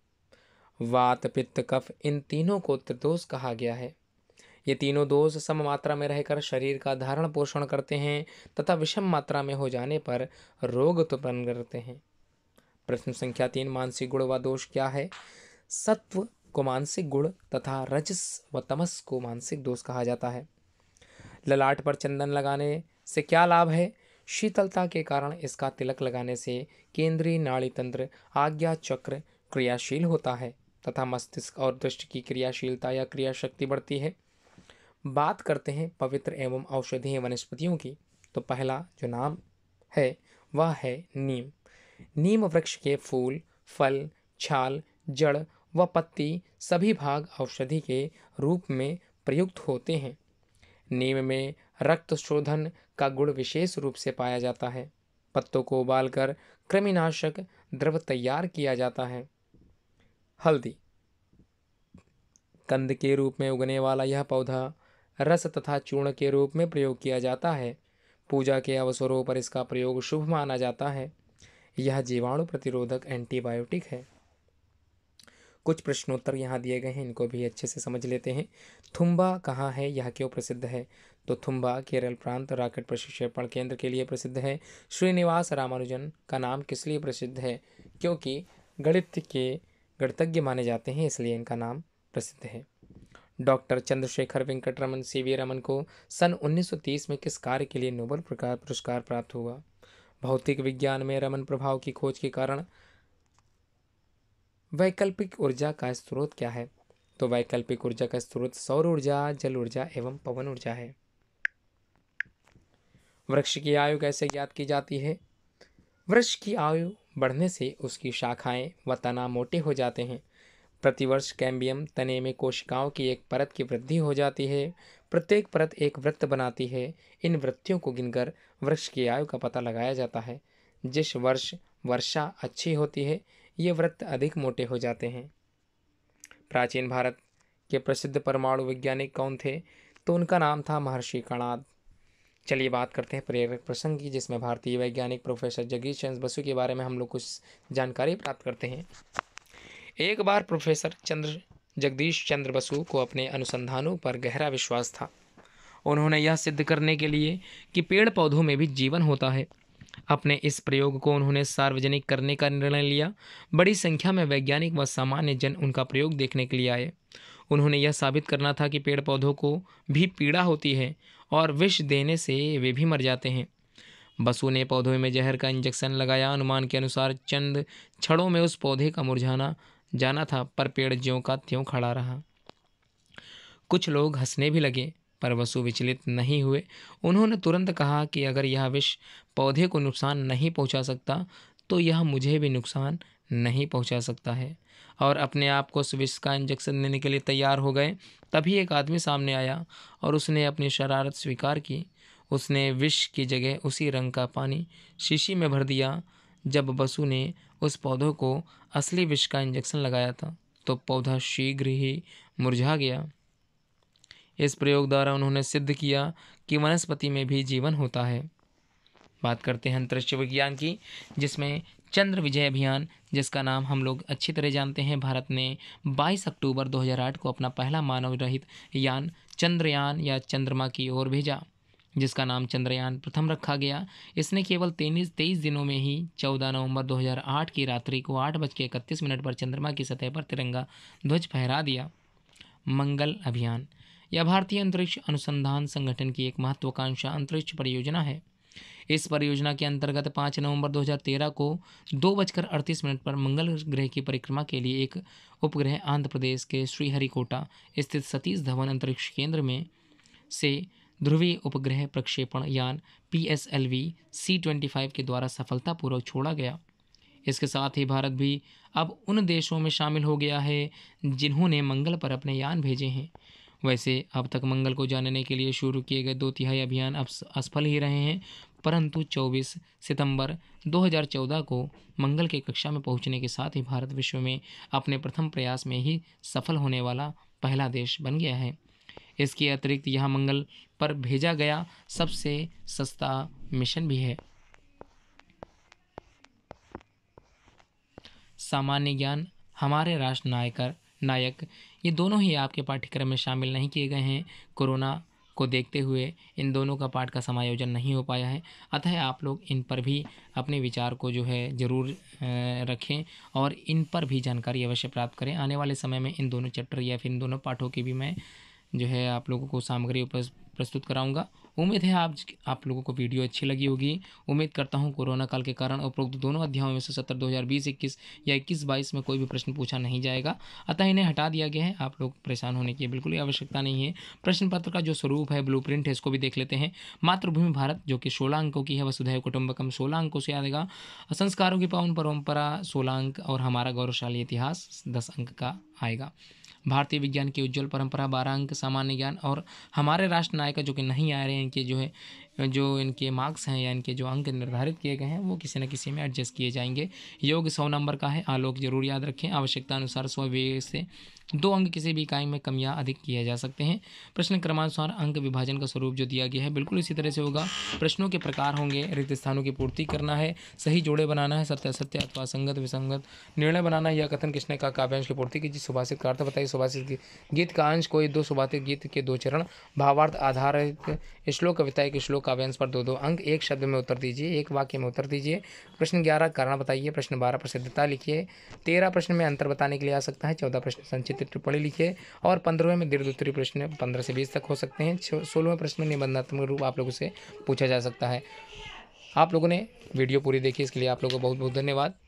[SPEAKER 1] वात पित्त कफ इन तीनों को त्रिदोष कहा गया है ये तीनों दोष सम मात्रा में रहकर शरीर का धारण पोषण करते हैं तथा विषम मात्रा में हो जाने पर रोग उत्पन्न तो करते हैं प्रश्न संख्या तीन मानसिक गुण व दोष क्या है सत्व को मानसिक गुण तथा रजस व तमस को मानसिक दोष कहा जाता है ललाट पर चंदन लगाने से क्या लाभ है शीतलता के कारण इसका तिलक लगाने से केंद्रीय नाड़ी तंत्र आज्ञा चक्र क्रियाशील होता है तथा मस्तिष्क और दृष्टि की क्रियाशीलता या क्रियाशक्ति बढ़ती है बात करते हैं पवित्र एवं औषधीय वनस्पतियों की तो पहला जो नाम है वह है नीम नीम वृक्ष के फूल फल छाल जड़ व पत्ती सभी भाग औषधि के रूप में प्रयुक्त होते हैं नीम में रक्त शोधन का गुण विशेष रूप से पाया जाता है पत्तों को उबालकर कृमिनाशक द्रव तैयार किया जाता है हल्दी कंद के रूप में उगने वाला यह पौधा रस तथा चूर्ण के रूप में प्रयोग किया जाता है पूजा के अवसरों पर इसका प्रयोग शुभ माना जाता है यह जीवाणु प्रतिरोधक एंटीबायोटिक है कुछ प्रश्नोत्तर यहाँ दिए गए हैं इनको भी अच्छे से समझ लेते हैं थुम्बा कहाँ है यह क्यों प्रसिद्ध है तो थुम्बा केरल प्रांत रॉकेट प्रशिक्षण केंद्र के लिए प्रसिद्ध है श्रीनिवास रामानुजन का नाम किस लिए प्रसिद्ध है क्योंकि गणित के गणतज्ञ माने जाते हैं इसलिए इनका नाम प्रसिद्ध है doctor Chandrashekhar Venkat Raman C V Raman को सन 1930 में किस कार्य के लिए नोबल पुरस्कार प्राप्त हुआ भौतिक विज्ञान में रमन प्रभाव की खोज के कारण वैकल्पिक ऊर्जा का स्रोत क्या है तो वैकल्पिक ऊर्जा का स्रोत सौर ऊर्जा जल ऊर्जा एवं पवन ऊर्जा है वृक्ष की आयु कैसे ज्ञात की जाती है वृक्ष की आयु बढ़ने से उसकी शाखाएं व तना मोटे हो जाते हैं प्रतिवर्ष कैम्बियम तने में कोशिकाओं की एक परत की वृद्धि हो जाती है प्रत्येक परत एक वृत्त बनाती है इन वृत्तियों को गिनकर वृक्ष की आयु का पता लगाया जाता है जिस वर्ष वर्षा अच्छी होती है ये वृत्त अधिक मोटे हो जाते हैं प्राचीन भारत के प्रसिद्ध परमाणु वैज्ञानिक कौन थे तो उनका नाम था महर्षि कणाद चलिए बात करते हैं प्रेरक प्रसंग की जिसमें भारतीय वैज्ञानिक प्रोफेसर जगदीश चंद्र बसु के बारे में हम लोग कुछ जानकारी प्राप्त करते हैं एक बार प्रोफेसर चंद्र जगदीश चंद्र बसु को अपने अनुसंधानों पर गहरा विश्वास था उन्होंने यह सिद्ध करने के लिए कि पेड़ पौधों में भी जीवन होता है अपने इस प्रयोग को उन्होंने सार्वजनिक करने का निर्णय लिया बड़ी संख्या में वैज्ञानिक व सामान्य जन उनका प्रयोग देखने के लिए आए उन्होंने यह साबित करना था कि पेड़ पौधों को भी पीड़ा होती है और विष देने से वे भी मर जाते हैं बसु ने पौधों में जहर का इंजेक्शन लगाया अनुमान के अनुसार चंद छड़ों में उस पौधे का मुरझाना जाना था पर पेड़ ज्यों का त्यों खड़ा रहा कुछ लोग हंसने भी लगे पर वसु विचलित नहीं हुए उन्होंने तुरंत कहा कि अगर यह विष पौधे को नुकसान नहीं पहुंचा सकता तो यह मुझे भी नुकसान नहीं पहुंचा सकता है और अपने आप को उस विष का इंजेक्शन देने के लिए तैयार हो गए तभी एक आदमी सामने आया और उसने अपनी शरारत स्वीकार की उसने विष की जगह उसी रंग का पानी शीशी में भर दिया जब बसु ने उस पौधों को असली विष का इंजेक्शन लगाया था तो पौधा शीघ्र ही मुरझा गया इस प्रयोग द्वारा उन्होंने सिद्ध किया कि वनस्पति में भी जीवन होता है बात करते हैं अंतरिक्ष विज्ञान की जिसमें चंद्र विजय अभियान जिसका नाम हम लोग अच्छी तरह जानते हैं भारत ने 22 अक्टूबर 2008 को अपना पहला मानव रहित यान चंद्रयान या चंद्रमा की ओर भेजा जिसका नाम चंद्रयान प्रथम रखा गया इसने केवल तेईस तेईस दिनों में ही 14 नवंबर 2008 की रात्रि को आठ बज के मिनट पर चंद्रमा की सतह पर तिरंगा ध्वज फहरा दिया मंगल अभियान यह भारतीय अंतरिक्ष अनुसंधान संगठन की एक महत्वाकांक्षा अंतरिक्ष परियोजना है इस परियोजना के अंतर्गत 5 नवंबर 2013 को दो बजकर अड़तीस मिनट पर मंगल ग्रह की परिक्रमा के लिए एक उपग्रह आंध्र प्रदेश के श्रीहरिकोटा स्थित सतीश धवन अंतरिक्ष केंद्र में से ध्रुवीय उपग्रह प्रक्षेपण यान P S L V C twenty five के द्वारा सफलतापूर्वक छोड़ा गया इसके साथ ही भारत भी अब उन देशों में शामिल हो गया है जिन्होंने मंगल पर अपने यान भेजे हैं वैसे अब तक मंगल को जानने के लिए शुरू किए गए दो तिहाई अभियान अब असफल ही रहे हैं परंतु 24 सितंबर 2014 को मंगल के कक्षा में पहुंचने के साथ ही भारत विश्व में अपने प्रथम प्रयास में ही सफल होने वाला पहला देश बन गया है इसके अतिरिक्त यह मंगल पर भेजा गया सबसे सस्ता मिशन भी है सामान्य ज्ञान हमारे राष्ट्र नायकर नायक ये दोनों ही आपके पाठ्यक्रम में शामिल नहीं किए गए हैं कोरोना को देखते हुए इन दोनों का पाठ का समायोजन नहीं हो पाया है अतः आप लोग इन पर भी अपने विचार को जो है ज़रूर रखें और इन पर भी जानकारी अवश्य प्राप्त करें आने वाले समय में इन दोनों चैप्टर या फिर इन दोनों पाठों की भी मैं जो है आप लोगों को सामग्री प्रस्तुत कराऊंगा उम्मीद है आप आप लोगों को वीडियो अच्छी लगी होगी उम्मीद करता हूँ कोरोना काल के कारण उपरोक्त दोनों अध्यायों में से सत्तर दो हज़ार बीस इक्कीस या इक्कीस बाईस में कोई भी प्रश्न पूछा नहीं जाएगा अतः इन्हें हटा दिया गया है आप लोग परेशान होने की बिल्कुल ही आवश्यकता नहीं है प्रश्न पत्र का जो स्वरूप है ब्लू है इसको भी देख लेते हैं मातृभूमि भारत जो कि सोलह अंकों की है वसुधैव कुटुंबकम सोलह अंकों से आएगा संस्कारों की पावन परंपरा सोलह अंक और हमारा गौरवशाली इतिहास दस अंक का आएगा भारतीय विज्ञान की उज्जवल परंपरा बारह अंक सामान्य ज्ञान और हमारे राष्ट्र नायक जो कि नहीं आ रहे हैं इनके जो है जो इनके मार्क्स हैं या इनके जो अंक निर्धारित किए गए हैं वो किसी न किसी में एडजस्ट किए जाएंगे योग सौ नंबर का है आलोक जरूर याद रखें आवश्यकता अनुसार सौ से दो अंक किसी भी इकाई में कम या अधिक किए जा सकते हैं प्रश्न क्रमानुसार अंक विभाजन का स्वरूप जो दिया गया है बिल्कुल इसी तरह से होगा प्रश्नों के प्रकार होंगे रिक्त स्थानों की पूर्ति करना है सही जोड़े बनाना है सत्य असत्य अथवा संगत विसंगत निर्णय बनाना है या कथन किसने का काव्यांश की पूर्ति की सुभाषित का अर्थ बताइए सुभाषित गीत का अंश कोई दो सुभाषित गीत के दो चरण भावार्थ आधारित श्लोक कविता एक श्लोक काव्यांश पर दो दो अंक एक शब्द में उत्तर दीजिए एक वाक्य में उत्तर दीजिए प्रश्न ग्यारह कारण बताइए प्रश्न बारह प्रसिद्धता लिखिए तेरह प्रश्न में अंतर बताने के लिए आ सकता है चौदह प्रश्न संचित टिप्पणी लिखिए और पंद्रहवें में दीर्घ उत्तरी प्रश्न पंद्रह से बीस तक हो सकते हैं सोलहवें प्रश्न में निबंधात्मक रूप आप लोगों से पूछा जा सकता है आप लोगों ने वीडियो पूरी देखी इसके लिए आप लोगों को बहुत बहुत धन्यवाद